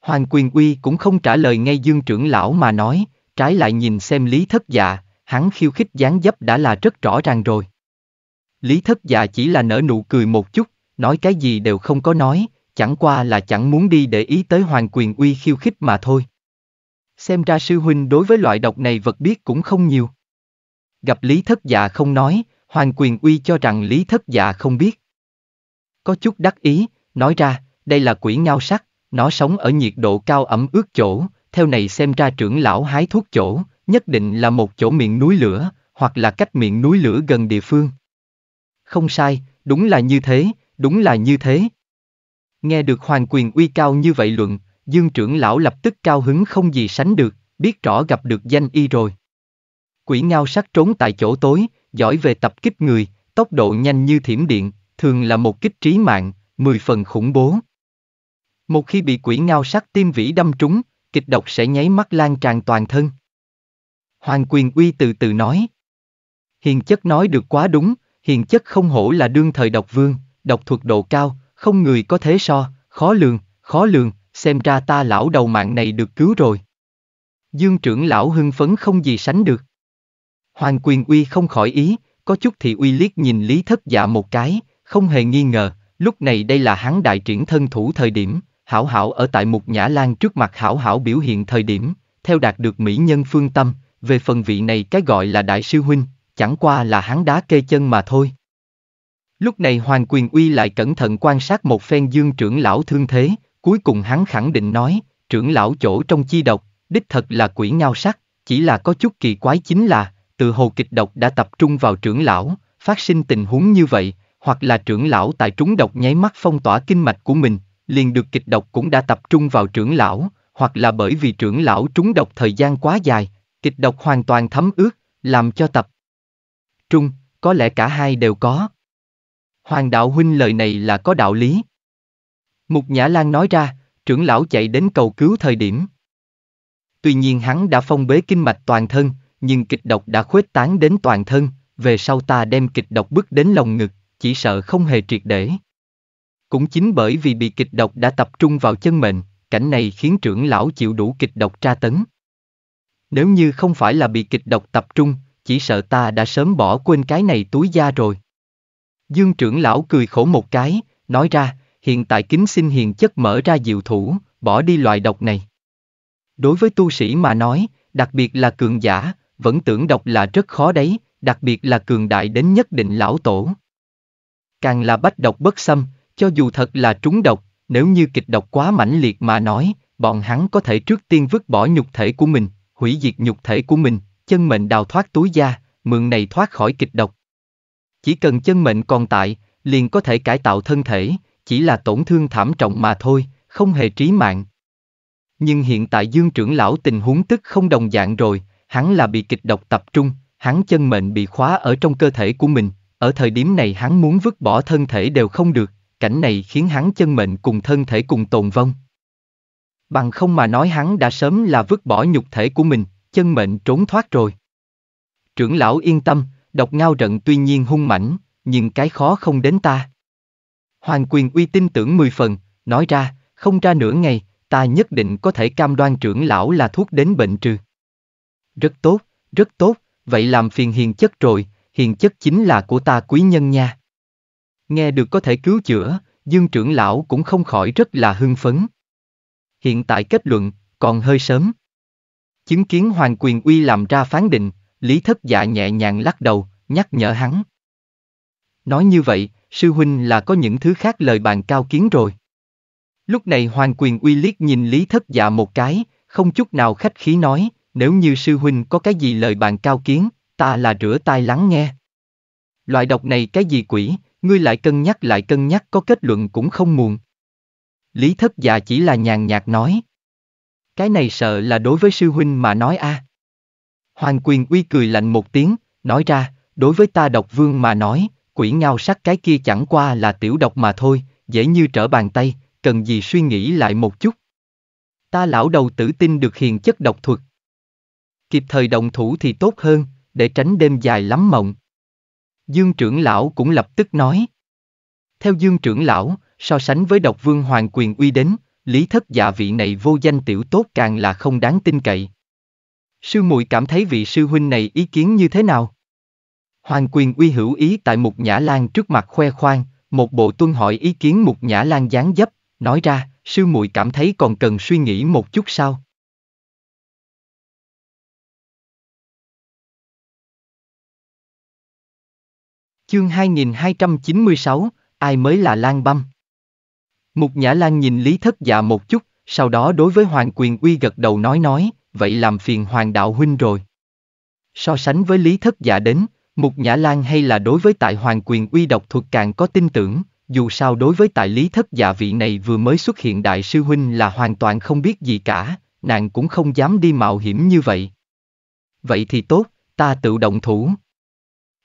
Hoàng quyền uy cũng không trả lời ngay dương trưởng lão mà nói, trái lại nhìn xem lý thất dạ, hắn khiêu khích gián dấp đã là rất rõ ràng rồi. Lý thất dạ chỉ là nở nụ cười một chút, nói cái gì đều không có nói, chẳng qua là chẳng muốn đi để ý tới hoàng quyền uy khiêu khích mà thôi. Xem ra sư huynh đối với loại độc này vật biết cũng không nhiều. Gặp Lý Thất Dạ không nói, Hoàng Quyền Uy cho rằng Lý Thất Dạ không biết. Có chút đắc ý, nói ra, đây là quỷ ngao sắc, nó sống ở nhiệt độ cao ẩm ướt chỗ, theo này xem ra trưởng lão hái thuốc chỗ, nhất định là một chỗ miệng núi lửa, hoặc là cách miệng núi lửa gần địa phương. Không sai, đúng là như thế, đúng là như thế. Nghe được hoàng quyền uy cao như vậy luận, dương trưởng lão lập tức cao hứng không gì sánh được, biết rõ gặp được danh y rồi. Quỷ ngao sắc trốn tại chỗ tối, giỏi về tập kích người, tốc độ nhanh như thiểm điện, thường là một kích trí mạng, mười phần khủng bố. Một khi bị quỷ ngao sắc tim vĩ đâm trúng, kịch độc sẽ nháy mắt lan tràn toàn thân. Hoàng quyền uy từ từ nói. Hiền chất nói được quá đúng, hiền chất không hổ là đương thời độc vương, độc thuật độ cao, không người có thế so, khó lường, khó lường, xem ra ta lão đầu mạng này được cứu rồi. Dương trưởng lão hưng phấn không gì sánh được. Hoàng Quyền Uy không khỏi ý, có chút thì uy liếc nhìn Lý Thất Dạ một cái, không hề nghi ngờ, lúc này đây là hắn đại triển thân thủ thời điểm, hảo hảo ở tại một Nhã Lan trước mặt hảo hảo biểu hiện thời điểm, theo đạt được mỹ nhân phương tâm, về phần vị này cái gọi là đại sư huynh, chẳng qua là hắn đá kê chân mà thôi. Lúc này Hoàng Quyền Uy lại cẩn thận quan sát một phen dương trưởng lão thương thế, cuối cùng hắn khẳng định nói, trưởng lão chỗ trong chi độc, đích thật là quỷ ngao sắc, chỉ là có chút kỳ quái chính là, từ hồ kịch độc đã tập trung vào trưởng lão, phát sinh tình huống như vậy, hoặc là trưởng lão tại trúng độc nháy mắt phong tỏa kinh mạch của mình, liền được kịch độc cũng đã tập trung vào trưởng lão, hoặc là bởi vì trưởng lão trúng độc thời gian quá dài, kịch độc hoàn toàn thấm ướt, làm cho tập trung, có lẽ cả hai đều có. Hoàng đạo huynh lời này là có đạo lý. Mục Nhã Lan nói ra, trưởng lão chạy đến cầu cứu thời điểm. Tuy nhiên hắn đã phong bế kinh mạch toàn thân, nhưng kịch độc đã khuếch tán đến toàn thân, về sau ta đem kịch độc bước đến lòng ngực, chỉ sợ không hề triệt để. Cũng chính bởi vì bị kịch độc đã tập trung vào chân mệnh, cảnh này khiến trưởng lão chịu đủ kịch độc tra tấn. Nếu như không phải là bị kịch độc tập trung, chỉ sợ ta đã sớm bỏ quên cái này túi da rồi. Dương trưởng lão cười khổ một cái, nói ra, hiện tại kính xin hiền chất mở ra diệu thủ, bỏ đi loại độc này. Đối với tu sĩ mà nói, đặc biệt là cường giả, vẫn tưởng đọc là rất khó đấy, đặc biệt là cường đại đến nhất định lão tổ. Càng là bách độc bất xâm, cho dù thật là trúng độc, nếu như kịch độc quá mãnh liệt mà nói, bọn hắn có thể trước tiên vứt bỏ nhục thể của mình, hủy diệt nhục thể của mình, chân mệnh đào thoát túi da, mượn này thoát khỏi kịch độc. Chỉ cần chân mệnh còn tại, liền có thể cải tạo thân thể, chỉ là tổn thương thảm trọng mà thôi, không hề trí mạng. Nhưng hiện tại Dương trưởng lão tình huống tức không đồng dạng rồi, hắn là bị kịch độc tập trung, hắn chân mệnh bị khóa ở trong cơ thể của mình, ở thời điểm này hắn muốn vứt bỏ thân thể đều không được, cảnh này khiến hắn chân mệnh cùng thân thể cùng tồn vong. Bằng không mà nói hắn đã sớm là vứt bỏ nhục thể của mình, chân mệnh trốn thoát rồi. Trưởng lão yên tâm, độc ngao rận tuy nhiên hung mãnh, nhưng cái khó không đến ta. Hoàng quyền uy tin tưởng mười phần, nói ra, không ra nửa ngày, ta nhất định có thể cam đoan trưởng lão là thuốc đến bệnh trừ. Rất tốt, rất tốt, vậy làm phiền hiền chất rồi, hiền chất chính là của ta quý nhân nha. Nghe được có thể cứu chữa, Dương trưởng lão cũng không khỏi rất là hưng phấn. Hiện tại kết luận, còn hơi sớm. Chứng kiến Hoàng Quyền Uy làm ra phán định, Lý Thất Dạ nhẹ nhàng lắc đầu, nhắc nhở hắn. Nói như vậy, sư huynh là có những thứ khác lời bàn cao kiến rồi. Lúc này Hoàng Quyền Uy liếc nhìn Lý Thất Dạ một cái, không chút nào khách khí nói, nếu như sư huynh có cái gì lời bàn cao kiến, ta là rửa tai lắng nghe. Loại độc này cái gì quỷ, ngươi lại cân nhắc lại cân nhắc có kết luận cũng không muộn. Lý thất già chỉ là nhàn nhạt nói. Cái này sợ là đối với sư huynh mà nói a. À. Hoàng quyền uy cười lạnh một tiếng, nói ra, đối với ta độc vương mà nói, quỷ ngao sắc cái kia chẳng qua là tiểu độc mà thôi, dễ như trở bàn tay, cần gì suy nghĩ lại một chút. Ta lão đầu tử tin được hiền chất độc thuật, Kịp thời động thủ thì tốt hơn, để tránh đêm dài lắm mộng. Dương trưởng lão cũng lập tức nói. Theo Dương trưởng lão, so sánh với độc vương hoàng quyền uy đến, lý thất dạ vị này vô danh tiểu tốt càng là không đáng tin cậy. Sư muội cảm thấy vị sư huynh này ý kiến như thế nào? Hoàng quyền uy hữu ý tại một nhã lan trước mặt khoe khoang, một bộ tuân hỏi ý kiến một nhã lan gián dấp, nói ra, sư muội cảm thấy còn cần suy nghĩ một chút sao? Chương 2296, ai mới là Lan Băm? Mục Nhã Lan nhìn Lý Thất Dạ một chút, sau đó đối với Hoàng Quyền Uy gật đầu nói nói, vậy làm phiền Hoàng Đạo Huynh rồi. So sánh với Lý Thất Dạ đến, Mục Nhã Lan hay là đối với tại Hoàng Quyền Uy độc thuật càng có tin tưởng, dù sao đối với tại Lý Thất Dạ vị này vừa mới xuất hiện Đại Sư Huynh là hoàn toàn không biết gì cả, nàng cũng không dám đi mạo hiểm như vậy. Vậy thì tốt, ta tự động thủ,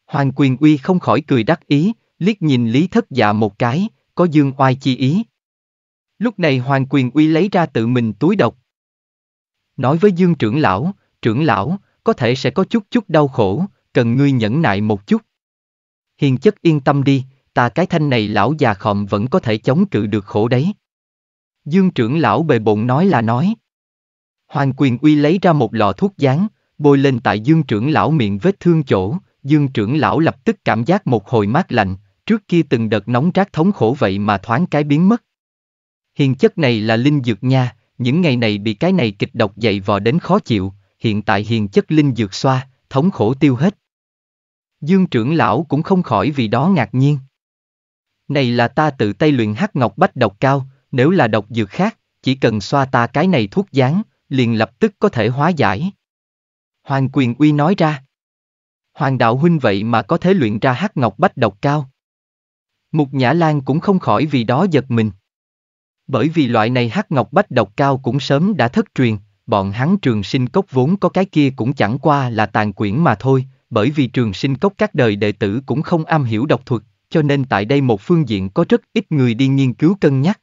Hoàng Quyền Uy không khỏi cười đắc ý, liếc nhìn Lý Thất Dạ một cái, có dương oai chi ý. Lúc này Hoàng Quyền Uy lấy ra tự mình túi độc. Nói với Dương trưởng lão, trưởng lão, có thể sẽ có chút chút đau khổ, cần ngươi nhẫn nại một chút. Hiền chất yên tâm đi, ta cái thanh này lão già khòm vẫn có thể chống cự được khổ đấy. Dương trưởng lão bề bộn nói là nói. Hoàng Quyền Uy lấy ra một lọ thuốc dán, bôi lên tại dương trưởng lão miệng vết thương chỗ, Dương trưởng lão lập tức cảm giác một hồi mát lạnh, trước kia từng đợt nóng rác thống khổ vậy mà thoáng cái biến mất. Hiện chất này là linh dược nha, những ngày này bị cái này kịch độc dậy vò đến khó chịu, hiện tại hiền chất linh dược xoa, thống khổ tiêu hết. Dương trưởng lão cũng không khỏi vì đó ngạc nhiên. Này là ta tự tay luyện hắc ngọc bách độc cao, nếu là độc dược khác, chỉ cần xoa ta cái này thuốc dán, liền lập tức có thể hóa giải. Hoàng Quyền Uy nói ra. Hoàng đạo huynh vậy mà có thể luyện ra hắc ngọc bách độc cao. Mục Nhã Lan cũng không khỏi vì đó giật mình. Bởi vì loại này hắc ngọc bách độc cao cũng sớm đã thất truyền, bọn hắn trường sinh cốc vốn có cái kia cũng chẳng qua là tàn quyển mà thôi, bởi vì trường sinh cốc các đời đệ tử cũng không am hiểu độc thuật, cho nên tại đây một phương diện có rất ít người đi nghiên cứu cân nhắc.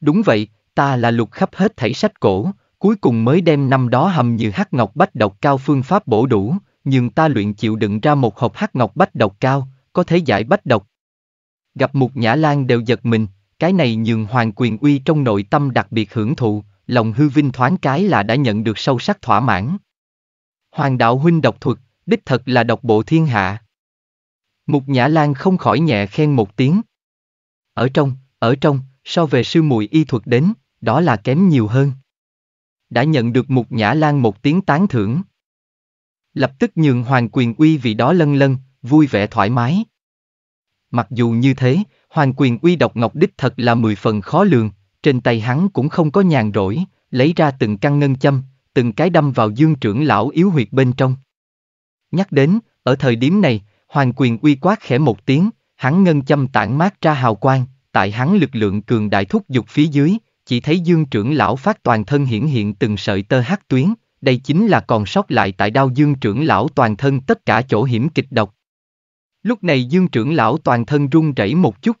Đúng vậy, ta là lục khắp hết thảy sách cổ, cuối cùng mới đem năm đó hầm như hắc ngọc bách độc cao phương pháp bổ đủ, nhưng ta luyện chịu đựng ra một hộp hắc ngọc bách độc cao, có thể giải bách độc. Gặp một Nhã Lan đều giật mình, cái này nhường Hoàng Quyền Uy trong nội tâm đặc biệt hưởng thụ, lòng hư vinh thoáng cái là đã nhận được sâu sắc thỏa mãn. Hoàng đạo huynh độc thuật, đích thật là độc bộ thiên hạ. Mục Nhã Lan không khỏi nhẹ khen một tiếng. Ở trong, ở trong, so về sư mùi y thuật đến, đó là kém nhiều hơn. Đã nhận được Mục Nhã Lan một tiếng tán thưởng, Lập tức nhường hoàng quyền uy vì đó lân lân, vui vẻ thoải mái. Mặc dù như thế, hoàng quyền uy độc ngọc đích thật là mười phần khó lường, trên tay hắn cũng không có nhàn rỗi, lấy ra từng căn ngân châm, từng cái đâm vào dương trưởng lão yếu huyệt bên trong. Nhắc đến, ở thời điểm này, hoàng quyền uy quát khẽ một tiếng, hắn ngân châm tản mát ra hào quang, tại hắn lực lượng cường đại thúc dục phía dưới, chỉ thấy dương trưởng lão phát toàn thân hiển hiện từng sợi tơ hát tuyến, đây chính là còn sót lại tại đao dương trưởng lão toàn thân tất cả chỗ hiểm kịch độc. Lúc này dương trưởng lão toàn thân run rẩy một chút.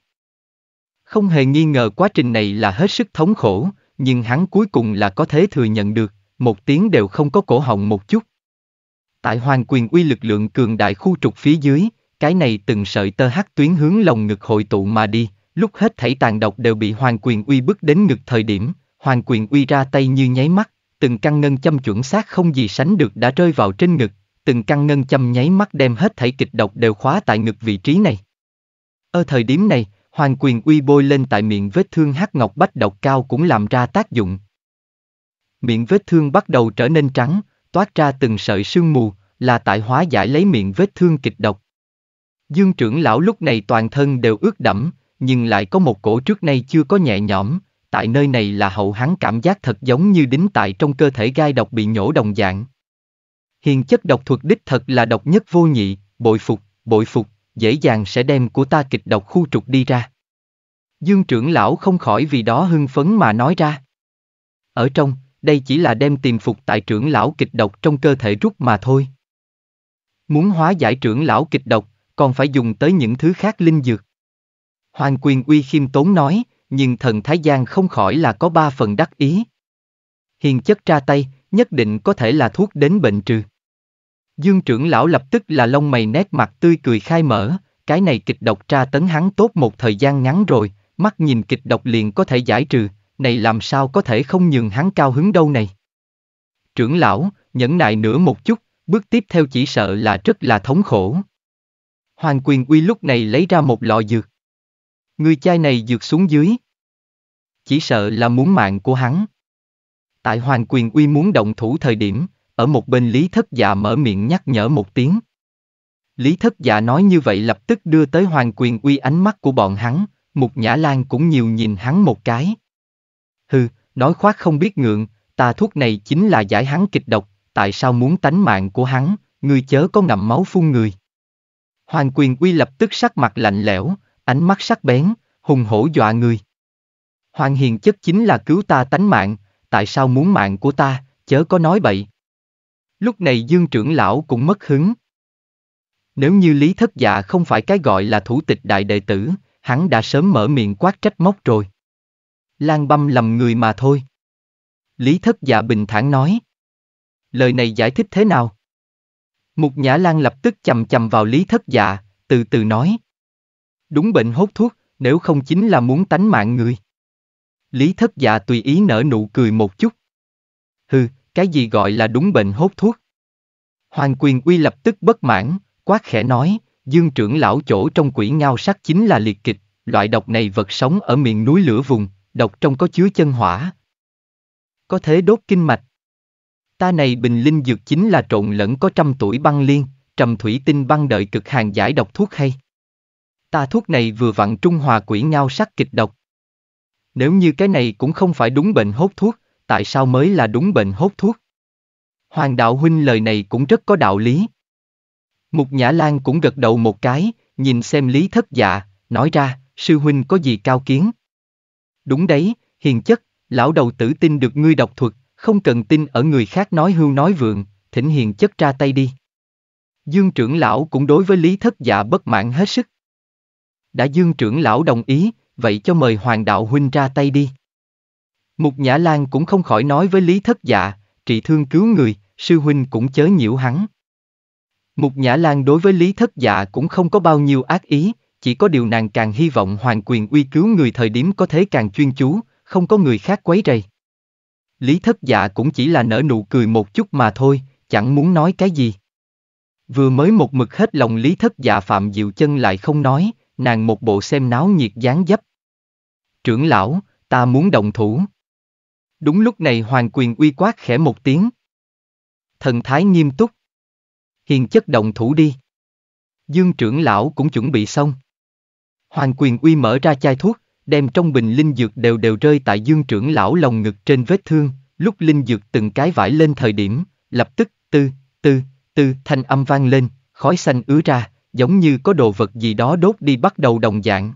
Không hề nghi ngờ quá trình này là hết sức thống khổ, nhưng hắn cuối cùng là có thể thừa nhận được, một tiếng đều không có cổ họng một chút. Tại hoàng quyền uy lực lượng cường đại khu trục phía dưới, cái này từng sợi tơ hắc tuyến hướng lòng ngực hội tụ mà đi, lúc hết thảy tàn độc đều bị hoàng quyền uy bức đến ngực thời điểm, hoàng quyền uy ra tay như nháy mắt, từng căn ngân châm chuẩn xác không gì sánh được đã rơi vào trên ngực, từng căn ngân châm nháy mắt đem hết thảy kịch độc đều khóa tại ngực vị trí này. Ở thời điểm này, hoàng quyền uy bôi lên tại miệng vết thương hắc ngọc bách độc cao cũng làm ra tác dụng. Miệng vết thương bắt đầu trở nên trắng, toát ra từng sợi sương mù, là tại hóa giải lấy miệng vết thương kịch độc. Dương trưởng lão lúc này toàn thân đều ướt đẫm, nhưng lại có một cổ trước nay chưa có nhẹ nhõm, tại nơi này là hậu hắn cảm giác thật giống như đính tại trong cơ thể gai độc bị nhổ đồng dạng. Hiền chất độc thuật đích thật là độc nhất vô nhị, bội phục, bội phục, dễ dàng sẽ đem của ta kịch độc khu trục đi ra. Dương trưởng lão không khỏi vì đó hưng phấn mà nói ra. Ở trong, đây chỉ là đem tiềm phục tại trưởng lão kịch độc trong cơ thể rút mà thôi. Muốn hóa giải trưởng lão kịch độc, còn phải dùng tới những thứ khác linh dược. Hoàng quyền uy khiêm tốn nói, nhưng thần Thái Giang không khỏi là có ba phần đắc ý. Hiền chất ra tay, nhất định có thể là thuốc đến bệnh trừ. Dương trưởng lão lập tức là lông mày nét mặt tươi cười khai mở, cái này kịch độc tra tấn hắn tốt một thời gian ngắn rồi, mắt nhìn kịch độc liền có thể giải trừ, này làm sao có thể không nhường hắn cao hứng đâu này. Trưởng lão, nhẫn nại nữa một chút, bước tiếp theo chỉ sợ là rất là thống khổ. Hoàng quyền uy lúc này lấy ra một lọ dược. Người chai này dược xuống dưới. Chỉ sợ là muốn mạng của hắn. Tại Hoàng Quyền Uy muốn động thủ thời điểm, ở một bên Lý Thất Dạ mở miệng nhắc nhở một tiếng. Lý Thất Dạ nói như vậy lập tức đưa tới Hoàng Quyền Uy ánh mắt của bọn hắn, Mục Nhã Lan cũng nhiều nhìn hắn một cái. Hừ, nói khoác không biết ngượng, tà thuốc này chính là giải hắn kịch độc, tại sao muốn tánh mạng của hắn, Người chớ có ngậm máu phun người. Hoàng Quyền Uy lập tức sắc mặt lạnh lẽo, ánh mắt sắc bén, hùng hổ dọa người. Hoàng hiền chất chính là cứu ta tánh mạng, tại sao muốn mạng của ta, chớ có nói bậy. Lúc này dương trưởng lão cũng mất hứng. Nếu như Lý Thất Dạ không phải cái gọi là thủ tịch đại đệ tử, hắn đã sớm mở miệng quát trách móc rồi. Lan băm lầm người mà thôi. Lý Thất Dạ bình thản nói. Lời này giải thích thế nào? Mục Nhã Lan lập tức chầm chầm vào Lý Thất Dạ, từ từ nói. Đúng bệnh hốt thuốc, nếu không chính là muốn tánh mạng người. Lý thất dạ tùy ý nở nụ cười một chút. Hừ, cái gì gọi là đúng bệnh hốt thuốc? Hoàng quyền uy lập tức bất mãn, quát khẽ nói, dương trưởng lão chỗ trong quỷ ngao sắc chính là liệt kịch, loại độc này vật sống ở miền núi lửa vùng, độc trong có chứa chân hỏa. Có thế đốt kinh mạch. Ta này bình linh dược chính là trộn lẫn có trăm tuổi băng liên, trầm thủy tinh băng đợi cực hàng giải độc thuốc hay. Ta thuốc này vừa vặn trung hòa quỷ ngao sắc kịch độc. Nếu như cái này cũng không phải đúng bệnh hốt thuốc, tại sao mới là đúng bệnh hốt thuốc? Hoàng đạo huynh lời này cũng rất có đạo lý. Mục Nhã Lan cũng gật đầu một cái, nhìn xem Lý Thất Dạ, nói ra, sư huynh có gì cao kiến? Đúng đấy, hiền chất, lão đầu tử tin được ngươi độc thuật, không cần tin ở người khác nói hưu nói vượng, thỉnh hiền chất ra tay đi. Dương trưởng lão cũng đối với Lý Thất Dạ bất mãn hết sức đã dương trưởng lão đồng ý, vậy cho mời hoàng đạo huynh ra tay đi. Mục Nhã Lan cũng không khỏi nói với Lý Thất Dạ, trị thương cứu người, sư huynh cũng chớ nhiễu hắn. Mục Nhã Lan đối với Lý Thất Dạ cũng không có bao nhiêu ác ý, chỉ có điều nàng càng hy vọng hoàng quyền uy cứu người thời điểm có thể càng chuyên chú, không có người khác quấy rầy. Lý Thất Dạ cũng chỉ là nở nụ cười một chút mà thôi, chẳng muốn nói cái gì. Vừa mới một mực hết lòng Lý Thất Dạ Phạm Diệu Chân lại không nói, nàng một bộ xem náo nhiệt dáng dấp. Trưởng lão, ta muốn đồng thủ. Đúng lúc này hoàng quyền uy quát khẽ một tiếng. Thần thái nghiêm túc. Hiền chất đồng thủ đi. Dương trưởng lão cũng chuẩn bị xong. Hoàng quyền uy mở ra chai thuốc, đem trong bình linh dược đều đều rơi tại dương trưởng lão lòng ngực trên vết thương, lúc linh dược từng cái vải lên thời điểm, lập tức, tư, tư, tư, thanh âm vang lên, khói xanh ứa ra, giống như có đồ vật gì đó đốt đi bắt đầu đồng dạng.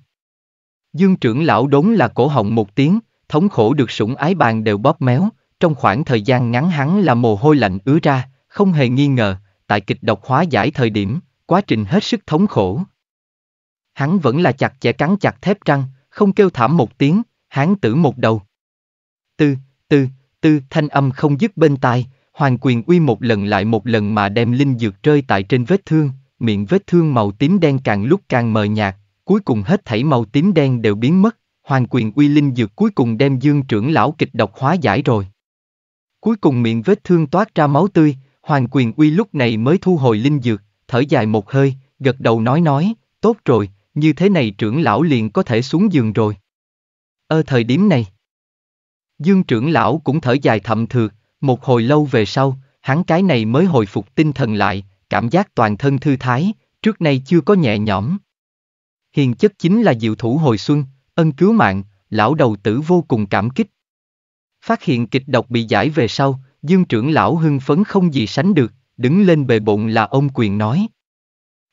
Dương trưởng lão đốn là cổ họng một tiếng, thống khổ được sủng ái bàn đều bóp méo, trong khoảng thời gian ngắn hắn là mồ hôi lạnh ứa ra, không hề nghi ngờ, tại kịch độc hóa giải thời điểm, quá trình hết sức thống khổ. Hắn vẫn là chặt chẽ cắn chặt thép răng, không kêu thảm một tiếng, hắn tử một đầu. Tư, tư, tư thanh âm không dứt bên tai, hoàng quyền uy một lần lại một lần mà đem linh dược rơi tại trên vết thương, miệng vết thương màu tím đen càng lúc càng mờ nhạt, cuối cùng hết thảy màu tím đen đều biến mất, hoàng quyền uy linh dược cuối cùng đem dương trưởng lão kịch độc hóa giải rồi. Cuối cùng miệng vết thương toát ra máu tươi, hoàng quyền uy lúc này mới thu hồi linh dược, thở dài một hơi, gật đầu nói nói, tốt rồi, như thế này trưởng lão liền có thể xuống giường rồi. Ơ thời điểm này, dương trưởng lão cũng thở dài thậm thược, một hồi lâu về sau, hắn cái này mới hồi phục tinh thần lại, cảm giác toàn thân thư thái, trước nay chưa có nhẹ nhõm. Hiền chất chính là diệu thủ hồi xuân, ân cứu mạng, lão đầu tử vô cùng cảm kích. Phát hiện kịch độc bị giải về sau, dương trưởng lão hưng phấn không gì sánh được, đứng lên bề bụng là ông quyền nói.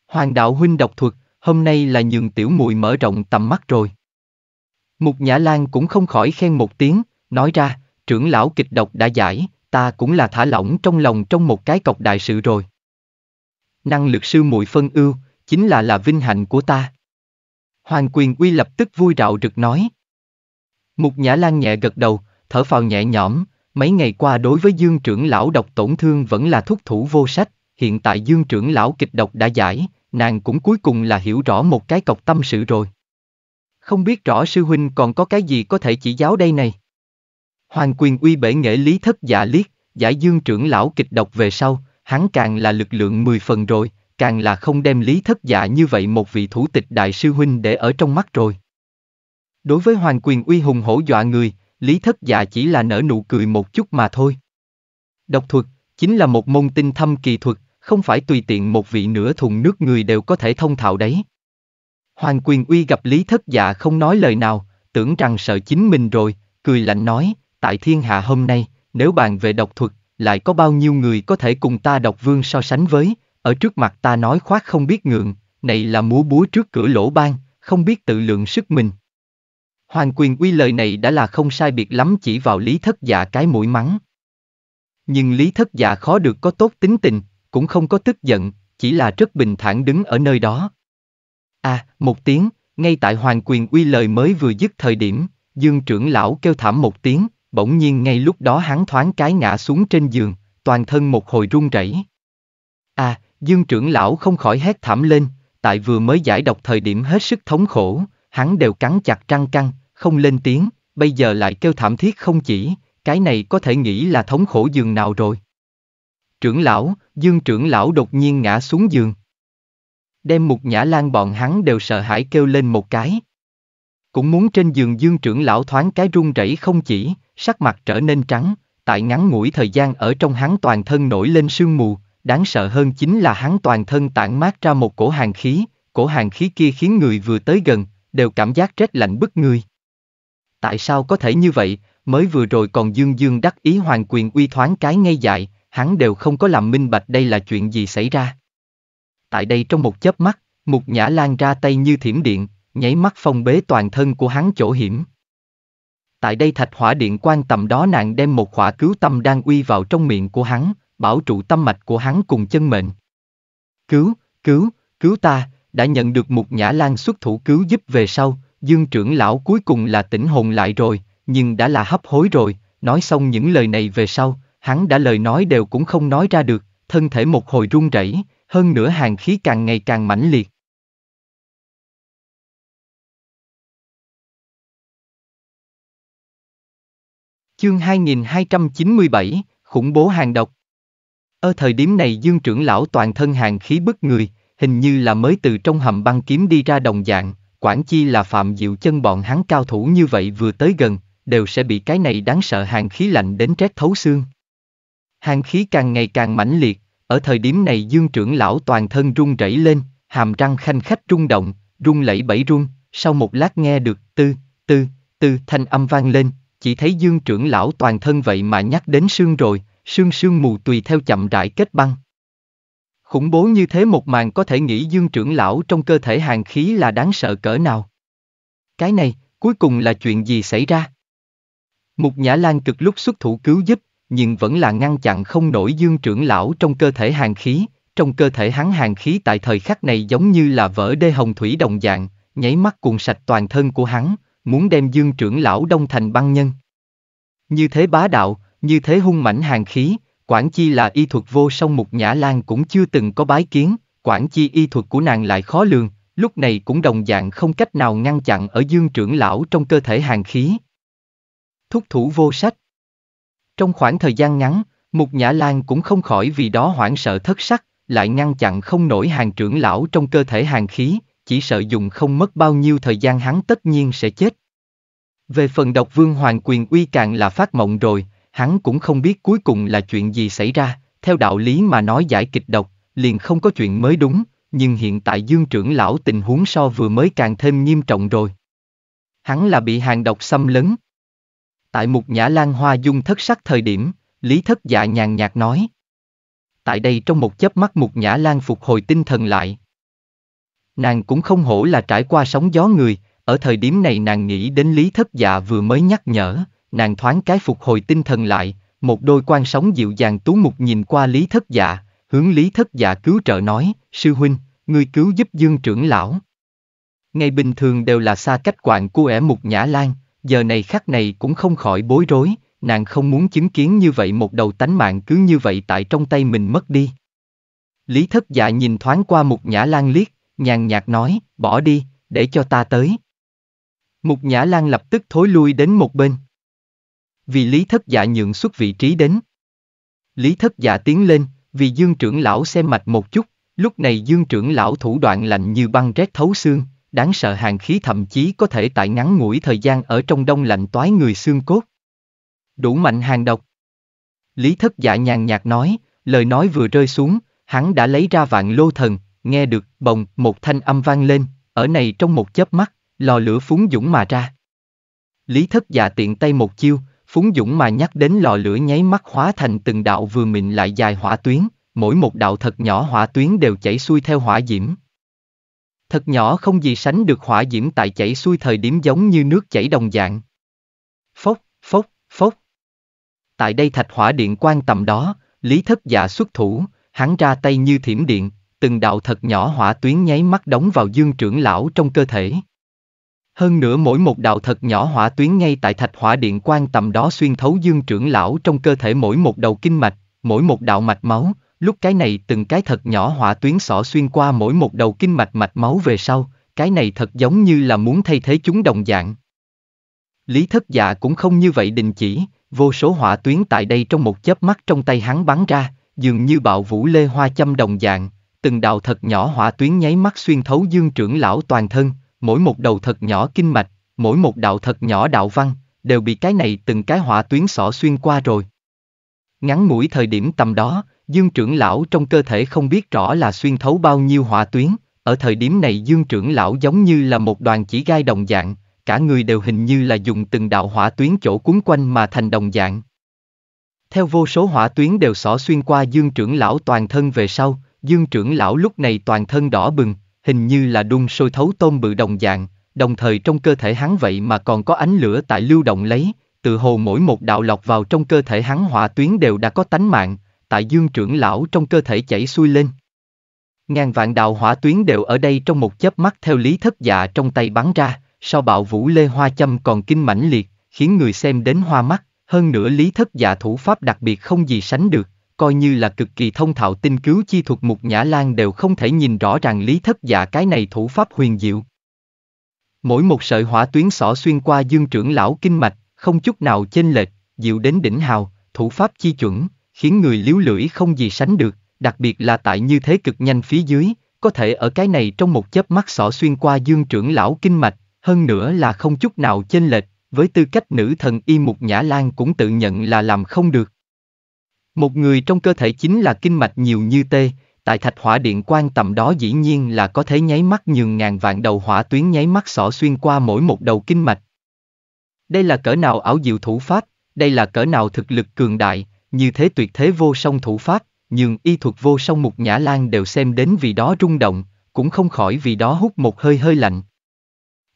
Hoàng đạo huynh độc thuật, hôm nay là nhường tiểu mùi mở rộng tầm mắt rồi. Mục Nhã Lan cũng không khỏi khen một tiếng, nói ra, trưởng lão kịch độc đã giải, ta cũng là thả lỏng trong lòng trong một cái cọc đại sự rồi năng lực sư muội phân ưu, chính là là vinh hạnh của ta. Hoàng quyền uy lập tức vui rạo rực nói. Mục Nhã Lan nhẹ gật đầu, thở phào nhẹ nhõm, mấy ngày qua đối với Dương trưởng lão độc tổn thương vẫn là thúc thủ vô sách, hiện tại Dương trưởng lão kịch độc đã giải, nàng cũng cuối cùng là hiểu rõ một cái cọc tâm sự rồi. Không biết rõ sư huynh còn có cái gì có thể chỉ giáo đây này. Hoàng quyền uy bể nghệ lý thất giả liếc, giải Dương trưởng lão kịch độc về sau, hắn càng là lực lượng mười phần rồi, càng là không đem lý thất dạ như vậy một vị thủ tịch đại sư huynh để ở trong mắt rồi. Đối với hoàng quyền uy hùng hổ dọa người, lý thất dạ chỉ là nở nụ cười một chút mà thôi. Độc thuật, chính là một môn tinh thâm kỳ thuật, không phải tùy tiện một vị nửa thùng nước người đều có thể thông thạo đấy. Hoàng quyền uy gặp lý thất dạ không nói lời nào, tưởng rằng sợ chính mình rồi, cười lạnh nói, tại thiên hạ hôm nay, nếu bàn về độc thuật, lại có bao nhiêu người có thể cùng ta độc vương so sánh với, ở trước mặt ta nói khoác không biết ngượng, này là múa búa trước cửa lỗ ban, không biết tự lượng sức mình. Hoàng quyền uy lời này đã là không sai biệt lắm chỉ vào lý thất dạ cái mũi mắng. Nhưng lý thất dạ khó được có tốt tính tình, cũng không có tức giận, chỉ là rất bình thản đứng ở nơi đó. À, một tiếng, ngay tại hoàng quyền uy lời mới vừa dứt thời điểm, dương trưởng lão kêu thảm một tiếng, bỗng nhiên ngay lúc đó hắn thoáng cái ngã xuống trên giường, toàn thân một hồi run rẩy. À, Dương trưởng lão không khỏi hét thảm lên, tại vừa mới giải độc thời điểm hết sức thống khổ, hắn đều cắn chặt răng căng, không lên tiếng, bây giờ lại kêu thảm thiết không chỉ, cái này có thể nghĩ là thống khổ giường nào rồi. Trưởng lão, Dương trưởng lão đột nhiên ngã xuống giường. Đem một nhã lan bọn hắn đều sợ hãi kêu lên một cái. Cũng muốn trên giường Dương trưởng lão thoáng cái run rẩy không chỉ, sắc mặt trở nên trắng, tại ngắn ngủi thời gian ở trong hắn toàn thân nổi lên sương mù, đáng sợ hơn chính là hắn toàn thân tản mát ra một cổ hàng khí, cổ hàng khí kia khiến người vừa tới gần, đều cảm giác rét lạnh bức người. Tại sao có thể như vậy, mới vừa rồi còn dương dương đắc ý hoàn quyền uy thoáng cái ngay dại, hắn đều không có làm minh bạch đây là chuyện gì xảy ra. Tại đây trong một chớp mắt, Mục Nhã Lan ra tay như thiểm điện, nháy mắt phong bế toàn thân của hắn chỗ hiểm tại đây thạch hỏa điện quan tầm đó nàng đem một khỏa cứu tâm đang uy vào trong miệng của hắn, bảo trụ tâm mạch của hắn cùng chân mệnh. Cứu, cứu, cứu ta, đã nhận được một nhã lan xuất thủ cứu giúp về sau, dương trưởng lão cuối cùng là tỉnh hồn lại rồi, nhưng đã là hấp hối rồi, nói xong những lời này về sau, hắn đã lời nói đều cũng không nói ra được, thân thể một hồi run rẩy, hơn nữa hàng khí càng ngày càng mãnh liệt. Chương 2297, khủng bố hàng độc. Ở thời điểm này Dương trưởng lão toàn thân hàng khí bức người, hình như là mới từ trong hầm băng kiếm đi ra đồng dạng, quản chi là phạm diệu chân bọn hắn cao thủ như vậy vừa tới gần, đều sẽ bị cái này đáng sợ hàng khí lạnh đến trét thấu xương. Hàng khí càng ngày càng mãnh liệt, ở thời điểm này Dương trưởng lão toàn thân rung rẩy lên, hàm răng khanh khách rung động, rung lẩy bẩy rung. sau một lát nghe được tư, tư, tư thanh âm vang lên, chỉ thấy dương trưởng lão toàn thân vậy mà nhắc đến sương rồi, sương sương mù tùy theo chậm rãi kết băng. Khủng bố như thế một màn có thể nghĩ dương trưởng lão trong cơ thể hàng khí là đáng sợ cỡ nào. Cái này, cuối cùng là chuyện gì xảy ra? Mục Nhã Lan cực lúc xuất thủ cứu giúp, nhưng vẫn là ngăn chặn không nổi dương trưởng lão trong cơ thể hàng khí, trong cơ thể hắn hàng khí tại thời khắc này giống như là vỡ đê hồng thủy đồng dạng, nháy mắt cuồng sạch toàn thân của hắn, muốn đem dương trưởng lão đông thành băng nhân. Như thế bá đạo, như thế hung mãnh hàng khí, quản Chi là y thuật vô song Mục Nhã Lan cũng chưa từng có bái kiến, quản Chi y thuật của nàng lại khó lường, lúc này cũng đồng dạng không cách nào ngăn chặn ở dương trưởng lão trong cơ thể hàng khí. Thúc thủ vô sách Trong khoảng thời gian ngắn, Mục Nhã Lan cũng không khỏi vì đó hoảng sợ thất sắc, lại ngăn chặn không nổi hàng trưởng lão trong cơ thể hàng khí, chỉ sợ dùng không mất bao nhiêu thời gian hắn tất nhiên sẽ chết. Về phần độc vương hoàng quyền uy càng là phát mộng rồi, hắn cũng không biết cuối cùng là chuyện gì xảy ra, theo đạo lý mà nói giải kịch độc, liền không có chuyện mới đúng, nhưng hiện tại dương trưởng lão tình huống so vừa mới càng thêm nghiêm trọng rồi. Hắn là bị hàng độc xâm lấn. Tại một nhã lan hoa dung thất sắc thời điểm, Lý Thất Dạ nhàn nhạt nói. Tại đây trong một chớp mắt một nhã lan phục hồi tinh thần lại, Nàng cũng không hổ là trải qua sóng gió người, ở thời điểm này nàng nghĩ đến Lý Thất Dạ vừa mới nhắc nhở, nàng thoáng cái phục hồi tinh thần lại, một đôi quan sóng dịu dàng tú mục nhìn qua Lý Thất Dạ, hướng Lý Thất Dạ cứu trợ nói, sư huynh, ngươi cứu giúp dương trưởng lão. Ngày bình thường đều là xa cách quạng của ẻ mục nhã lan, giờ này khắc này cũng không khỏi bối rối, nàng không muốn chứng kiến như vậy một đầu tánh mạng cứ như vậy tại trong tay mình mất đi. Lý Thất Dạ nhìn thoáng qua mục nhã lan liếc, nhàn nhạt nói, bỏ đi, để cho ta tới. Mục Nhã Lan lập tức thối lui đến một bên. Vì Lý Thất Dạ nhượng xuất vị trí đến. Lý Thất Dạ tiến lên, vì Dương trưởng lão xem mạch một chút, lúc này Dương trưởng lão thủ đoạn lạnh như băng rét thấu xương, đáng sợ hàng khí thậm chí có thể tại ngắn ngủi thời gian ở trong đông lạnh toái người xương cốt. Đủ mạnh hàng độc. Lý Thất Dạ nhàn nhạt nói, lời nói vừa rơi xuống, hắn đã lấy ra vạn lô thần, nghe được, bồng, một thanh âm vang lên, ở này trong một chớp mắt, lò lửa phúng dũng mà ra. Lý thất dạ tiện tay một chiêu, phúng dũng mà nhắc đến lò lửa nháy mắt hóa thành từng đạo vừa mịn lại dài hỏa tuyến, mỗi một đạo thật nhỏ hỏa tuyến đều chảy xuôi theo hỏa diễm. Thật nhỏ không gì sánh được hỏa diễm tại chảy xuôi thời điểm giống như nước chảy đồng dạng. Phốc, phốc, phốc. Tại đây thạch hỏa điện quan tầm đó, Lý Thất Dạ xuất thủ, hắn ra tay như thiểm điện, từng đạo thật nhỏ hỏa tuyến nháy mắt đóng vào dương trưởng lão trong cơ thể. Hơn nữa mỗi một đạo thật nhỏ hỏa tuyến ngay tại thạch hỏa điện quan tầm đó xuyên thấu dương trưởng lão trong cơ thể mỗi một đầu kinh mạch, mỗi một đạo mạch máu, lúc cái này từng cái thật nhỏ hỏa tuyến xỏ xuyên qua mỗi một đầu kinh mạch mạch máu về sau, cái này thật giống như là muốn thay thế chúng đồng dạng. Lý thất dạ cũng không như vậy đình chỉ, vô số hỏa tuyến tại đây trong một chớp mắt trong tay hắn bắn ra, dường như bạo vũ lê hoa châm đồng dạng, từng đạo thật nhỏ hỏa tuyến nháy mắt xuyên thấu dương trưởng lão toàn thân, mỗi một đầu thật nhỏ kinh mạch, mỗi một đạo thật nhỏ đạo văn, đều bị cái này từng cái hỏa tuyến xỏ xuyên qua rồi. Ngắn mũi thời điểm tầm đó, dương trưởng lão trong cơ thể không biết rõ là xuyên thấu bao nhiêu hỏa tuyến, ở thời điểm này dương trưởng lão giống như là một đoàn chỉ gai đồng dạng, cả người đều hình như là dùng từng đạo hỏa tuyến chỗ cuốn quanh mà thành đồng dạng. Theo vô số hỏa tuyến đều xỏ xuyên qua dương trưởng lão toàn thân về sau, Dương trưởng lão lúc này toàn thân đỏ bừng, hình như là đun sôi thấu tôm bự đồng dạng, đồng thời trong cơ thể hắn vậy mà còn có ánh lửa tại lưu động lấy, tự hồ mỗi một đạo lọc vào trong cơ thể hắn hỏa tuyến đều đã có tánh mạng, tại dương trưởng lão trong cơ thể chảy xuôi lên. Ngàn vạn đạo hỏa tuyến đều ở đây trong một chớp mắt theo lý thất dạ trong tay bắn ra, sau bạo vũ lê hoa châm còn kinh mãnh liệt, khiến người xem đến hoa mắt, hơn nữa lý thất dạ thủ pháp đặc biệt không gì sánh được, coi như là cực kỳ thông thạo tinh cứu chi thuật Mục Nhã Lan đều không thể nhìn rõ ràng lý thất giả cái này thủ pháp huyền diệu. Mỗi một sợi hỏa tuyến xỏ xuyên qua dương trưởng lão kinh mạch, không chút nào chênh lệch, diệu đến đỉnh hào, thủ pháp chi chuẩn, khiến người liếu lưỡi không gì sánh được, đặc biệt là tại như thế cực nhanh phía dưới, có thể ở cái này trong một chớp mắt xỏ xuyên qua dương trưởng lão kinh mạch, hơn nữa là không chút nào chênh lệch, với tư cách nữ thần y mục nhã lan cũng tự nhận là làm không được. Một người trong cơ thể chính là kinh mạch nhiều như tê, tại thạch hỏa điện quan tầm đó dĩ nhiên là có thể nháy mắt nhường ngàn vạn đầu hỏa tuyến nháy mắt xỏ xuyên qua mỗi một đầu kinh mạch. Đây là cỡ nào ảo diệu thủ pháp, đây là cỡ nào thực lực cường đại, như thế tuyệt thế vô song thủ pháp, nhường y thuật vô song mục nhã lan đều xem đến vì đó rung động, cũng không khỏi vì đó hút một hơi hơi lạnh.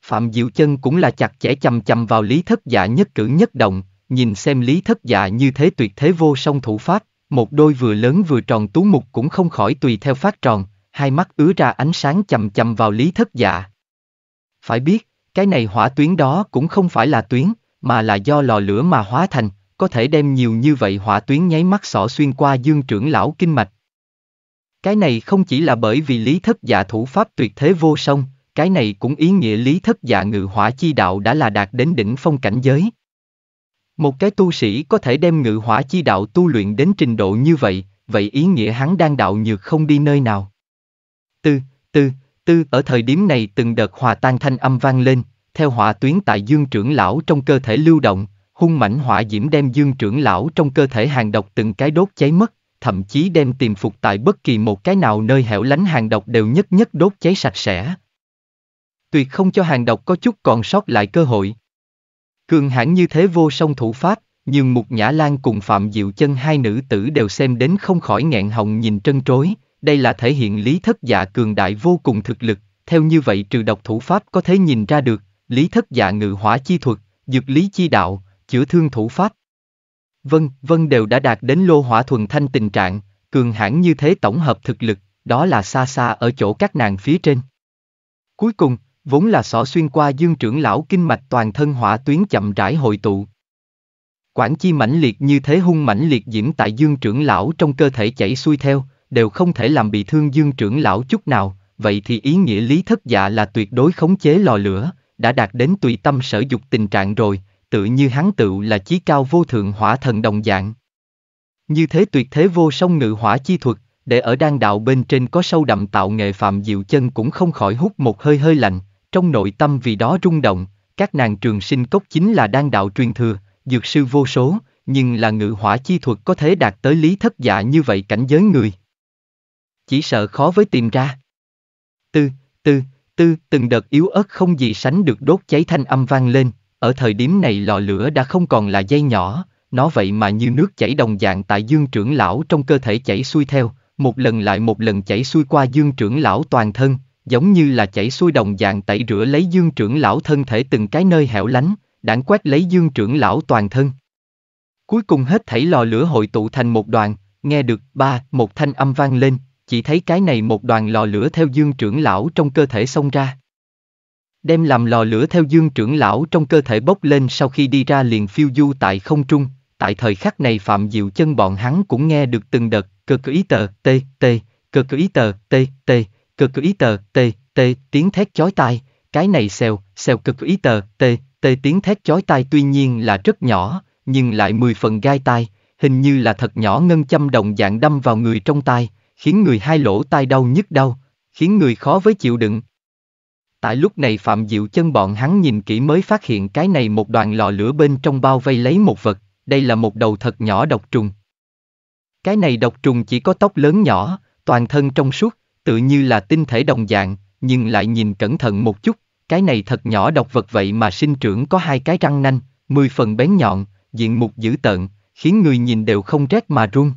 Phạm Diệu Chân cũng là chặt chẽ chầm chầm vào lý thất giả nhất cử nhất động, nhìn xem lý thất dạ như thế tuyệt thế vô song thủ pháp, một đôi vừa lớn vừa tròn tú mục cũng không khỏi tùy theo phát tròn, hai mắt ứa ra ánh sáng chầm chầm vào lý thất dạ. Phải biết, cái này hỏa tuyến đó cũng không phải là tuyến, mà là do lò lửa mà hóa thành, có thể đem nhiều như vậy hỏa tuyến nháy mắt xỏ xuyên qua dương trưởng lão kinh mạch. Cái này không chỉ là bởi vì lý thất dạ thủ pháp tuyệt thế vô song, cái này cũng ý nghĩa lý thất dạ ngự hỏa chi đạo đã là đạt đến đỉnh phong cảnh giới. Một cái tu sĩ có thể đem ngự hỏa chi đạo tu luyện đến trình độ như vậy, vậy ý nghĩa hắn đang đạo nhược không đi nơi nào. Tư, tư, tư ở thời điểm này từng đợt hòa tan thanh âm vang lên, theo hỏa tuyến tại dương trưởng lão trong cơ thể lưu động, hung mảnh hỏa diễm đem dương trưởng lão trong cơ thể hàng độc từng cái đốt cháy mất, thậm chí đem tìm phục tại bất kỳ một cái nào nơi hẻo lánh hàng độc đều nhất nhất đốt cháy sạch sẽ. Tuyệt không cho hàng độc có chút còn sót lại cơ hội. Cường hãn như thế vô song thủ pháp, nhưng Mục Nhã Lan cùng Phạm Diệu Chân hai nữ tử đều xem đến không khỏi nghẹn hồng nhìn trân trối, đây là thể hiện lý thất dạ cường đại vô cùng thực lực, theo như vậy trừ độc thủ pháp có thể nhìn ra được, lý thất dạ ngự hỏa chi thuật, dược lý chi đạo, chữa thương thủ pháp. vân vân đều đã đạt đến lô hỏa thuần thanh tình trạng, cường hãn như thế tổng hợp thực lực, đó là xa xa ở chỗ các nàng phía trên. Cuối cùng, vốn là xỏ xuyên qua dương trưởng lão kinh mạch toàn thân hỏa tuyến chậm rãi hội tụ. Quản chi mãnh liệt như thế hung mãnh liệt diễm tại dương trưởng lão trong cơ thể chảy xuôi theo, đều không thể làm bị thương dương trưởng lão chút nào, vậy thì ý nghĩa lý thất dạ là tuyệt đối khống chế lò lửa, đã đạt đến tùy tâm sở dục tình trạng rồi, tự như hắn tựu là chí cao vô thượng hỏa thần đồng dạng. Như thế tuyệt thế vô song ngự hỏa chi thuật, để ở đan đạo bên trên có sâu đậm tạo nghệ phạm diệu chân cũng không khỏi hút một hơi hơi lạnh, trong nội tâm vì đó rung động, các nàng trường sinh cốc chính là đan đạo truyền thừa, dược sư vô số, nhưng là ngự hỏa chi thuật có thể đạt tới lý thất dạ như vậy cảnh giới người. Chỉ sợ khó với tìm ra. Tư, tư, tư, từng đợt yếu ớt không gì sánh được đốt cháy thanh âm vang lên, ở thời điểm này lò lửa đã không còn là dây nhỏ, nó vậy mà như nước chảy đồng dạng tại dương trưởng lão trong cơ thể chảy xuôi theo, một lần lại một lần chảy xuôi qua dương trưởng lão toàn thân, giống như là chảy xuôi đồng dạng tẩy rửa lấy dương trưởng lão thân thể từng cái nơi hẻo lánh, đảng quét lấy dương trưởng lão toàn thân. Cuối cùng hết thảy lò lửa hội tụ thành một đoàn, nghe được ba, một thanh âm vang lên, chỉ thấy cái này một đoàn lò lửa theo dương trưởng lão trong cơ thể xông ra. Đem làm lò lửa theo dương trưởng lão trong cơ thể bốc lên sau khi đi ra liền phiêu du tại không trung, tại thời khắc này Phạm Diệu chân bọn hắn cũng nghe được từng đợt, cơ cử ý tờ, tê, tê, cơ cử ý tờ, tê, tê, cực ý tờ, t, t, tiếng thét chói tai, cái này xèo, xèo cực ý tờ, t, t tiếng thét chói tai tuy nhiên là rất nhỏ, nhưng lại mười phần gai tai, hình như là thật nhỏ ngân châm đồng dạng đâm vào người trong tai, khiến người hai lỗ tai đau nhức đau, khiến người khó với chịu đựng. Tại lúc này Phạm Diệu chân bọn hắn nhìn kỹ mới phát hiện cái này một đoàn lò lửa bên trong bao vây lấy một vật, đây là một đầu thật nhỏ độc trùng. Cái này độc trùng chỉ có tóc lớn nhỏ, toàn thân trong suốt, tự như là tinh thể đồng dạng, nhưng lại nhìn cẩn thận một chút, cái này thật nhỏ độc vật vậy mà sinh trưởng có hai cái răng nanh, mười phần bén nhọn, diện mục dữ tợn, khiến người nhìn đều không rét mà run.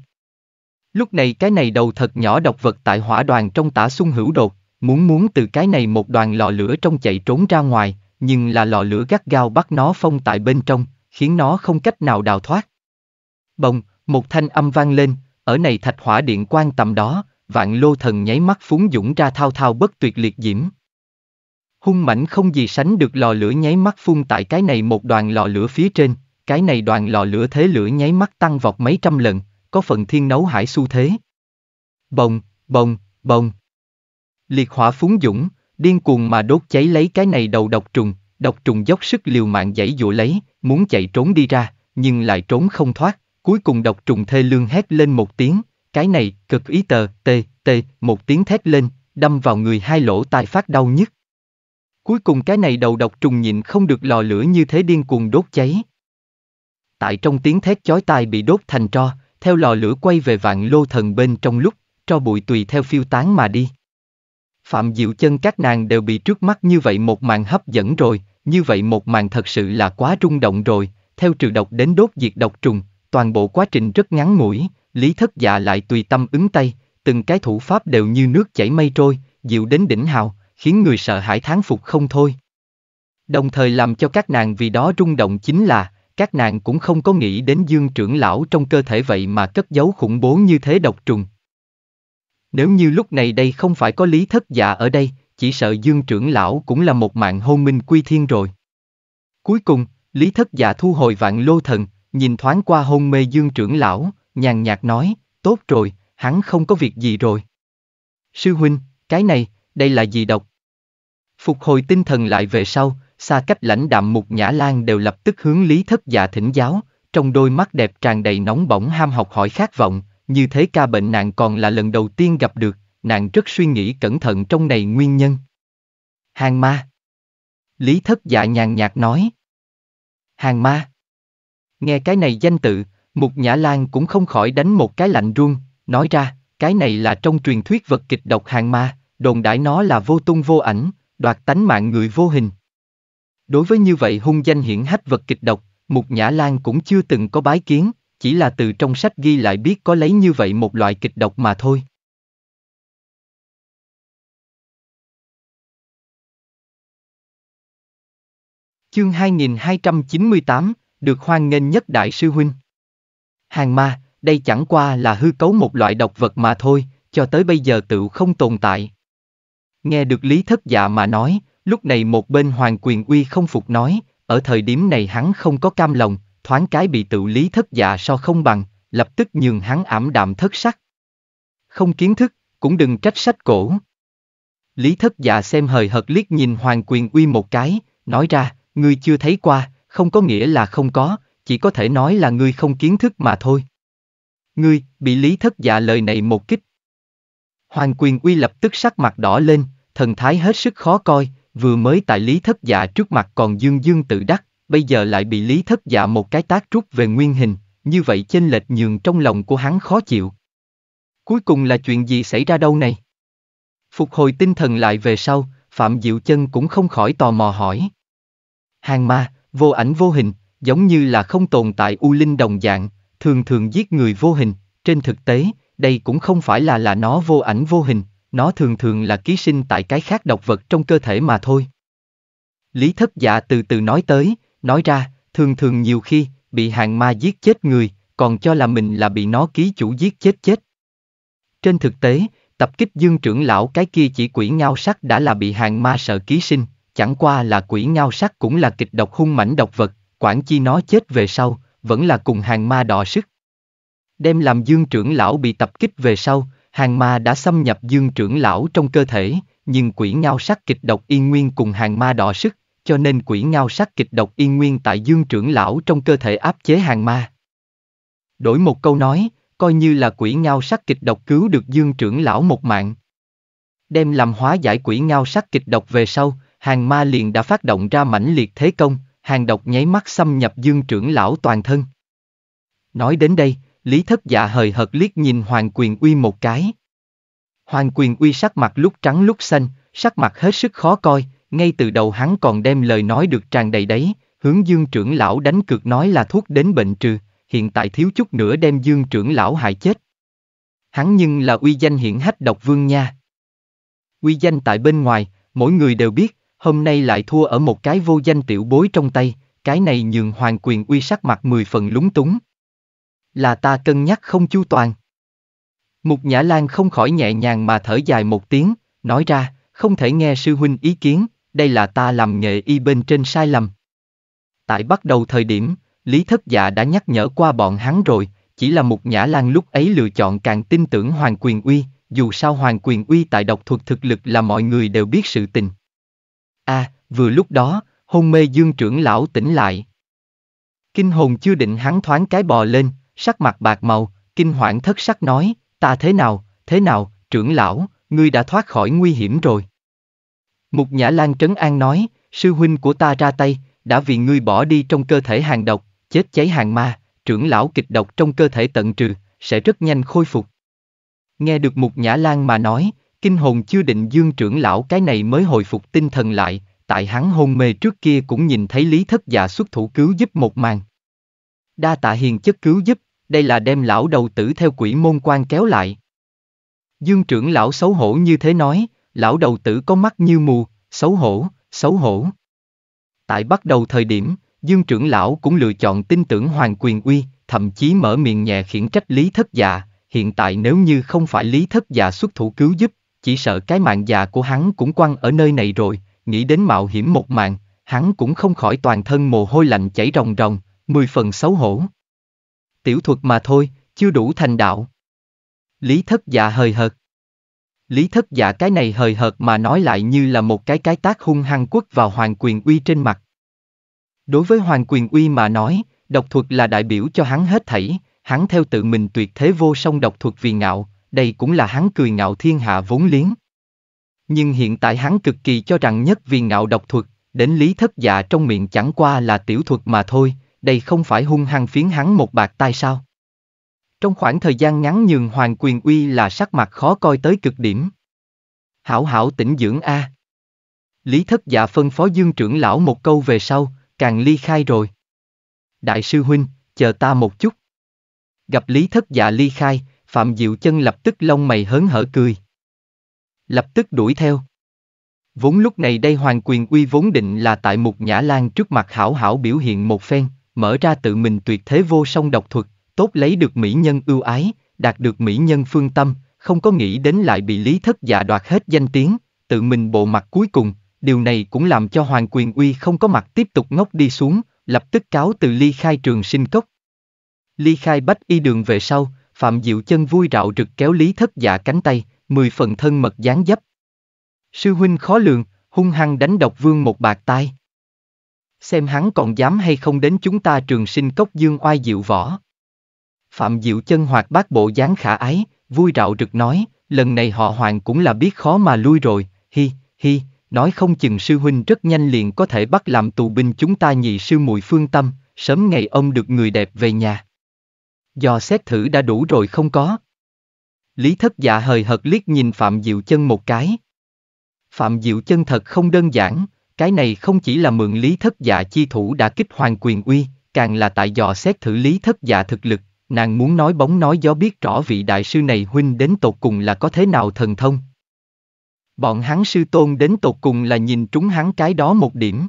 Lúc này cái này đầu thật nhỏ độc vật tại hỏa đoàn trong tả xung hữu đột, muốn muốn từ cái này một đoàn lò lửa trong chạy trốn ra ngoài, nhưng là lò lửa gắt gao bắt nó phong tại bên trong, khiến nó không cách nào đào thoát. Bồng, một thanh âm vang lên, ở này thạch hỏa điện quan tầm đó, vạn lô thần nháy mắt phúng dũng ra thao thao bất tuyệt liệt diễm. Hung mảnh không gì sánh được lò lửa nháy mắt phun tại cái này một đoàn lò lửa phía trên, cái này đoàn lò lửa thế lửa nháy mắt tăng vọt mấy trăm lần, có phần thiên nấu hải xu thế. Bồng, bồng, bồng. Liệt hỏa phúng dũng, điên cuồng mà đốt cháy lấy cái này đầu độc trùng, độc trùng dốc sức liều mạng dãy dụ lấy, muốn chạy trốn đi ra, nhưng lại trốn không thoát, cuối cùng độc trùng thê lương hét lên một tiếng, cái này, cực ý tờ, t t một tiếng thét lên, đâm vào người hai lỗ tai phát đau nhất. Cuối cùng cái này đầu độc trùng nhịn không được lò lửa như thế điên cuồng đốt cháy. Tại trong tiếng thét chói tai bị đốt thành tro, theo lò lửa quay về vạn lô thần bên trong lúc, tro bụi tùy theo phiêu tán mà đi. Phạm Diệu Chân các nàng đều bị trước mắt như vậy một màn hấp dẫn rồi, như vậy một màn thật sự là quá rung động rồi, theo trừ độc đến đốt diệt độc trùng, toàn bộ quá trình rất ngắn ngủi, Lý thất dạ lại tùy tâm ứng tay, từng cái thủ pháp đều như nước chảy mây trôi, dịu đến đỉnh hào, khiến người sợ hãi thán phục không thôi. Đồng thời làm cho các nàng vì đó rung động chính là, các nàng cũng không có nghĩ đến dương trưởng lão trong cơ thể vậy mà cất giấu khủng bố như thế độc trùng. Nếu như lúc này đây không phải có lý thất dạ ở đây, chỉ sợ dương trưởng lão cũng là một mạng hôn minh quy thiên rồi. Cuối cùng, lý thất dạ thu hồi vạn lô thần, nhìn thoáng qua hôn mê dương trưởng lão, nhàn nhạt nói, tốt rồi, hắn không có việc gì rồi. Sư huynh, cái này, đây là gì độc? Phục hồi tinh thần lại về sau, xa cách lãnh đạm mục nhã lan đều lập tức hướng lý thất dạ thỉnh giáo, trong đôi mắt đẹp tràn đầy nóng bỏng ham học hỏi khát vọng, như thế ca bệnh nạn còn là lần đầu tiên gặp được, nạn rất suy nghĩ cẩn thận trong này nguyên nhân. Hàng ma. Lý thất dạ nhàn nhạt nói. Hàng ma. Nghe cái này danh tự, Mục Nhã Lan cũng không khỏi đánh một cái lạnh run, nói ra, cái này là trong truyền thuyết vật kịch độc hàng ma, đồn đại nó là vô tung vô ảnh, đoạt tánh mạng người vô hình. Đối với như vậy hung danh hiển hách vật kịch độc, Mục Nhã Lan cũng chưa từng có bái kiến, chỉ là từ trong sách ghi lại biết có lấy như vậy một loại kịch độc mà thôi. Chương 2298, được hoan nghênh nhất đại sư huynh hàng ma, đây chẳng qua là hư cấu một loại độc vật mà thôi, cho tới bây giờ tựu không tồn tại. Nghe được Lý Thất Dạ mà nói, lúc này một bên Hoàng Quyền Uy không phục nói, ở thời điểm này hắn không có cam lòng, thoáng cái bị tự Lý Thất Dạ so không bằng, lập tức nhường hắn ảm đạm thất sắc. Không kiến thức, cũng đừng trách sách cổ. Lý Thất Dạ xem hời hợt liếc nhìn Hoàng Quyền Uy một cái, nói ra, ngươi chưa thấy qua, không có nghĩa là không có, chỉ có thể nói là ngươi không kiến thức mà thôi. Ngươi, bị lý thất dạ lời này một kích. Hoàng quyền uy lập tức sắc mặt đỏ lên, thần thái hết sức khó coi, vừa mới tại lý thất dạ trước mặt còn dương dương tự đắc, bây giờ lại bị lý thất dạ một cái tác rút về nguyên hình, như vậy chênh lệch nhường trong lòng của hắn khó chịu. Cuối cùng là chuyện gì xảy ra đâu này? Phục hồi tinh thần lại về sau, Phạm Diệu Chân cũng không khỏi tò mò hỏi. Hàng ma, vô ảnh vô hình, giống như là không tồn tại u linh đồng dạng, thường thường giết người vô hình, trên thực tế, đây cũng không phải là là nó vô ảnh vô hình, nó thường thường là ký sinh tại cái khác độc vật trong cơ thể mà thôi. Lý thất dạ từ từ nói tới, nói ra, thường thường nhiều khi, bị hàng ma giết chết người, còn cho là mình là bị nó ký chủ giết chết chết. Trên thực tế, tập kích dương trưởng lão cái kia chỉ quỷ ngao sắc đã là bị hàng ma sợ ký sinh, chẳng qua là quỷ ngao sắc cũng là kịch độc hung mảnh độc vật, quản chi nó chết về sau, vẫn là cùng hàng ma đọ sức. Đem làm dương trưởng lão bị tập kích về sau, hàng ma đã xâm nhập dương trưởng lão trong cơ thể, nhưng quỷ ngao sắc kịch độc yên nguyên cùng hàng ma đọ sức, cho nên quỷ ngao sắc kịch độc yên nguyên tại dương trưởng lão trong cơ thể áp chế hàng ma. Đổi một câu nói, coi như là quỷ ngao sắc kịch độc cứu được dương trưởng lão một mạng. Đem làm hóa giải quỷ ngao sắc kịch độc về sau, hàng ma liền đã phát động ra mãnh liệt thế công, hàng độc nháy mắt xâm nhập dương trưởng lão toàn thân. Nói đến đây, Lý Thất Dạ hời hợt liếc nhìn Hoàng Quyền Uy một cái. Hoàng Quyền Uy sắc mặt lúc trắng lúc xanh, sắc mặt hết sức khó coi, ngay từ đầu hắn còn đem lời nói được tràn đầy đấy, hướng dương trưởng lão đánh cược nói là thuốc đến bệnh trừ, hiện tại thiếu chút nữa đem dương trưởng lão hại chết. Hắn nhưng là uy danh hiển hách độc vương nha. Uy danh tại bên ngoài, mỗi người đều biết, hôm nay lại thua ở một cái vô danh tiểu bối trong tay, cái này nhường hoàng quyền uy sắc mặt mười phần lúng túng. Là ta cân nhắc không chu toàn. Mục Nhã Lan không khỏi nhẹ nhàng mà thở dài một tiếng, nói ra, không thể nghe sư huynh ý kiến, đây là ta làm nghệ y bên trên sai lầm. Tại bắt đầu thời điểm, Lý Thất Dạ đã nhắc nhở qua bọn hắn rồi, chỉ là Mục Nhã Lan lúc ấy lựa chọn càng tin tưởng Hoàng Quyền Uy, dù sao Hoàng Quyền Uy tại độc thuật thực lực là mọi người đều biết sự tình, À, vừa lúc đó, hôn mê dương trưởng lão tỉnh lại. Kinh hồn chưa định hắn thoáng cái bò lên, sắc mặt bạc màu, kinh hoảng thất sắc nói, ta thế nào, thế nào, trưởng lão, ngươi đã thoát khỏi nguy hiểm rồi. Mục Nhã Lan Trấn An nói, sư huynh của ta ra tay, đã vì ngươi bỏ đi trong cơ thể hàng độc, chết cháy hàng ma, trưởng lão kịch độc trong cơ thể tận trừ, sẽ rất nhanh khôi phục. Nghe được Mục Nhã Lan mà nói, Kinh hồn chưa định dương trưởng lão cái này mới hồi phục tinh thần lại, tại hắn hôn mê trước kia cũng nhìn thấy lý thất dạ xuất thủ cứu giúp một màn. Đa tạ hiền chất cứu giúp, đây là đem lão đầu tử theo quỷ môn quan kéo lại. Dương trưởng lão xấu hổ như thế nói, lão đầu tử có mắt như mù, xấu hổ, xấu hổ. Tại bắt đầu thời điểm, Dương trưởng lão cũng lựa chọn tin tưởng Hoàng Quyền Uy, thậm chí mở miệng nhẹ khiển trách Lý Thất Dạ, hiện tại nếu như không phải Lý Thất Dạ xuất thủ cứu giúp, chỉ sợ cái mạng già của hắn cũng quăng ở nơi này rồi, nghĩ đến mạo hiểm một mạng, hắn cũng không khỏi toàn thân mồ hôi lạnh chảy ròng ròng, mười phần xấu hổ. Tiểu thuật mà thôi, chưa đủ thành đạo. Lý thất dạ hời hợt. Lý thất dạ cái này hời hợt mà nói lại như là một cái cái tác hung hăng quất vào hoàng quyền uy trên mặt. Đối với hoàng quyền uy mà nói, độc thuật là đại biểu cho hắn hết thảy, hắn theo tự mình tuyệt thế vô song độc thuật vì ngạo, đây cũng là hắn cười ngạo thiên hạ vốn liếng. Nhưng hiện tại hắn cực kỳ cho rằng nhất vì ngạo độc thuật, đến lý thất dạ trong miệng chẳng qua là tiểu thuật mà thôi, đây không phải hung hăng phiến hắn một bạc tai sao. Trong khoảng thời gian ngắn nhường hoàng quyền uy là sắc mặt khó coi tới cực điểm. Hảo hảo tỉnh dưỡng A. Lý thất dạ phân phó dương trưởng lão một câu về sau, càng ly khai rồi. Đại sư huynh, chờ ta một chút. Gặp Lý thất dạ ly khai, Phạm Diệu Chân lập tức lông mày hớn hở cười. Lập tức đuổi theo. Vốn lúc này đây Hoàng Quyền Uy vốn định là tại một Nhã Lan trước mặt hảo hảo biểu hiện một phen, mở ra tự mình tuyệt thế vô song độc thuật, tốt lấy được mỹ nhân ưu ái, đạt được mỹ nhân phương tâm, không có nghĩ đến lại bị lý thất dạ đoạt hết danh tiếng, tự mình bộ mặt cuối cùng, điều này cũng làm cho Hoàng Quyền Uy không có mặt tiếp tục ngốc đi xuống, lập tức cáo từ ly khai trường sinh cốc. Ly khai bách y đường về sau, Phạm Diệu chân vui rạo rực kéo Lý Thất Dạ cánh tay, mười phần thân mật dáng dấp. Sư huynh khó lường, hung hăng đánh độc vương một bạc tai. Xem hắn còn dám hay không đến chúng ta trường sinh cốc dương oai diệu võ. Phạm Diệu chân hoạt bát bộ dáng khả ái, vui rạo rực nói, lần này họ hoàng cũng là biết khó mà lui rồi, hi, hi, nói không chừng sư huynh rất nhanh liền có thể bắt làm tù binh chúng ta nhị sư muội phương tâm, sớm ngày ông được người đẹp về nhà. Dò xét thử đã đủ rồi không có. Lý thất dạ hời hợt liếc nhìn Phạm Diệu Chân một cái. Phạm Diệu Chân thật không đơn giản, cái này không chỉ là mượn Lý thất dạ chi thủ đã kích hoàng quyền uy, càng là tại dò xét thử Lý thất dạ thực lực, nàng muốn nói bóng nói gió biết rõ vị đại sư này huynh đến tột cùng là có thế nào thần thông. Bọn hắn sư tôn đến tột cùng là nhìn trúng hắn cái đó một điểm.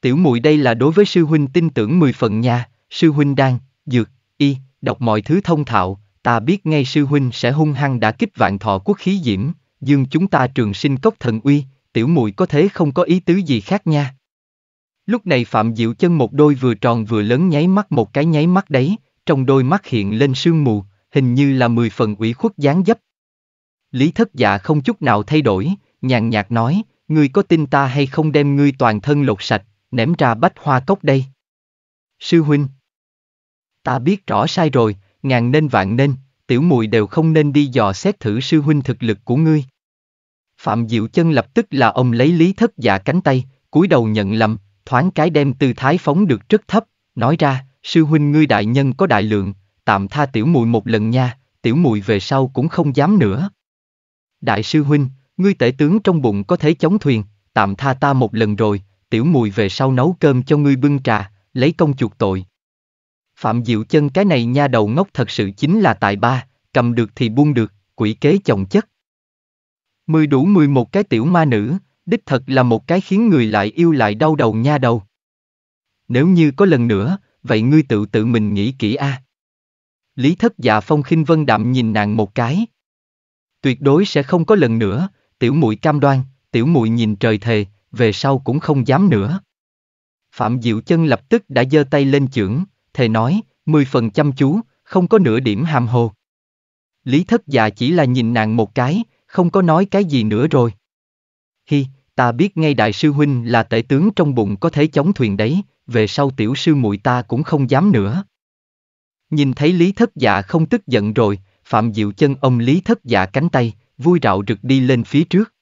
Tiểu muội đây là đối với sư huynh tin tưởng mười phần nha, sư huynh đang, dược, y, đọc mọi thứ thông thạo, ta biết ngay sư huynh sẽ hung hăng đã kích vạn thọ quốc khí diễm, dương chúng ta trường sinh cốc thần uy, tiểu mùi có thế không có ý tứ gì khác nha. Lúc này Phạm Diệu chân một đôi vừa tròn vừa lớn nháy mắt một cái nháy mắt đấy, trong đôi mắt hiện lên sương mù, hình như là mười phần ủy khuất dáng dấp. Lý thất dạ không chút nào thay đổi, nhàn nhạt nói, ngươi có tin ta hay không đem ngươi toàn thân lột sạch, ném ra bách hoa cốc đây. Sư huynh, Ta biết rõ sai rồi, ngàn nên vạn nên, tiểu mùi đều không nên đi dò xét thử sư huynh thực lực của ngươi. Phạm Diệu Chân lập tức là ông lấy Lý Thất giả cánh tay, cúi đầu nhận lầm, thoáng cái đem tư thái phóng được rất thấp, nói ra, sư huynh ngươi đại nhân có đại lượng, tạm tha tiểu mùi một lần nha, tiểu mùi về sau cũng không dám nữa. Đại sư huynh, ngươi tể tướng trong bụng có thể chống thuyền, tạm tha ta một lần rồi, tiểu mùi về sau nấu cơm cho ngươi bưng trà, lấy công chuộc tội. Phạm Diệu Chân cái này nha đầu ngốc thật sự chính là tài ba, cầm được thì buông được, quỷ kế chồng chất. Mười đủ mười một cái tiểu ma nữ, đích thật là một cái khiến người lại yêu lại đau đầu nha đầu. Nếu như có lần nữa, vậy ngươi tự tự mình nghĩ kỹ a. À. Lý thất dạ phong khinh vân đạm nhìn nàng một cái. Tuyệt đối sẽ không có lần nữa, tiểu Mụi cam đoan, tiểu Mụi nhìn trời thề, về sau cũng không dám nữa. Phạm Diệu Chân lập tức đã giơ tay lên trưởng thề nói, mười phần chăm chú, không có nửa điểm hàm hồ. Lý thất già chỉ là nhìn nàng một cái, không có nói cái gì nữa rồi. Hi, ta biết ngay đại sư huynh là tể tướng trong bụng có thể chống thuyền đấy, về sau tiểu sư muội ta cũng không dám nữa. Nhìn thấy Lý thất già không tức giận rồi, Phạm Diệu chân ông Lý thất già cánh tay, vui rạo rực đi lên phía trước.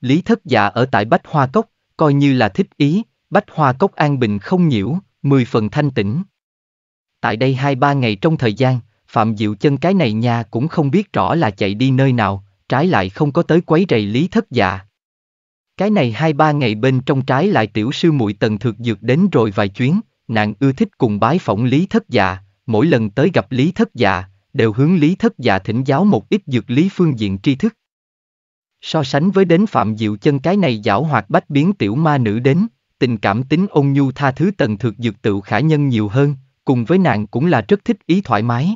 Lý thất già ở tại Bách Hoa Cốc, coi như là thích ý, Bách Hoa Cốc an bình không nhiễu, mười phần thanh tĩnh. Tại đây hai ba ngày trong thời gian, Phạm Diệu Chân cái này nha cũng không biết rõ là chạy đi nơi nào, trái lại không có tới quấy rầy lý thất dạ. Cái này hai ba ngày bên trong trái lại tiểu sư muội tần thực dược đến rồi vài chuyến, nàng ưa thích cùng bái phỏng lý thất dạ, mỗi lần tới gặp lý thất dạ, đều hướng lý thất dạ thỉnh giáo một ít dược lý phương diện tri thức. So sánh với đến Phạm Diệu Chân cái này giảo hoạt bách biến tiểu ma nữ đến, tình cảm tính ôn nhu tha thứ tần thực dược tự khả nhân nhiều hơn, cùng với nàng cũng là rất thích ý thoải mái.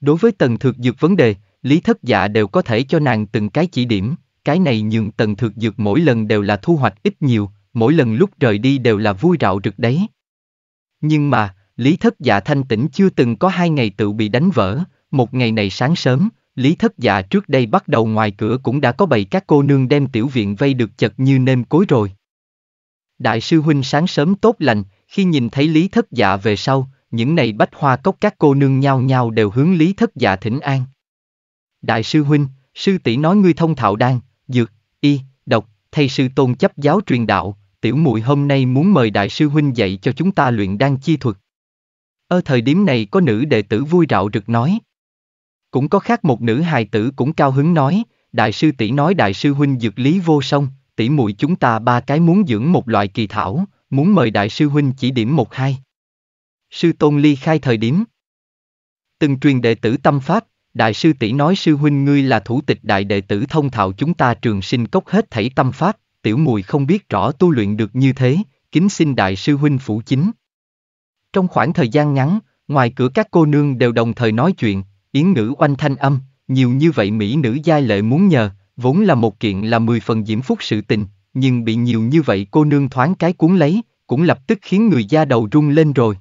Đối với tần thực dược vấn đề, lý thất dạ đều có thể cho nàng từng cái chỉ điểm, cái này nhường tần thực dược mỗi lần đều là thu hoạch ít nhiều, mỗi lần lúc rời đi đều là vui rạo rực đấy. Nhưng mà, Lý Thất Dạ thanh tĩnh chưa từng có hai ngày tự bị đánh vỡ, một ngày này sáng sớm, Lý Thất Dạ trước đây bắt đầu ngoài cửa cũng đã có bày các cô nương đem tiểu viện vây được chật như nêm cối rồi. Đại sư huynh sáng sớm tốt lành, khi nhìn thấy Lý Thất Dạ về sau, những này bách hoa cốc các cô nương nhau nhau đều hướng Lý Thất Dạ thỉnh an. Đại sư Huynh, sư tỷ nói ngươi thông thạo đan, dược, y, độc, thầy sư tôn chấp giáo truyền đạo, tiểu muội hôm nay muốn mời đại sư Huynh dạy cho chúng ta luyện đan chi thuật. Ở thời điểm này có nữ đệ tử vui rạo rực nói. Cũng có khác một nữ hài tử cũng cao hứng nói, đại sư tỷ nói đại sư Huynh dược lý vô song, tỷ muội chúng ta ba cái muốn dưỡng một loại kỳ thảo, muốn mời đại sư huynh chỉ điểm một hai. Sư tôn ly khai thời điểm. Từng truyền đệ tử tâm pháp, đại sư tỷ nói sư huynh ngươi là thủ tịch đại đệ tử thông thạo chúng ta trường sinh cốc hết thảy tâm pháp, tiểu mùi không biết rõ tu luyện được như thế, kính xin đại sư huynh phủ chính. Trong khoảng thời gian ngắn, ngoài cửa các cô nương đều đồng thời nói chuyện, yến ngữ oanh thanh âm, nhiều như vậy mỹ nữ giai lệ muốn nhờ, vốn là một kiện là mười phần diễm phúc sự tình, nhưng bị nhiều như vậy cô nương thoáng cái cuốn lấy, cũng lập tức khiến người da đầu rung lên rồi.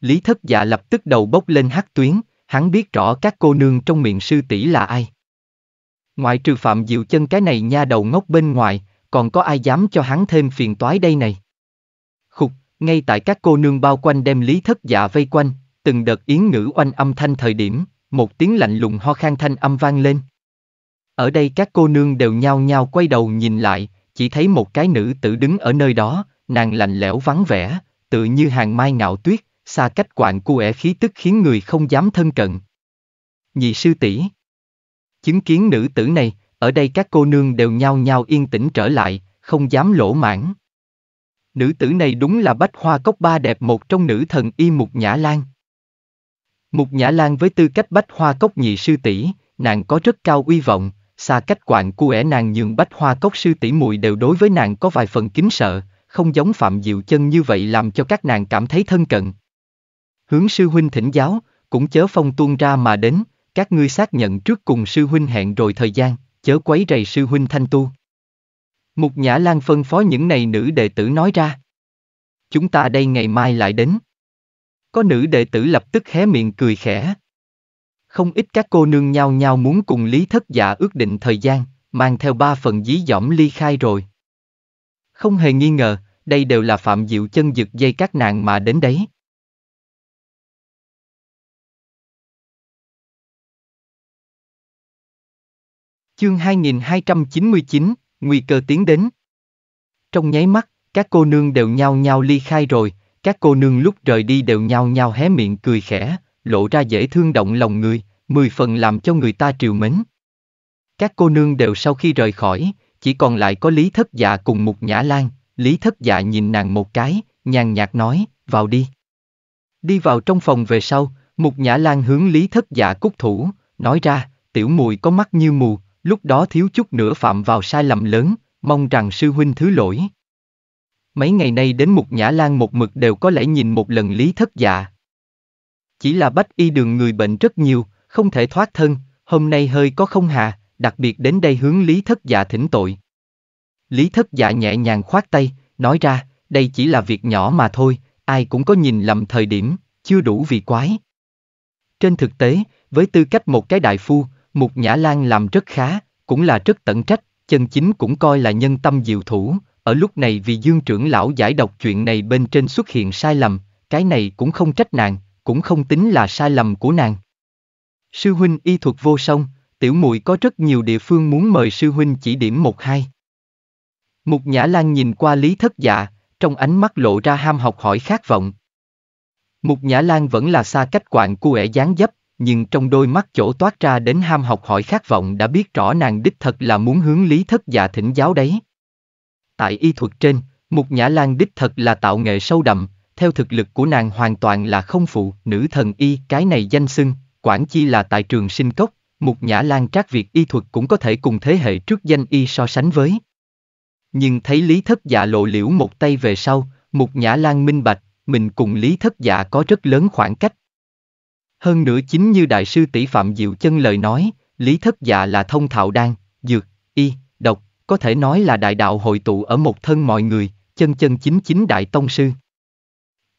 Lý thất dạ lập tức đầu bốc lên hát tuyến, hắn biết rõ các cô nương trong miệng sư tỷ là ai. Ngoại trừ Phạm Diệu Chân cái này nha đầu ngốc bên ngoài, còn có ai dám cho hắn thêm phiền toái đây này. Khục, ngay tại các cô nương bao quanh đem lý thất dạ vây quanh, từng đợt yến ngữ oanh âm thanh thời điểm, một tiếng lạnh lùng ho khan thanh âm vang lên. Ở đây các cô nương đều nhao nhao quay đầu nhìn lại, chỉ thấy một cái nữ tử đứng ở nơi đó, nàng lạnh lẽo vắng vẻ, tự như hàng mai ngạo tuyết, xa cách quạng cuể khí tức khiến người không dám thân cận. Nhị sư tỷ Chứng kiến nữ tử này, ở đây các cô nương đều nhao nhao yên tĩnh trở lại, không dám lỗ mãn. Nữ tử này đúng là bách hoa cốc ba đẹp một trong nữ thần y Mục Nhã Lan. Mục Nhã Lan với tư cách bách hoa cốc nhị sư tỷ, nàng có rất cao uy vọng, xa cách quạng cuể nàng nhường bách hoa cốc sư tỷ muội đều đối với nàng có vài phần kính sợ, không giống Phạm Diệu Chân như vậy làm cho các nàng cảm thấy thân cận. Hướng sư huynh thỉnh giáo, cũng chớ phong tuôn ra mà đến, các ngươi xác nhận trước cùng sư huynh hẹn rồi thời gian, chớ quấy rầy sư huynh thanh tu. Mục Nhã Lan phân phó những này nữ đệ tử nói ra. Chúng ta đây ngày mai lại đến. Có nữ đệ tử lập tức hé miệng cười khẽ. Không ít các cô nương nhau nhau muốn cùng Lý Thất Dạ ước định thời gian, mang theo ba phần dí dỏm ly khai rồi. Không hề nghi ngờ, đây đều là Phạm Diệu chân giật dây các nàng mà đến đấy. Chương 2299, nguy cơ tiến đến. Trong nháy mắt, các cô nương đều nhau nhau ly khai rồi, các cô nương lúc rời đi đều nhau nhau hé miệng cười khẽ, lộ ra dễ thương động lòng người, mười phần làm cho người ta triều mến. Các cô nương đều sau khi rời khỏi, chỉ còn lại có Lý Thất Dạ cùng một Nhã Lan, Lý Thất Dạ nhìn nàng một cái, nhàn nhạt nói, vào đi. Đi vào trong phòng về sau, một Nhã Lan hướng Lý Thất Dạ cúc thủ, nói ra, tiểu mùi có mắt như mù, lúc đó thiếu chút nữa phạm vào sai lầm lớn, mong rằng sư huynh thứ lỗi. Mấy ngày nay đến một Nhã Lan một mực đều có lẽ nhìn một lần Lý Thất Dạ, chỉ là bách y đường người bệnh rất nhiều, không thể thoát thân, hôm nay hơi có không hà, đặc biệt đến đây hướng Lý Thất Dạ thỉnh tội. Lý Thất Dạ nhẹ nhàng khoát tay, nói ra, đây chỉ là việc nhỏ mà thôi, ai cũng có nhìn lầm thời điểm, chưa đủ vì quái. Trên thực tế, với tư cách một cái đại phu, Mục Nhã Lan làm rất khá, cũng là rất tận trách, chân chính cũng coi là nhân tâm diệu thủ, ở lúc này vì Dương trưởng lão giải độc chuyện này bên trên xuất hiện sai lầm, cái này cũng không trách nàng, cũng không tính là sai lầm của nàng. Sư huynh y thuật vô song, tiểu muội có rất nhiều địa phương muốn mời sư huynh chỉ điểm một hai. Mục Nhã Lan nhìn qua Lý Thất Dạ, trong ánh mắt lộ ra ham học hỏi khát vọng. Mục Nhã Lan vẫn là xa cách quạng cuệ dáng dấp, nhưng trong đôi mắt chỗ toát ra đến ham học hỏi khát vọng đã biết rõ nàng đích thật là muốn hướng Lý Thất Dạ thỉnh giáo đấy. Tại y thuật trên, Mục Nhã Lan đích thật là tạo nghệ sâu đậm, theo thực lực của nàng hoàn toàn là không phụ nữ thần y cái này danh xưng, quản chi là tại trường sinh cốc, một Nhã Lan trác việc y thuật cũng có thể cùng thế hệ trước danh y so sánh với. Nhưng thấy Lý Thất Dạ lộ liễu một tay về sau, một Nhã Lan minh bạch, mình cùng Lý Thất Dạ có rất lớn khoảng cách. Hơn nữa chính như Đại sư tỷ Phạm Diệu Chân lời nói, Lý Thất Dạ là thông thạo đan, dược, y, độc, có thể nói là đại đạo hội tụ ở một thân mọi người, chân chân chính chính đại tông sư.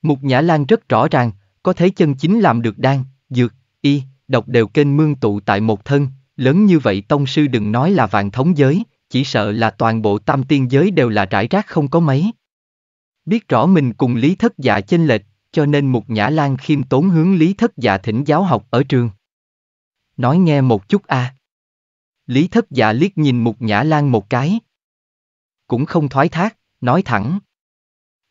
Mục Nhã Lan rất rõ ràng, có thế chân chính làm được đan, dược, y, độc đều kênh mương tụ tại một thân, lớn như vậy tông sư đừng nói là vạn thống giới, chỉ sợ là toàn bộ tam tiên giới đều là rải rác không có mấy. Biết rõ mình cùng Lý Thất Dạ chênh lệch, cho nên Mục Nhã Lan khiêm tốn hướng Lý Thất Dạ thỉnh giáo học ở trường. Nói nghe một chút a. À. Lý Thất Dạ liếc nhìn Mục Nhã Lan một cái. Cũng không thoái thác, nói thẳng,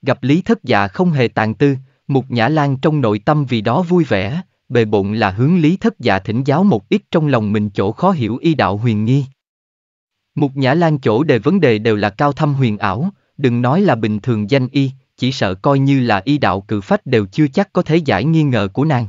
Gặp Lý Thất Dạ không hề tàn tư, Mục Nhã Lan trong nội tâm vì đó vui vẻ, bề bộn là hướng Lý Thất Dạ thỉnh giáo một ít trong lòng mình chỗ khó hiểu y đạo huyền nghi. Mục Nhã Lan chỗ đề vấn đề đều là cao thâm huyền ảo, đừng nói là bình thường danh y, chỉ sợ coi như là y đạo cử phách đều chưa chắc có thể giải nghi ngờ của nàng.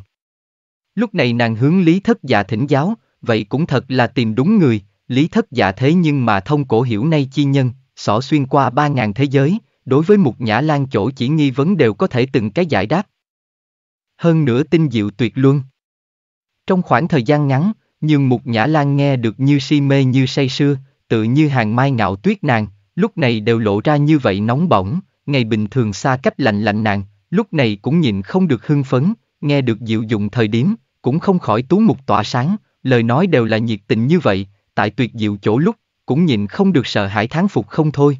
Lúc này nàng hướng Lý Thất Dạ thỉnh giáo, vậy cũng thật là tìm đúng người, Lý Thất Dạ thế nhưng mà thông cổ hiểu nay chi nhân, xỏ xuyên qua ba ngàn thế giới, đối với một Nhã Lan chỗ chỉ nghi vấn đều có thể từng cái giải đáp. Hơn nữa tinh diệu tuyệt luân. Trong khoảng thời gian ngắn, nhưng một Nhã Lan nghe được như si mê như say sưa, tự như hàng mai ngạo tuyết nàng, lúc này đều lộ ra như vậy nóng bỏng, ngày bình thường xa cách lạnh lạnh nàng, lúc này cũng nhìn không được hưng phấn, nghe được diệu dụng thời điểm, cũng không khỏi tú mục tỏa sáng, lời nói đều là nhiệt tình như vậy, tại tuyệt diệu chỗ lúc, cũng nhìn không được sợ hãi thán phục không thôi.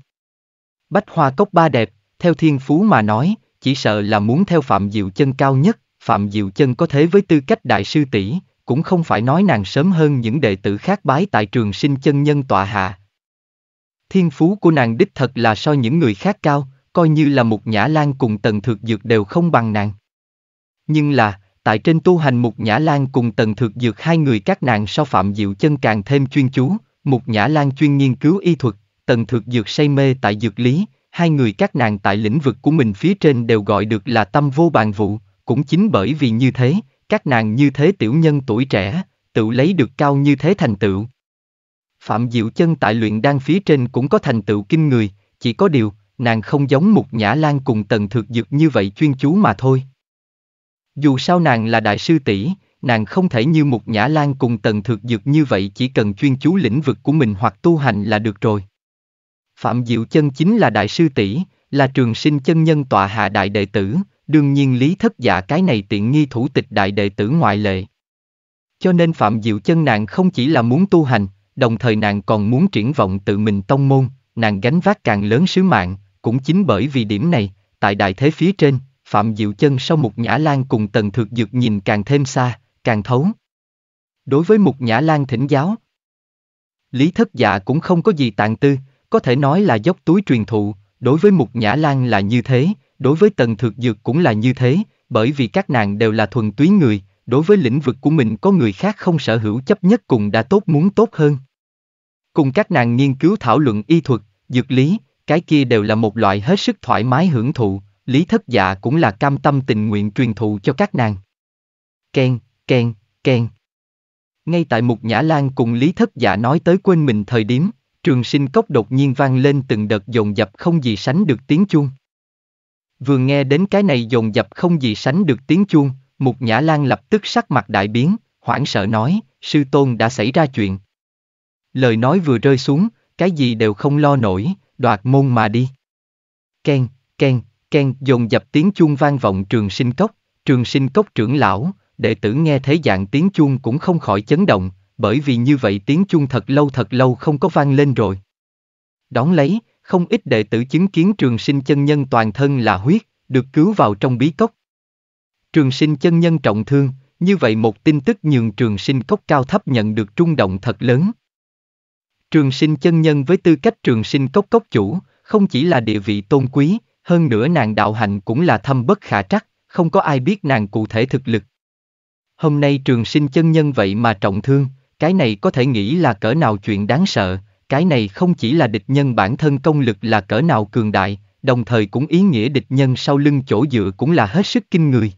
Bách Hoa Cốc Ba Đẹp, theo thiên phú mà nói, chỉ sợ là muốn theo Phạm Diệu Chân cao nhất, Phạm Diệu Chân có thế với tư cách đại sư tỷ, cũng không phải nói nàng sớm hơn những đệ tử khác bái tại trường sinh chân nhân tọa hạ. Thiên phú của nàng đích thật là so những người khác cao, coi như là một nhã lan cùng tần thực dược đều không bằng nàng. Nhưng là, tại trên tu hành một Nhã Lan cùng Tần thực Dược hai người các nàng so Phạm Diệu Chân càng thêm chuyên chú, một Nhã Lan chuyên nghiên cứu y thuật, tần thực dược say mê tại dược lý, hai người các nàng tại lĩnh vực của mình phía trên đều gọi được là tâm vô bàn vụ, cũng chính bởi vì như thế, các nàng như thế tiểu nhân tuổi trẻ, tự lấy được cao như thế thành tựu. Phạm Diệu Chân tại luyện đan phía trên cũng có thành tựu kinh người, chỉ có điều, nàng không giống Mục Nhã Lan cùng Tần Thực Dược như vậy chuyên chú mà thôi. Dù sao nàng là đại sư tỷ, nàng không thể như Mục Nhã Lan cùng Tần Thực Dược như vậy chỉ cần chuyên chú lĩnh vực của mình hoặc tu hành là được rồi. Phạm Diệu Chân chính là đại sư tỷ, là trường sinh chân nhân tọa hạ đại đệ tử, đương nhiên Lý Thất Dạ cái này tiện nghi thủ tịch đại đệ tử ngoại lệ. Cho nên Phạm Diệu Chân nàng không chỉ là muốn tu hành, đồng thời nàng còn muốn triển vọng tự mình tông môn, nàng gánh vác càng lớn sứ mạng, cũng chính bởi vì điểm này, tại đại thế phía trên, Phạm Diệu Chân sau một Nhã Lan cùng Tần thực Dược nhìn càng thêm xa, càng thấu. Đối với một Nhã Lan thỉnh giáo, Lý Thất Dạ cũng không có gì tàn tư, có thể nói là dốc túi truyền thụ, đối với Mục Nhã Lan là như thế, đối với Tần Thược Dược cũng là như thế, bởi vì các nàng đều là thuần túy người, đối với lĩnh vực của mình có người khác không sở hữu chấp nhất cùng đã tốt muốn tốt hơn. Cùng các nàng nghiên cứu thảo luận y thuật, dược lý, cái kia đều là một loại hết sức thoải mái hưởng thụ, lý thất dạ cũng là cam tâm tình nguyện truyền thụ cho các nàng. Ken, Ken, Ken. Ngay tại Mục Nhã Lan cùng Lý Thất Dạ nói tới quên mình thời điểm, Trường sinh cốc đột nhiên vang lên từng đợt dồn dập không gì sánh được tiếng chuông. Vừa nghe đến cái này dồn dập không gì sánh được tiếng chuông, Mục Nhã Lan lập tức sắc mặt đại biến, hoảng sợ nói, sư tôn đã xảy ra chuyện. Lời nói vừa rơi xuống, cái gì đều không lo nổi, đoạt môn mà đi. Ken, ken, ken dồn dập tiếng chuông vang vọng trường sinh cốc, trường sinh cốc trưởng lão, đệ tử nghe thấy dạng tiếng chuông cũng không khỏi chấn động, bởi vì như vậy tiếng chuông thật lâu thật lâu không có vang lên rồi. Đón lấy, không ít đệ tử chứng kiến trường sinh chân nhân toàn thân là huyết, được cứu vào trong bí cốc. Trường sinh chân nhân trọng thương, như vậy một tin tức nhường trường sinh cốc cao thấp nhận được trung động thật lớn. Trường sinh chân nhân với tư cách trường sinh cốc cốc chủ, không chỉ là địa vị tôn quý, hơn nữa nàng đạo hạnh cũng là thâm bất khả trắc, không có ai biết nàng cụ thể thực lực. Hôm nay trường sinh chân nhân vậy mà trọng thương, cái này có thể nghĩ là cỡ nào chuyện đáng sợ, cái này không chỉ là địch nhân bản thân công lực là cỡ nào cường đại, đồng thời cũng ý nghĩa địch nhân sau lưng chỗ dựa cũng là hết sức kinh người.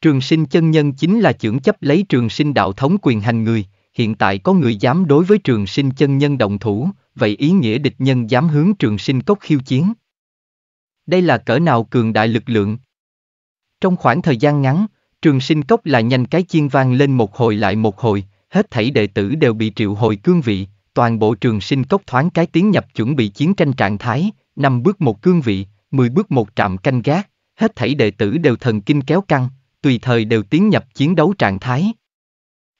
Trường sinh chân nhân chính là trưởng chấp lấy trường sinh đạo thống quyền hành người, hiện tại có người dám đối với trường sinh chân nhân động thủ, vậy ý nghĩa địch nhân dám hướng trường sinh cốc khiêu chiến. Đây là cỡ nào cường đại lực lượng. Trong khoảng thời gian ngắn, trường sinh cốc là nhanh cái chiên vang lên một hồi lại một hồi, hết thảy đệ tử đều bị triệu hồi cương vị, toàn bộ trường sinh cốc thoáng cái tiến nhập chuẩn bị chiến tranh trạng thái, năm bước một cương vị, 10 bước một trạm canh gác, hết thảy đệ tử đều thần kinh kéo căng, tùy thời đều tiến nhập chiến đấu trạng thái.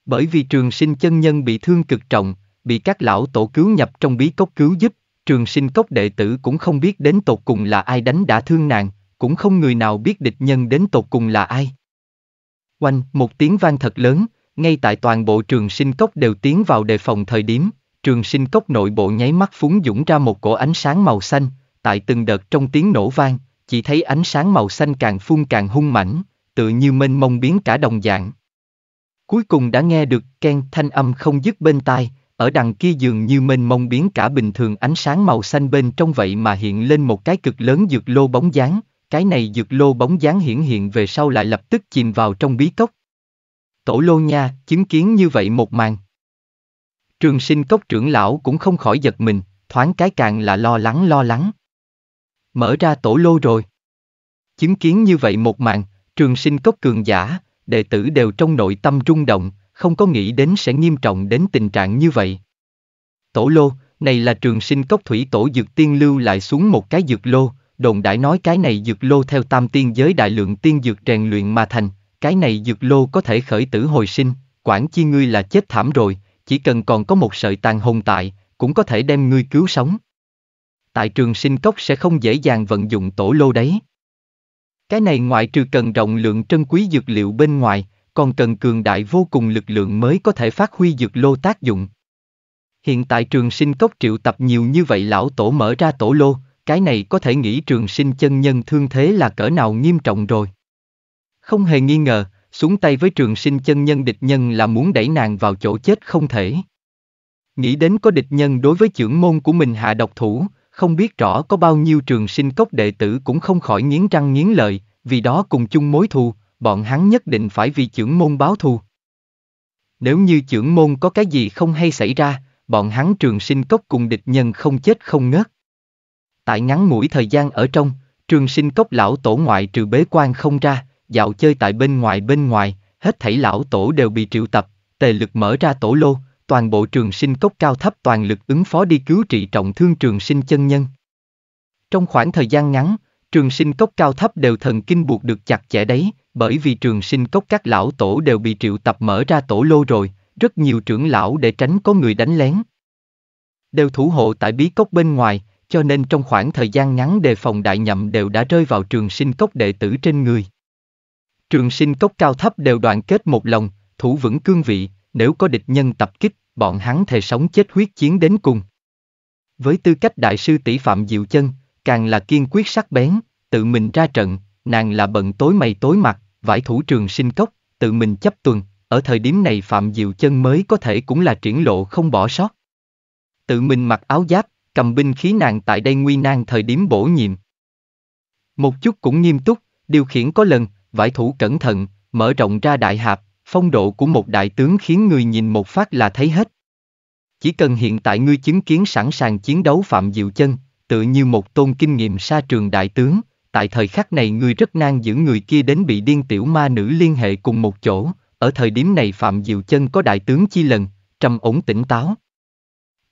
Bởi vì trường sinh chân nhân bị thương cực trọng, bị các lão tổ cứu nhập trong bí cốc cứu giúp, trường sinh cốc đệ tử cũng không biết đến tột cùng là ai đánh đã thương nàng, cũng không người nào biết địch nhân đến tột cùng là ai. Oanh, một tiếng vang thật lớn, ngay tại toàn bộ trường sinh cốc đều tiến vào đề phòng thời điểm, trường sinh cốc nội bộ nháy mắt phúng dũng ra một cổ ánh sáng màu xanh, tại từng đợt trong tiếng nổ vang, chỉ thấy ánh sáng màu xanh càng phun càng hung mãnh, tự như mênh mông biến cả đồng dạng. Cuối cùng đã nghe được ken thanh âm không dứt bên tai, ở đằng kia dường như mênh mông biến cả bình thường ánh sáng màu xanh bên trong vậy mà hiện lên một cái cực lớn dược lô bóng dáng, cái này dược lô bóng dáng hiển hiện về sau lại lập tức chìm vào trong bí cốc, Tổ Lô Nha chứng kiến như vậy một màn. Trường sinh cốc trưởng lão cũng không khỏi giật mình, thoáng cái càng là lo lắng lo lắng. Mở ra tổ lô rồi. Chứng kiến như vậy một màn, trường sinh cốc cường giả, đệ tử đều trong nội tâm rung động, không có nghĩ đến sẽ nghiêm trọng đến tình trạng như vậy. Tổ lô, này là trường sinh cốc thủy tổ dược tiên lưu lại xuống một cái dược lô, đồn đại nói cái này dược lô theo tam tiên giới đại lượng tiên dược rèn luyện mà thành, cái này dược lô có thể khởi tử hồi sinh, quản chi ngươi là chết thảm rồi, chỉ cần còn có một sợi tàn hồn tại, cũng có thể đem ngươi cứu sống. Tại trường sinh cốc sẽ không dễ dàng vận dụng tổ lô đấy. Cái này ngoại trừ cần rộng lượng trân quý dược liệu bên ngoài, còn cần cường đại vô cùng lực lượng mới có thể phát huy dược lô tác dụng. Hiện tại trường sinh cốc triệu tập nhiều như vậy lão tổ mở ra tổ lô, cái này có thể nghĩ trường sinh chân nhân thương thế là cỡ nào nghiêm trọng rồi. Không hề nghi ngờ, xuống tay với trường sinh chân nhân địch nhân là muốn đẩy nàng vào chỗ chết không thể. Nghĩ đến có địch nhân đối với trưởng môn của mình hạ độc thủ, không biết rõ có bao nhiêu trường sinh cốc đệ tử cũng không khỏi nghiến răng nghiến lợi, vì đó cùng chung mối thù, bọn hắn nhất định phải vì trưởng môn báo thù. Nếu như trưởng môn có cái gì không hay xảy ra, bọn hắn trường sinh cốc cùng địch nhân không chết không ngớt. Tại ngắn mũi thời gian ở trong, trường sinh cốc lão tổ ngoại trừ bế quan không ra, dạo chơi tại bên ngoài bên ngoài, hết thảy lão tổ đều bị triệu tập, tề lực mở ra tổ lô, toàn bộ trường sinh cốc cao thấp toàn lực ứng phó đi cứu trị trọng thương trường sinh chân nhân. Trong khoảng thời gian ngắn, trường sinh cốc cao thấp đều thần kinh buộc được chặt chẽ đấy, bởi vì trường sinh cốc các lão tổ đều bị triệu tập mở ra tổ lô rồi, rất nhiều trưởng lão để tránh có người đánh lén. Đều thủ hộ tại bí cốc bên ngoài, cho nên trong khoảng thời gian ngắn đề phòng đại nhậm đều đã rơi vào trường sinh cốc đệ tử trên người. Trường sinh cốc cao thấp đều đoàn kết một lòng, thủ vững cương vị, nếu có địch nhân tập kích, bọn hắn thề sống chết huyết chiến đến cùng. Với tư cách đại sư tỷ Phạm Diệu Chân, càng là kiên quyết sắc bén, tự mình ra trận, nàng là bận tối mày tối mặt, vải thủ trường sinh cốc, tự mình chấp tuần, ở thời điểm này Phạm Diệu Chân mới có thể cũng là triển lộ không bỏ sót. Tự mình mặc áo giáp, cầm binh khí nàng tại đây nguy nan thời điểm bổ nhiệm. Một chút cũng nghiêm túc, điều khiển có lần, vải thủ cẩn thận, mở rộng ra đại hạp, phong độ của một đại tướng khiến người nhìn một phát là thấy hết. Chỉ cần hiện tại ngươi chứng kiến sẵn sàng chiến đấu Phạm Diệu Chân, tự như một tôn kinh nghiệm sa trường đại tướng, tại thời khắc này ngươi rất nan giữ người kia đến bị điên tiểu ma nữ liên hệ cùng một chỗ, ở thời điểm này Phạm Diệu Chân có đại tướng chi lần, trầm ổn tỉnh táo.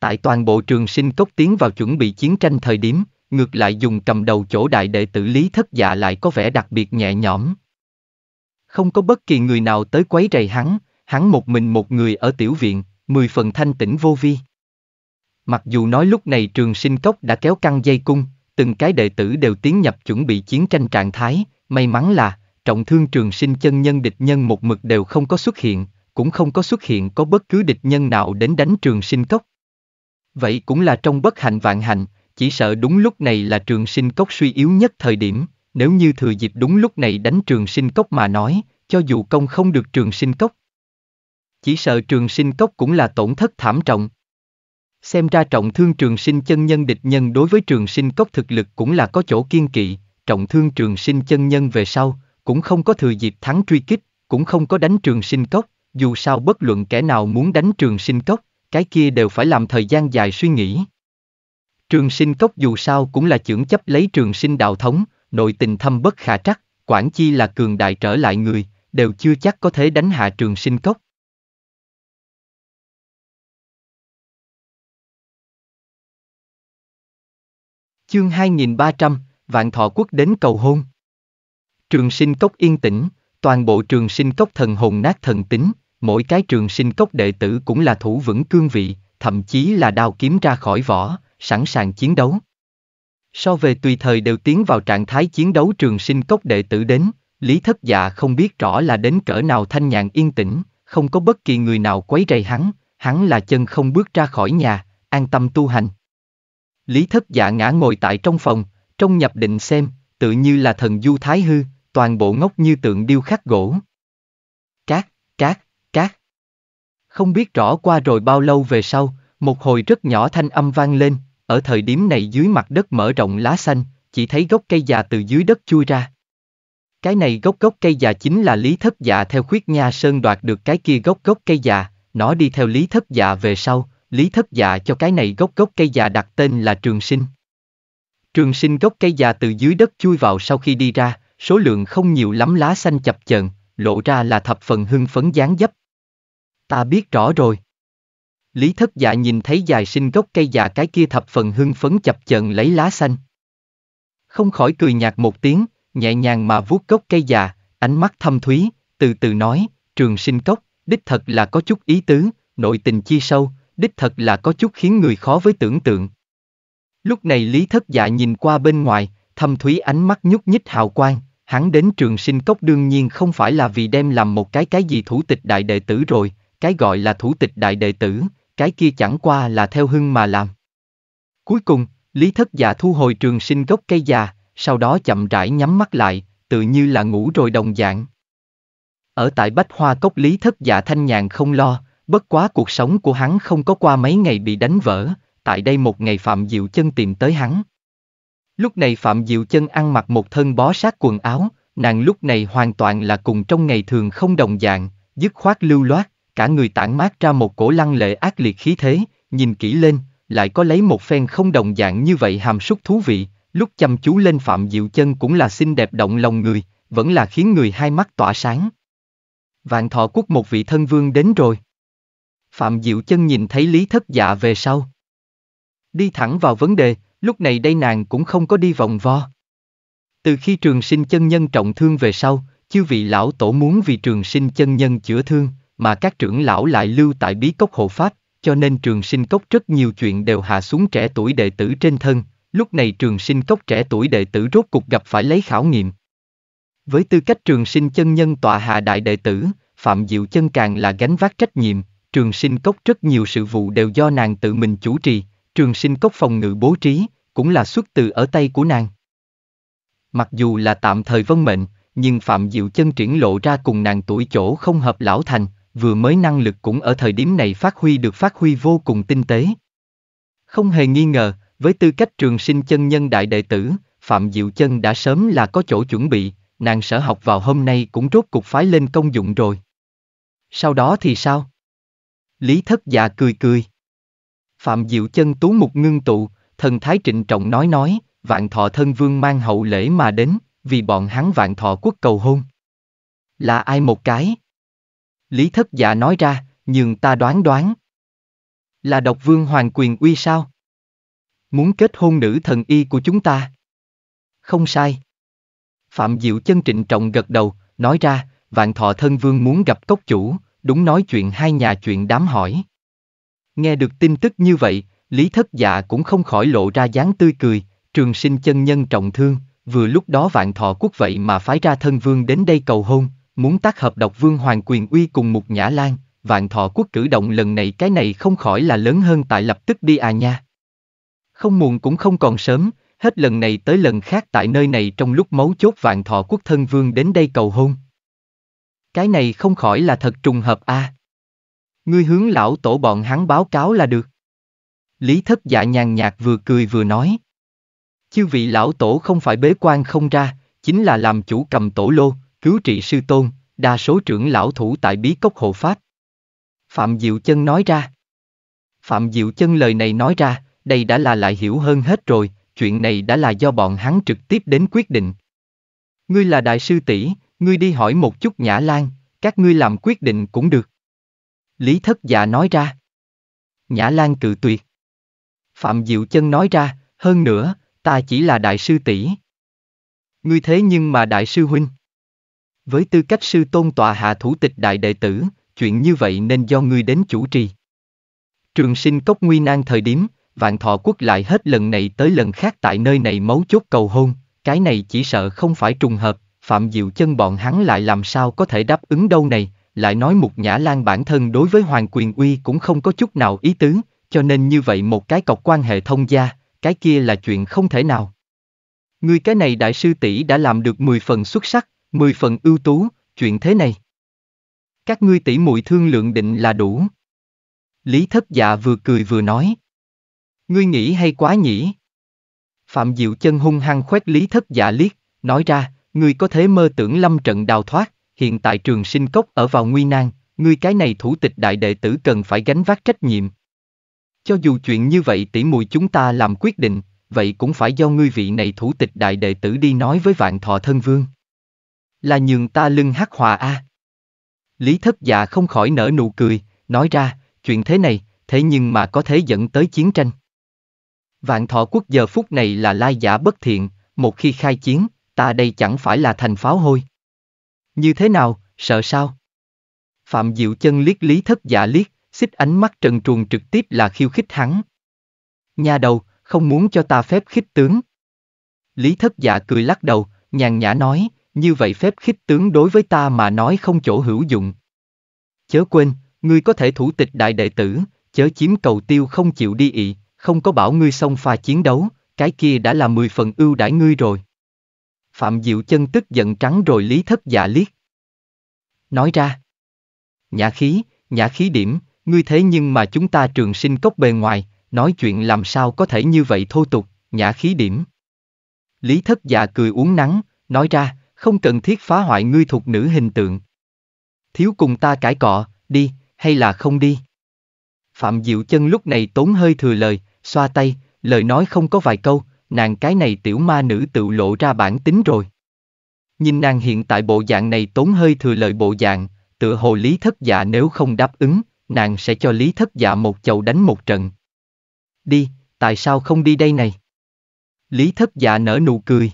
Tại toàn bộ trường sinh cốc tiến vào chuẩn bị chiến tranh thời điểm, ngược lại dùng cầm đầu chỗ đại đệ tử Lý Thất Dạ lại có vẻ đặc biệt nhẹ nhõm, không có bất kỳ người nào tới quấy rầy hắn, hắn một mình một người ở tiểu viện, mười phần thanh tĩnh vô vi. Mặc dù nói lúc này trường sinh cốc đã kéo căng dây cung, từng cái đệ tử đều tiến nhập chuẩn bị chiến tranh trạng thái, may mắn là, trọng thương trường sinh chân nhân địch nhân một mực đều không có xuất hiện, cũng không có xuất hiện có bất cứ địch nhân nào đến đánh trường sinh cốc. Vậy cũng là trong bất hạnh vạn hạnh, chỉ sợ đúng lúc này là trường sinh cốc suy yếu nhất thời điểm, nếu như thừa dịp đúng lúc này đánh trường sinh cốc mà nói, cho dù công không được trường sinh cốc. Chỉ sợ trường sinh cốc cũng là tổn thất thảm trọng. Xem ra trọng thương trường sinh chân nhân địch nhân đối với trường sinh cốc thực lực cũng là có chỗ kiên kỵ, trọng thương trường sinh chân nhân về sau, cũng không có thừa dịp thắng truy kích, cũng không có đánh trường sinh cốc, dù sao bất luận kẻ nào muốn đánh trường sinh cốc, cái kia đều phải làm thời gian dài suy nghĩ. Trường sinh cốc dù sao cũng là trưởng chấp lấy trường sinh đạo thống, nội tình thâm bất khả trắc, quản chi là cường đại trở lại người, đều chưa chắc có thể đánh hạ trường sinh cốc. Chương 2300, Vạn Thọ Quốc đến cầu hôn. Trường sinh cốc yên tĩnh, toàn bộ trường sinh cốc thần hồn nát thần tính, mỗi cái trường sinh cốc đệ tử cũng là thủ vững cương vị, thậm chí là đao kiếm ra khỏi vỏ, sẵn sàng chiến đấu. So về tùy thời đều tiến vào trạng thái chiến đấu trường sinh cốc đệ tử đến, Lý Thất Dạ không biết rõ là đến cỡ nào thanh nhàn yên tĩnh, không có bất kỳ người nào quấy rầy hắn, hắn là chân không bước ra khỏi nhà, an tâm tu hành. Lý Thất Dạ ngã ngồi tại trong phòng, trong nhập định xem, tự như là thần du thái hư, toàn bộ ngốc như tượng điêu khắc gỗ. Cát, cát, cát. Không biết rõ qua rồi bao lâu về sau, một hồi rất nhỏ thanh âm vang lên, ở thời điểm này dưới mặt đất mở rộng lá xanh, chỉ thấy gốc cây già từ dưới đất chui ra. Cái này gốc gốc cây già chính là lý thất dạ theo khuyết nha sơn đoạt được cái kia gốc gốc cây già, nó đi theo lý thất dạ về sau, lý thất dạ cho cái này gốc gốc cây già đặt tên là trường sinh. Trường sinh gốc cây già từ dưới đất chui vào sau khi đi ra, số lượng không nhiều lắm lá xanh chập chờn, lộ ra là thập phần hưng phấn dáng dấp. Ta biết rõ rồi. Lý thất dạ nhìn thấy dài sinh gốc cây già cái kia thập phần hưng phấn chập chờn lấy lá xanh. Không khỏi cười nhạt một tiếng, nhẹ nhàng mà vuốt gốc cây già, ánh mắt thâm thúy, từ từ nói, trường sinh cốc, đích thật là có chút ý tứ, nội tình chi sâu, đích thật là có chút khiến người khó với tưởng tượng. Lúc này Lý Thất Dạ nhìn qua bên ngoài, thâm thúy ánh mắt nhúc nhích hào quang, hắn đến trường sinh cốc đương nhiên không phải là vì đem làm một cái cái gì thủ tịch đại đệ tử rồi, cái gọi là thủ tịch đại đệ tử, cái kia chẳng qua là theo hưng mà làm. Cuối cùng, Lý Thất Dạ thu hồi trường sinh gốc cây già, sau đó chậm rãi nhắm mắt lại, tự như là ngủ rồi đồng dạng. Ở tại Bách Hoa Cốc Lý Thất Dạ thanh nhàn không lo, bất quá cuộc sống của hắn không có qua mấy ngày bị đánh vỡ, tại đây một ngày Phạm Diệu Chân tìm tới hắn. Lúc này Phạm Diệu Chân ăn mặc một thân bó sát quần áo, nàng lúc này hoàn toàn là cùng trong ngày thường không đồng dạng, dứt khoát lưu loát, cả người tản mát ra một cổ lăng lệ ác liệt khí thế, nhìn kỹ lên, lại có lấy một phen không đồng dạng như vậy hàm súc thú vị, lúc chăm chú lên Phạm Diệu Chân cũng là xinh đẹp động lòng người, vẫn là khiến người hai mắt tỏa sáng. Vạn thọ quốc một vị thân vương đến rồi. Phạm Diệu Chân nhìn thấy Lý Thất Dạ về sau. Đi thẳng vào vấn đề, lúc này đây nàng cũng không có đi vòng vo. Từ khi trường sinh chân nhân trọng thương về sau, chư vị lão tổ muốn vì trường sinh chân nhân chữa thương, mà các trưởng lão lại lưu tại bí cốc hộ pháp, cho nên trường sinh cốc rất nhiều chuyện đều hạ xuống trẻ tuổi đệ tử trên thân, lúc này trường sinh cốc trẻ tuổi đệ tử rốt cục gặp phải lấy khảo nghiệm. Với tư cách trường sinh chân nhân tọa hạ đại đệ tử, Phạm Diệu Chân càng là gánh vác trách nhiệm, trường sinh cốc rất nhiều sự vụ đều do nàng tự mình chủ trì, trường sinh cốc phòng ngự bố trí, cũng là xuất từ ở tay của nàng. Mặc dù là tạm thời vân mệnh, nhưng Phạm Diệu Chân triển lộ ra cùng nàng tuổi chỗ không hợp lão thành, vừa mới năng lực cũng ở thời điểm này phát huy được phát huy vô cùng tinh tế. Không hề nghi ngờ, với tư cách trường sinh chân nhân đại đệ tử, Phạm Diệu Chân đã sớm là có chỗ chuẩn bị, nàng sở học vào hôm nay cũng rốt cục phái lên công dụng rồi. Sau đó thì sao? Lý thất dạ cười cười. Phạm Diệu Chân tú mục ngưng tụ, thần thái trịnh trọng nói nói, vạn thọ thân vương mang hậu lễ mà đến, vì bọn hắn vạn thọ quốc cầu hôn. Là ai một cái? Lý thất dạ nói ra, nhưng ta đoán đoán. Là độc vương hoàng quyền uy sao? Muốn kết hôn nữ thần y của chúng ta? Không sai. Phạm Diệu chân trịnh trọng gật đầu, nói ra, vạn thọ thân vương muốn gặp cốc chủ, đúng nói chuyện hai nhà chuyện đám hỏi. Nghe được tin tức như vậy, Lý Thất Dạ cũng không khỏi lộ ra dáng tươi cười, trường sinh chân nhân trọng thương, vừa lúc đó vạn thọ quốc vậy mà phái ra thân vương đến đây cầu hôn, muốn tác hợp độc vương hoàng quyền uy cùng một nhã lan, vạn thọ quốc cử động lần này cái này không khỏi là lớn hơn tại lập tức đi à nha. Không muộn cũng không còn sớm, hết lần này tới lần khác tại nơi này trong lúc mấu chốt vạn thọ quốc thân vương đến đây cầu hôn. Cái này không khỏi là thật trùng hợp a. À. Ngươi hướng lão tổ bọn hắn báo cáo là được. Lý thất dạ nhàn nhạt vừa cười vừa nói. Chư vị lão tổ không phải bế quan không ra, chính là làm chủ cầm tổ lô, cứu trị sư tôn, đa số trưởng lão thủ tại bí cốc hộ pháp. Phạm Diệu Chân nói ra. Phạm Diệu Chân lời này nói ra, đây đã là lại hiểu hơn hết rồi, chuyện này đã là do bọn hắn trực tiếp đến quyết định. Ngươi là đại sư tỷ, ngươi đi hỏi một chút Nhã Lan, các ngươi làm quyết định cũng được. Lý Thất Dạ nói ra. Nhã Lan cự tuyệt. Phạm Diệu Chân nói ra, hơn nữa, ta chỉ là đại sư tỷ. Ngươi thế nhưng mà đại sư huynh. Với tư cách sư tôn tòa hạ thủ tịch đại đệ tử, chuyện như vậy nên do ngươi đến chủ trì. Trường sinh cốc nguy nan thời điểm, vạn thọ quốc lại hết lần này tới lần khác tại nơi này mấu chốt cầu hôn, cái này chỉ sợ không phải trùng hợp, Phạm Diệu chân bọn hắn lại làm sao có thể đáp ứng đâu này, lại nói một Nhã Lan bản thân đối với Hoàng Quyền Uy cũng không có chút nào ý tứ, cho nên như vậy một cái cọc quan hệ thông gia, cái kia là chuyện không thể nào. Người cái này đại sư tỷ đã làm được 10 phần xuất sắc, Mười phần ưu tú, chuyện thế này. Các ngươi tỷ muội thương lượng định là đủ. Lý thất dạ vừa cười vừa nói. Ngươi nghĩ hay quá nhỉ? Phạm Diệu chân hung hăng khoét Lý thất dạ liếc, nói ra, ngươi có thể mơ tưởng lâm trận đào thoát, hiện tại trường sinh cốc ở vào nguy nan, ngươi cái này thủ tịch đại đệ tử cần phải gánh vác trách nhiệm. Cho dù chuyện như vậy tỷ muội chúng ta làm quyết định, vậy cũng phải do ngươi vị này thủ tịch đại đệ tử đi nói với vạn thọ thân vương là nhường ta lưng hắc hòa a. À. Lý thất dạ không khỏi nở nụ cười, nói ra, chuyện thế này, thế nhưng mà có thể dẫn tới chiến tranh. Vạn thọ quốc giờ phút này là lai giả bất thiện, một khi khai chiến, ta đây chẳng phải là thành pháo hôi. Như thế nào, sợ sao? Phạm Diệu chân liếc Lý Thất Dạ liếc, xích ánh mắt trần truồng trực tiếp là khiêu khích hắn. Nhà đầu, không muốn cho ta phép khích tướng. Lý Thất Dạ cười lắc đầu, nhàn nhã nói, như vậy phép khích tướng đối với ta mà nói không chỗ hữu dụng. Chớ quên, ngươi có thể thủ tịch đại đệ tử, chớ chiếm cầu tiêu không chịu đi ị, không có bảo ngươi xong pha chiến đấu, cái kia đã là mười phần ưu đãi ngươi rồi. Phạm Diệu chân tức giận trắng rồi lý thất giả liếc. Nói ra, nhã khí, nhã khí điểm, ngươi thế nhưng mà chúng ta trường sinh cốc bề ngoài, nói chuyện làm sao có thể như vậy thô tục, nhã khí điểm. Lý thất dạ cười uống nắng, nói ra, không cần thiết phá hoại ngươi thuộc nữ hình tượng. Thiếu cùng ta cãi cọ, đi, hay là không đi? Phạm Diệu Chân lúc này tốn hơi thừa lời, xoa tay, lời nói không có vài câu, nàng cái này tiểu ma nữ tự lộ ra bản tính rồi. Nhìn nàng hiện tại bộ dạng này tốn hơi thừa lời bộ dạng, tựa hồ lý thất dạ nếu không đáp ứng, nàng sẽ cho lý thất dạ một chầu đánh một trận. Đi, tại sao không đi đây này? Lý thất dạ nở nụ cười.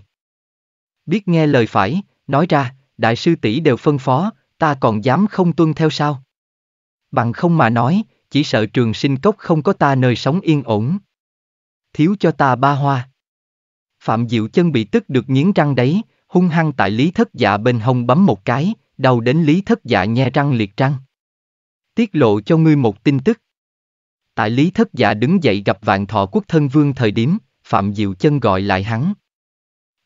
Biết nghe lời phải, nói ra, đại sư tỷ đều phân phó, ta còn dám không tuân theo sao? Bằng không mà nói, chỉ sợ trường sinh cốc không có ta nơi sống yên ổn. Thiếu cho ta ba hoa. Phạm Diệu chân bị tức được nghiến răng đấy, hung hăng tại Lý Thất Dạ bên hông bấm một cái, đầu đến Lý Thất Dạ nhe răng liệt răng. Tiết lộ cho ngươi một tin tức. Tại Lý Thất Dạ đứng dậy gặp vạn thọ quốc thân vương thời điểm, Phạm Diệu chân gọi lại hắn.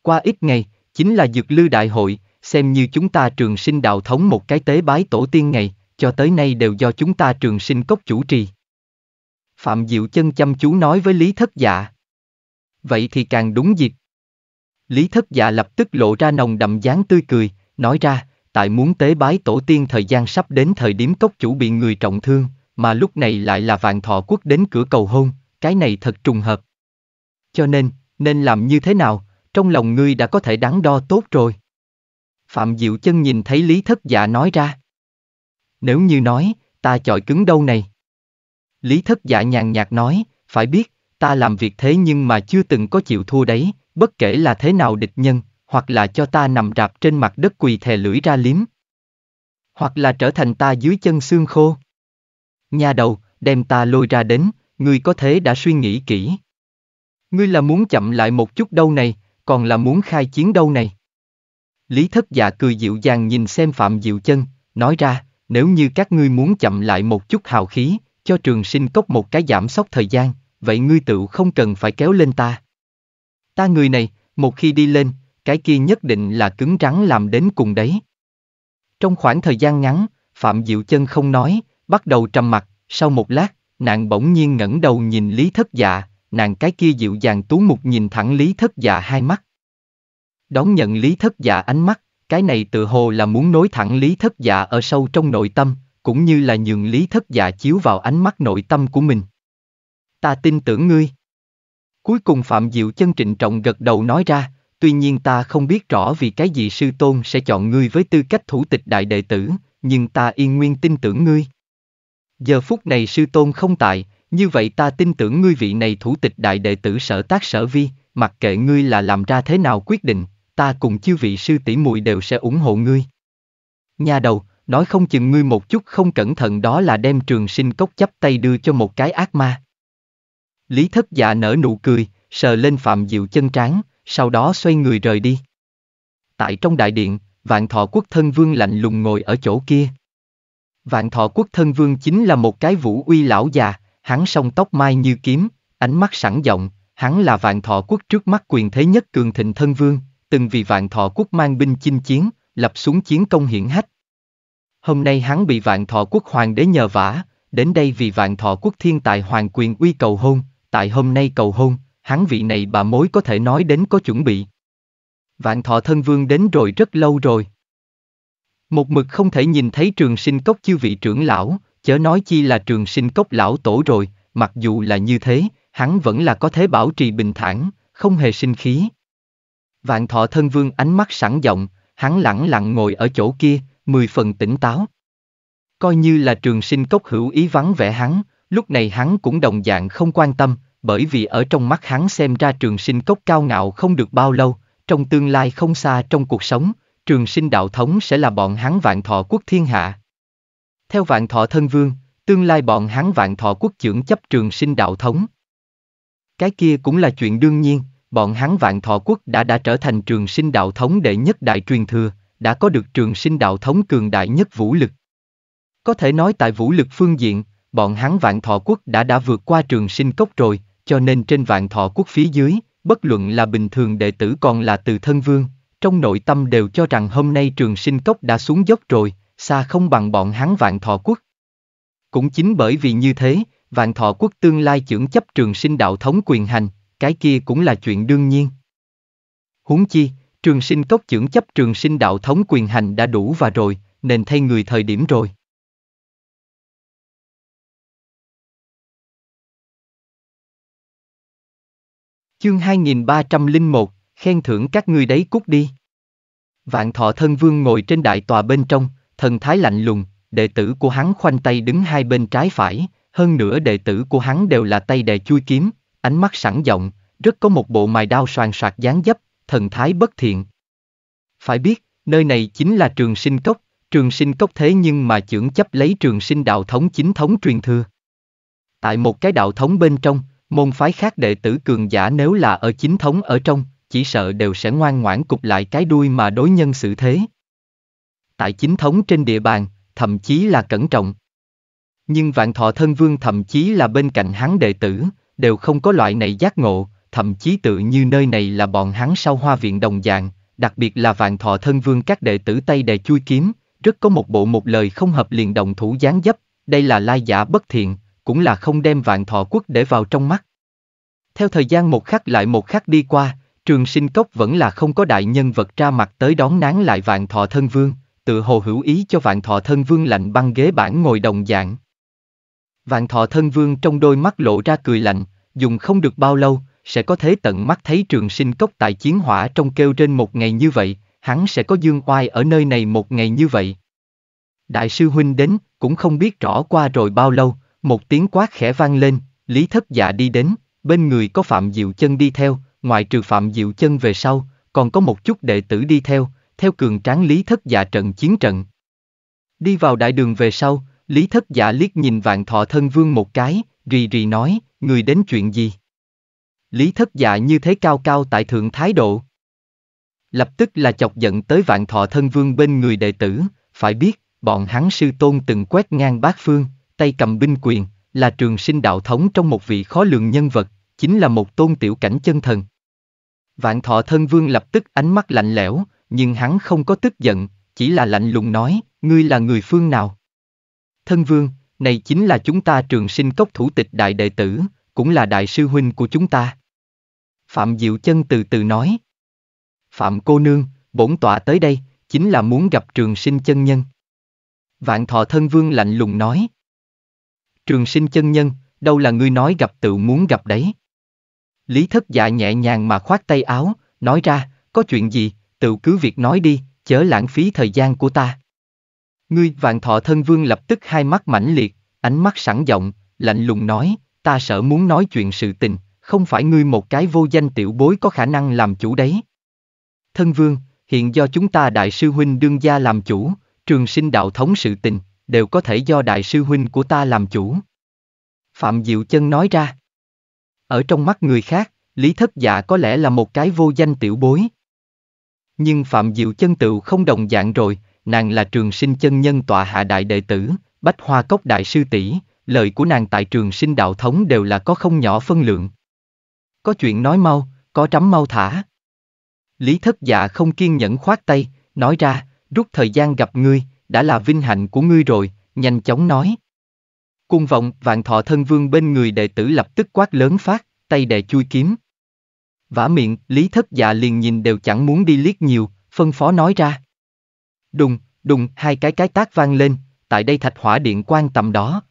Qua ít ngày, chính là Dược Lư Đại hội, xem như chúng ta trường sinh đạo thống một cái tế bái tổ tiên ngày, cho tới nay đều do chúng ta trường sinh cốc chủ trì. Phạm Diệu Chân chăm chú nói với Lý Thất Dạ. Vậy thì càng đúng dịp. Lý Thất Dạ lập tức lộ ra nồng đậm dáng tươi cười, nói ra, tại muốn tế bái tổ tiên thời gian sắp đến thời điểm cốc chủ bị người trọng thương, mà lúc này lại là vạn thọ quốc đến cửa cầu hôn, cái này thật trùng hợp. Cho nên, nên làm như thế nào, trong lòng ngươi đã có thể đáng đo tốt rồi. Phạm Diệu Chân nhìn thấy Lý Thất Dạ nói ra. Nếu như nói, ta chọi cứng đâu này. Lý Thất Dạ nhàn nhạt nói, phải biết, ta làm việc thế nhưng mà chưa từng có chịu thua đấy, bất kể là thế nào địch nhân, hoặc là cho ta nằm rạp trên mặt đất quỳ thè lưỡi ra liếm. Hoặc là trở thành ta dưới chân xương khô. Nhà đầu, đem ta lôi ra đến, ngươi có thế đã suy nghĩ kỹ. Ngươi là muốn chậm lại một chút đâu này, còn là muốn khai chiến đâu này. Lý thất dạ cười dịu dàng nhìn xem Phạm Diệu Chân, nói ra, nếu như các ngươi muốn chậm lại một chút hào khí, cho trường sinh cốc một cái giảm sốc thời gian, vậy ngươi tự không cần phải kéo lên ta. Ta người này, một khi đi lên, cái kia nhất định là cứng rắn làm đến cùng đấy. Trong khoảng thời gian ngắn, Phạm Diệu Chân không nói, bắt đầu trầm mặt, sau một lát, nàng bỗng nhiên ngẩng đầu nhìn Lý Thất Dạ, nàng cái kia dịu dàng tú mục nhìn thẳng Lý Thất Dạ hai mắt. Đón nhận Lý Thất Dạ ánh mắt, cái này tự hồ là muốn nối thẳng Lý Thất Dạ ở sâu trong nội tâm, cũng như là nhường Lý Thất Dạ chiếu vào ánh mắt nội tâm của mình. Ta tin tưởng ngươi. Cuối cùng Phạm Diệu chân trịnh trọng gật đầu nói ra, tuy nhiên ta không biết rõ vì cái gì sư tôn sẽ chọn ngươi với tư cách thủ tịch đại đệ tử, nhưng ta yên nguyên tin tưởng ngươi. Giờ phút này sư tôn không tại, như vậy ta tin tưởng ngươi vị này thủ tịch đại đệ tử sở tác sở vi, mặc kệ ngươi là làm ra thế nào quyết định, ta cùng chư vị sư tỷ muội đều sẽ ủng hộ ngươi. Nhà đầu, nói không chừng ngươi một chút không cẩn thận đó là đem trường sinh cốc chấp tay đưa cho một cái ác ma. Lý thất dạ nở nụ cười, sờ lên Phạm Diệu chân trán, sau đó xoay người rời đi. Tại trong đại điện, vạn thọ quốc thân vương lạnh lùng ngồi ở chỗ kia. Vạn thọ quốc thân vương chính là một cái vũ uy lão già, hắn song tóc mai như kiếm, ánh mắt sẵn giọng, hắn là vạn thọ quốc trước mắt quyền thế nhất cường thịnh thân vương, từng vì vạn thọ quốc mang binh chinh chiến, lập xuống chiến công hiển hách. Hôm nay hắn bị vạn thọ quốc hoàng đế nhờ vả, đến đây vì vạn thọ quốc thiên tài hoàng quyền uy cầu hôn, tại hôm nay cầu hôn, hắn vị này bà mối có thể nói đến có chuẩn bị. Vạn thọ thân vương đến rồi rất lâu rồi. Một mực không thể nhìn thấy trường sinh cốc chư vị trưởng lão, chớ nói chi là trường sinh cốc lão tổ rồi, mặc dù là như thế, hắn vẫn là có thể bảo trì bình thản, không hề sinh khí. Vạn thọ thân vương ánh mắt sẵn giọng, hắn lẳng lặng ngồi ở chỗ kia, mười phần tỉnh táo. Coi như là trường sinh cốc hữu ý vắng vẻ hắn, lúc này hắn cũng đồng dạng không quan tâm, bởi vì ở trong mắt hắn xem ra trường sinh cốc cao ngạo không được bao lâu, trong tương lai không xa trong cuộc sống, trường sinh đạo thống sẽ là bọn hắn vạn thọ quốc thiên hạ, theo vạn thọ thân vương, tương lai bọn hắn vạn thọ quốc trưởng chấp trường sinh đạo thống. Cái kia cũng là chuyện đương nhiên, bọn hắn vạn thọ quốc đã đã trở thành trường sinh đạo thống đệ nhất đại truyền thừa, đã có được trường sinh đạo thống cường đại nhất vũ lực. Có thể nói tại vũ lực phương diện, bọn hắn vạn thọ quốc đã đã vượt qua trường sinh cốc rồi, cho nên trên vạn thọ quốc phía dưới, bất luận là bình thường đệ tử còn là từ thân vương, trong nội tâm đều cho rằng hôm nay trường sinh cốc đã xuống dốc rồi, xa không bằng bọn hắn vạn thọ quốc. Cũng chính bởi vì như thế, vạn thọ quốc tương lai trưởng chấp trường sinh đạo thống quyền hành, cái kia cũng là chuyện đương nhiên. Huống chi, trường sinh cốc trưởng chấp trường sinh đạo thống quyền hành đã đủ và rồi, nên thay người thời điểm rồi. Chương 2301, khen thưởng các ngươi đấy cút đi. Vạn thọ thân vương ngồi trên đại tòa bên trong, thần thái lạnh lùng, đệ tử của hắn khoanh tay đứng hai bên trái phải, hơn nữa đệ tử của hắn đều là tay đè chui kiếm, ánh mắt sẵn giọng, rất có một bộ mài đao soàn soạt dáng dấp, thần thái bất thiện. Phải biết, nơi này chính là trường sinh cốc, trường sinh cốc thế nhưng mà chưởng chấp lấy trường sinh đạo thống chính thống truyền thừa. Tại một cái đạo thống bên trong, môn phái khác đệ tử cường giả nếu là ở chính thống ở trong, chỉ sợ đều sẽ ngoan ngoãn cục lại cái đuôi mà đối nhân xử thế tại chính thống trên địa bàn, thậm chí là cẩn trọng. Nhưng vạn thọ thân vương thậm chí là bên cạnh hắn đệ tử, đều không có loại này giác ngộ, thậm chí tự như nơi này là bọn hắn sau hoa viện đồng dạng, đặc biệt là vạn thọ thân vương các đệ tử tay đè chui kiếm, rất có một bộ một lời không hợp liền đồng thủ gián dấp, đây là lai giả bất thiện, cũng là không đem vạn thọ quốc để vào trong mắt. Theo thời gian một khắc lại một khắc đi qua, trường sinh cốc vẫn là không có đại nhân vật ra mặt tới đón nán lại vạn thọ thân vương tự hồ hữu ý cho vạn thọ thân vương lạnh băng ghế bản ngồi đồng dạng. Vạn thọ thân vương trong đôi mắt lộ ra cười lạnh, dùng không được bao lâu, sẽ có thế tận mắt thấy trường sinh cốc tại chiến hỏa trong kêu trên một ngày như vậy, hắn sẽ có dương oai ở nơi này một ngày như vậy. Đại sư Huynh đến, cũng không biết rõ qua rồi bao lâu, một tiếng quát khẽ vang lên, Lý Thất Dạ đi đến, bên người có Phạm Diệu Chân đi theo, ngoài trừ Phạm Diệu Chân về sau, còn có một chút đệ tử đi theo, theo cường tráng Lý Thất Dạ trận chiến trận. Đi vào đại đường về sau, Lý Thất Dạ liếc nhìn vạn thọ thân vương một cái, rì rì nói, người đến chuyện gì? Lý Thất Dạ như thế cao cao tại thượng thái độ. Lập tức là chọc giận tới vạn thọ thân vương bên người đệ tử, phải biết, bọn hắn sư tôn từng quét ngang bát phương, tay cầm binh quyền, là trường sinh đạo thống trong một vị khó lường nhân vật, chính là một tôn tiểu cảnh chân thần. Vạn thọ thân vương lập tức ánh mắt lạnh lẽo, nhưng hắn không có tức giận, chỉ là lạnh lùng nói, ngươi là người phương nào? Thân vương, này chính là chúng ta trường sinh cốc thủ tịch đại đệ tử, cũng là đại sư huynh của chúng ta. Phạm Diệu Chân từ từ nói. Phạm cô nương, bổn tọa tới đây, chính là muốn gặp trường sinh chân nhân. Vạn thọ thân vương lạnh lùng nói. Trường sinh chân nhân, đâu là ngươi nói gặp tự muốn gặp đấy. Lý thất dạ nhẹ nhàng mà khoát tay áo, nói ra, có chuyện gì, tự cứ việc nói đi, chớ lãng phí thời gian của ta. Ngươi vạn thọ thân vương lập tức hai mắt mãnh liệt, ánh mắt sẵn giọng, lạnh lùng nói, ta sợ muốn nói chuyện sự tình, không phải ngươi một cái vô danh tiểu bối có khả năng làm chủ đấy. Thân vương, hiện do chúng ta đại sư huynh đương gia làm chủ, trường sinh đạo thống sự tình, đều có thể do đại sư huynh của ta làm chủ. Phạm Diệu Chân nói ra. Ở trong mắt người khác, Lý Thất Dạ có lẽ là một cái vô danh tiểu bối. Nhưng Phạm Diệu Chân tựu không đồng dạng rồi, nàng là trường sinh chân nhân tọa hạ đại đệ tử, bách hoa cốc đại sư tỷ, lời của nàng tại trường sinh đạo thống đều là có không nhỏ phân lượng. Có chuyện nói mau, có trắm mau thả. Lý thất dạ không kiên nhẫn khoát tay, nói ra, rút thời gian gặp ngươi, đã là vinh hạnh của ngươi rồi, nhanh chóng nói. Cung vọng, vạn thọ thân vương bên người đệ tử lập tức quát lớn phát, tay đệ chui kiếm, vả miệng, lý thất dạ liền nhìn đều chẳng muốn đi liếc nhiều, phân phó nói ra. Đùng, đùng, hai cái cái tác vang lên, tại đây thạch hỏa điện quan tầm đó.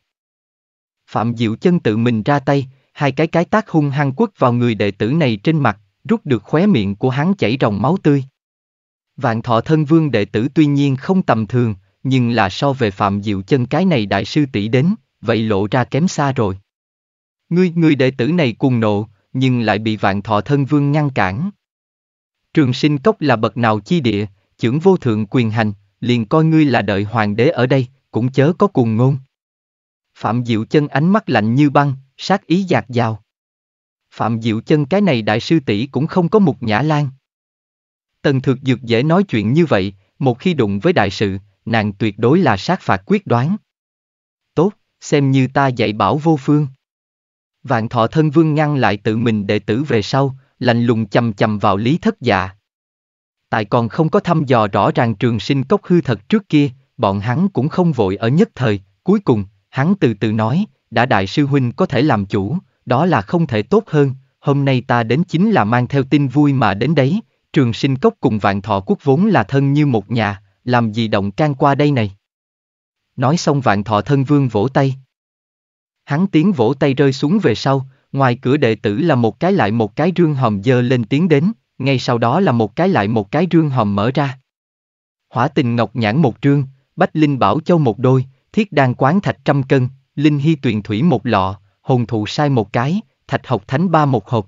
Phạm Diệu chân tự mình ra tay, hai cái cái tác hung hăng quất vào người đệ tử này trên mặt, rút được khóe miệng của hắn chảy ròng máu tươi. Vạn thọ thân vương đệ tử tuy nhiên không tầm thường, nhưng là so về Phạm Diệu chân cái này đại sư tỷ đến, vậy lộ ra kém xa rồi. Ngươi, người đệ tử này cùng nộ, nhưng lại bị vạn thọ thân vương ngăn cản. Trường sinh cốc là bậc nào chi địa, trưởng vô thượng quyền hành, liền coi ngươi là đợi hoàng đế ở đây, cũng chớ có cuồng ngôn. Phạm Diệu Chân ánh mắt lạnh như băng, sát ý giạt dào. Phạm Diệu Chân cái này đại sư tỷ cũng không có một nhã lan. Tần Thực Dược dễ nói chuyện như vậy, một khi đụng với đại sự, nàng tuyệt đối là sát phạt quyết đoán. Tốt, xem như ta dạy bảo vô phương. Vạn thọ thân vương ngăn lại tự mình đệ tử về sau, lạnh lùng chầm chầm vào lý thất dạ. Tại còn không có thăm dò rõ ràng trường sinh cốc hư thật trước kia, bọn hắn cũng không vội ở nhất thời, cuối cùng, hắn từ từ nói, đã đại sư huynh có thể làm chủ, đó là không thể tốt hơn, hôm nay ta đến chính là mang theo tin vui mà đến đấy, trường sinh cốc cùng vạn thọ quốc vốn là thân như một nhà, làm gì động can qua đây này. Nói xong vạn thọ thân vương vỗ tay. Hắn tiếng vỗ tay rơi xuống về sau, ngoài cửa đệ tử là một cái lại một cái rương hòm dơ lên tiếng đến, ngay sau đó là một cái lại một cái rương hòm mở ra. Hỏa tình ngọc nhãn một trương, bách linh bảo châu một đôi, thiết đan quán thạch trăm cân, linh hy tuyền thủy một lọ, hồn thụ sai một cái, thạch học thánh ba một hộp.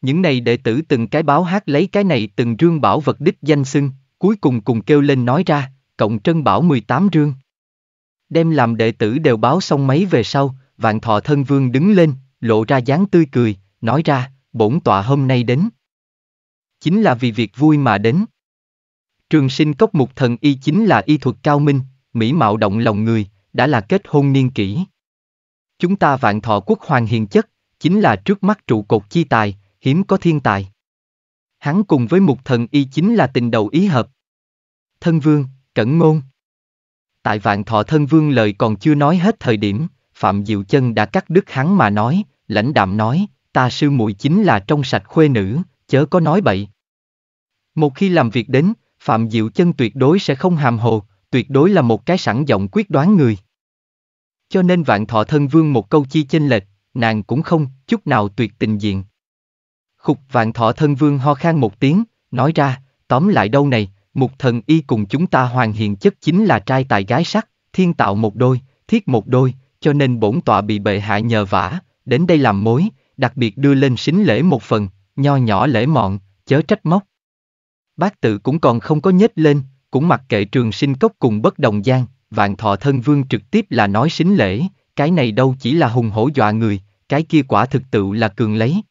Những này đệ tử từng cái báo hát lấy cái này từng rương bảo vật đích danh xưng, cuối cùng cùng kêu lên nói ra, cộng trân bảo 18 rương. Đem làm đệ tử đều báo xong mấy về sau, vạn thọ thân vương đứng lên, lộ ra dáng tươi cười, nói ra, bổn tọa hôm nay đến. Chính là vì việc vui mà đến. Trường sinh cốc mục thần y chính là y thuật cao minh, mỹ mạo động lòng người, đã là kết hôn niên kỷ. Chúng ta vạn thọ quốc hoàng hiền chất, chính là trước mắt trụ cột chi tài, hiếm có thiên tài. Hắn cùng với mục thần y chính là tình đầu ý hợp. Thân vương, cẩn ngôn. Tại vạn thọ thân vương lời còn chưa nói hết thời điểm, Phạm Diệu Chân đã cắt đứt hắn mà nói, lãnh đạm nói, ta sư muội chính là trong sạch khuê nữ, chớ có nói bậy. Một khi làm việc đến, Phạm Diệu Chân tuyệt đối sẽ không hàm hồ, tuyệt đối là một cái sẵn giọng quyết đoán người. Cho nên vạn thọ thân vương một câu chi chênh lệch, nàng cũng không, chút nào tuyệt tình diện. Khục vạn thọ thân vương ho khan một tiếng, nói ra, tóm lại đâu này, mục thần y cùng chúng ta hoàn hiện chất chính là trai tài gái sắc, thiên tạo một đôi, thiết một đôi, cho nên bổn tọa bị bệ hạ nhờ vả, đến đây làm mối, đặc biệt đưa lên xính lễ một phần, nho nhỏ lễ mọn, chớ trách móc. Bác tự cũng còn không có nhếch lên, cũng mặc kệ trường sinh cốc cùng bất đồng gian, vạn thọ thân vương trực tiếp là nói xính lễ, cái này đâu chỉ là hùng hổ dọa người, cái kia quả thực tự là cường lấy.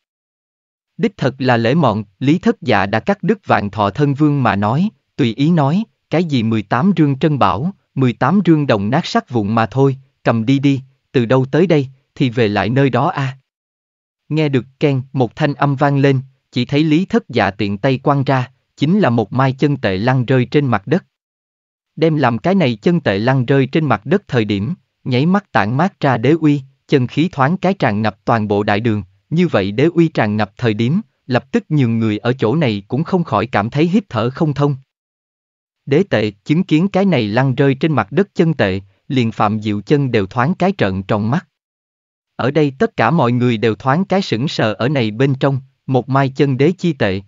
Đích thật là lễ mọn, Lý Thất Dạ đã cắt đứt vạn thọ thân vương mà nói, tùy ý nói, cái gì 18 rương trân bảo, 18 rương đồng nát sắc vụn mà thôi, cầm đi đi, từ đâu tới đây, thì về lại nơi đó a. À. Nghe được keng, một thanh âm vang lên, chỉ thấy Lý Thất Dạ tiện tay quăng ra, chính là một mai chân tệ lăn rơi trên mặt đất. Đem làm cái này chân tệ lăn rơi trên mặt đất thời điểm, nháy mắt tản mát ra đế uy, chân khí thoáng cái tràn ngập toàn bộ đại đường, như vậy đế uy tràn ngập thời điểm, lập tức nhiều người ở chỗ này cũng không khỏi cảm thấy hít thở không thông. Đế tệ chứng kiến cái này lăn rơi trên mặt đất chân tệ, liền Phạm Diệu Chân đều thoáng cái trận trong mắt. Ở đây tất cả mọi người đều thoáng cái sững sờ ở này bên trong, một mai chân đế chi tệ.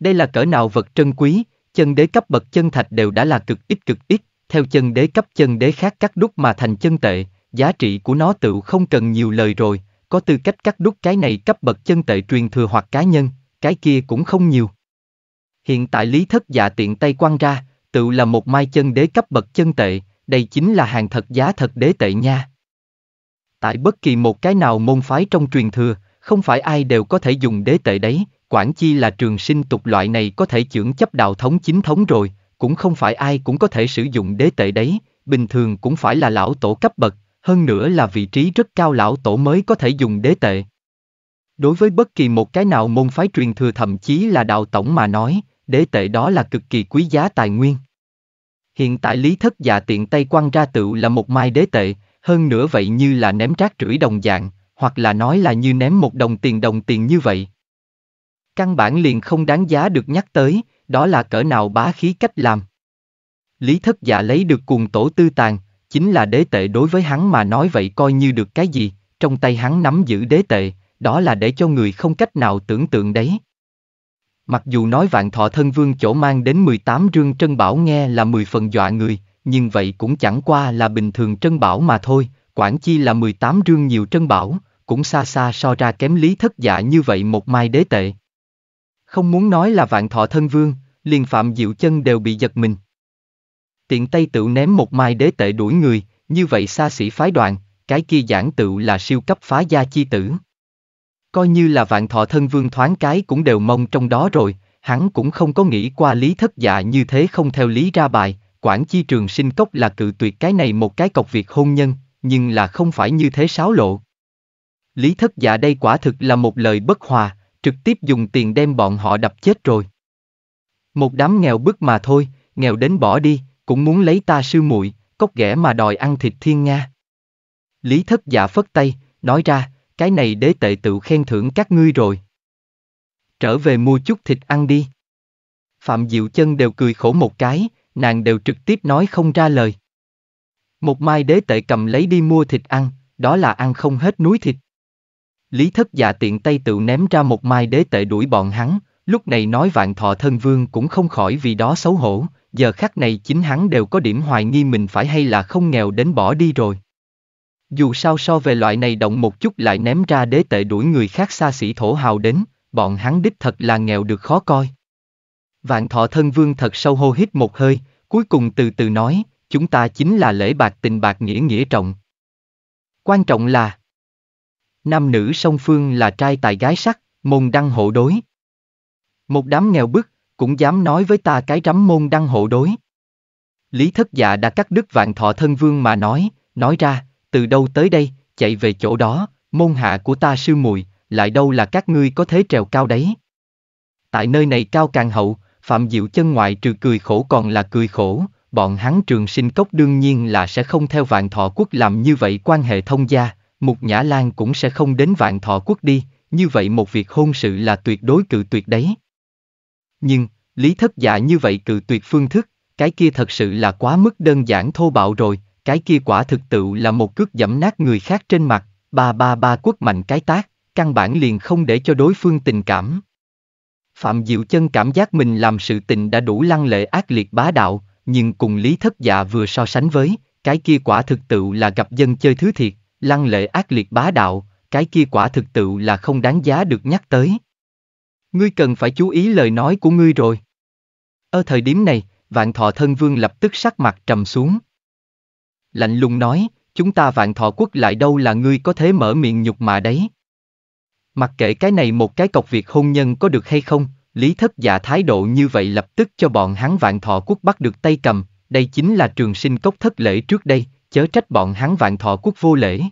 Đây là cỡ nào vật trân quý, chân đế cấp bậc chân thạch đều đã là cực ít cực ít, theo chân đế cấp chân đế khác cắt đúc mà thành chân tệ, giá trị của nó tự không cần nhiều lời rồi, có tư cách cắt đúc cái này cấp bậc chân tệ truyền thừa hoặc cá nhân, cái kia cũng không nhiều. Hiện tại lý thất dạ tiện tay quăng ra, tự là một mai chân đế cấp bậc chân tệ, đây chính là hàng thật giá thật đế tệ nha. Tại bất kỳ một cái nào môn phái trong truyền thừa, không phải ai đều có thể dùng đế tệ đấy, quản chi là trường sinh tục loại này có thể trưởng chấp đạo thống chính thống rồi, cũng không phải ai cũng có thể sử dụng đế tệ đấy, bình thường cũng phải là lão tổ cấp bậc, hơn nữa là vị trí rất cao lão tổ mới có thể dùng đế tệ. Đối với bất kỳ một cái nào môn phái truyền thừa thậm chí là đạo tổng mà nói, đế tệ đó là cực kỳ quý giá tài nguyên. Hiện tại lý thất dạ tiện tay quăng ra tựu là một mai đế tệ, hơn nữa vậy như là ném rác rưởi đồng dạng, hoặc là nói là như ném một đồng tiền đồng tiền như vậy. Căn bản liền không đáng giá được nhắc tới, đó là cỡ nào bá khí cách làm. Lý thất giả lấy được cuồng tổ tư tàn, chính là đế tệ đối với hắn mà nói vậy coi như được cái gì, trong tay hắn nắm giữ đế tệ, đó là để cho người không cách nào tưởng tượng đấy. Mặc dù nói vạn thọ thân vương chỗ mang đến 18 rương trân bảo nghe là 10 phần dọa người, nhưng vậy cũng chẳng qua là bình thường trân bảo mà thôi, quản chi là 18 rương nhiều trân bảo, cũng xa xa so ra kém lý thất dạ như vậy một mai đế tệ. Không muốn nói là vạn thọ thân vương, liền phạm diệu chân đều bị giật mình. Tiện tay tự ném một mai đế tệ đuổi người, như vậy xa xỉ phái đoạn, cái kia giảng tự là siêu cấp phá gia chi tử coi như là vạn thọ thân vương thoáng cái cũng đều mong trong đó rồi, hắn cũng không có nghĩ qua lý thất dạ như thế không theo lý ra bài, quản chi trường sinh cốc là cự tuyệt cái này một cái cọc việc hôn nhân, nhưng là không phải như thế sáo lộ. Lý thất dạ đây quả thực là một lời bất hòa, trực tiếp dùng tiền đem bọn họ đập chết rồi. Một đám nghèo bức mà thôi, nghèo đến bỏ đi, cũng muốn lấy ta sư muội, cốc ghẻ mà đòi ăn thịt thiên nga. Lý thất dạ phất tay, nói ra, cái này đế tệ tự khen thưởng các ngươi rồi. Trở về mua chút thịt ăn đi. Phạm Diệu Chân đều cười khổ một cái, nàng đều trực tiếp nói không ra lời. Một mai đế tệ cầm lấy đi mua thịt ăn, đó là ăn không hết núi thịt. Lý thất dạ tiện tay tự ném ra một mai đế tệ đuổi bọn hắn, lúc này nói vạn thọ thân vương cũng không khỏi vì đó xấu hổ, giờ khắc này chính hắn đều có điểm hoài nghi mình phải hay là không nghèo đến bỏ đi rồi. Dù sao so về loại này động một chút lại ném ra đế tệ đuổi người khác xa xỉ thổ hào đến, bọn hắn đích thật là nghèo được khó coi. Vạn thọ thân vương thật sâu hô hít một hơi, cuối cùng từ từ nói, chúng ta chính là lễ bạc tình bạc nghĩa nghĩa trọng. Quan trọng là Nam nữ song phương là trai tài gái sắc, môn đăng hộ đối. Một đám nghèo bức, cũng dám nói với ta cái rắm môn đăng hộ đối. Lý thất dạ đã cắt đứt vạn thọ thân vương mà nói, nói ra, từ đâu tới đây, chạy về chỗ đó, môn hạ của ta sư muội, lại đâu là các ngươi có thế trèo cao đấy. Tại nơi này cao càng hậu, Phạm Diệu chân ngoại trừ cười khổ còn là cười khổ, bọn hắn trường sinh cốc đương nhiên là sẽ không theo vạn thọ quốc làm như vậy quan hệ thông gia, một Nhã Lan cũng sẽ không đến vạn thọ quốc đi, như vậy một việc hôn sự là tuyệt đối cự tuyệt đấy. Nhưng, lý thất giả như vậy cự tuyệt phương thức, cái kia thật sự là quá mức đơn giản thô bạo rồi, cái kia quả thực tự là một cước dẫm nát người khác trên mặt, ba ba ba quất mạnh cái tác, căn bản liền không để cho đối phương tình cảm. Phạm Diệu Chân cảm giác mình làm sự tình đã đủ lăng lệ ác liệt bá đạo, nhưng cùng Lý Thất Dạ vừa so sánh với, cái kia quả thực tự là gặp dân chơi thứ thiệt, lăng lệ ác liệt bá đạo, cái kia quả thực tự là không đáng giá được nhắc tới. Ngươi cần phải chú ý lời nói của ngươi rồi. Ở thời điểm này, vạn thọ thân vương lập tức sắc mặt trầm xuống, lạnh lùng nói, chúng ta vạn thọ quốc lại đâu là ngươi có thế mở miệng nhục mà đấy. Mặc kệ cái này một cái cọc việc hôn nhân có được hay không, Lý Thất Dạ thái độ như vậy lập tức cho bọn hắn vạn thọ quốc bắt được tay cầm, đây chính là trường sinh cốc thất lễ trước đây, chớ trách bọn hắn vạn thọ quốc vô lễ.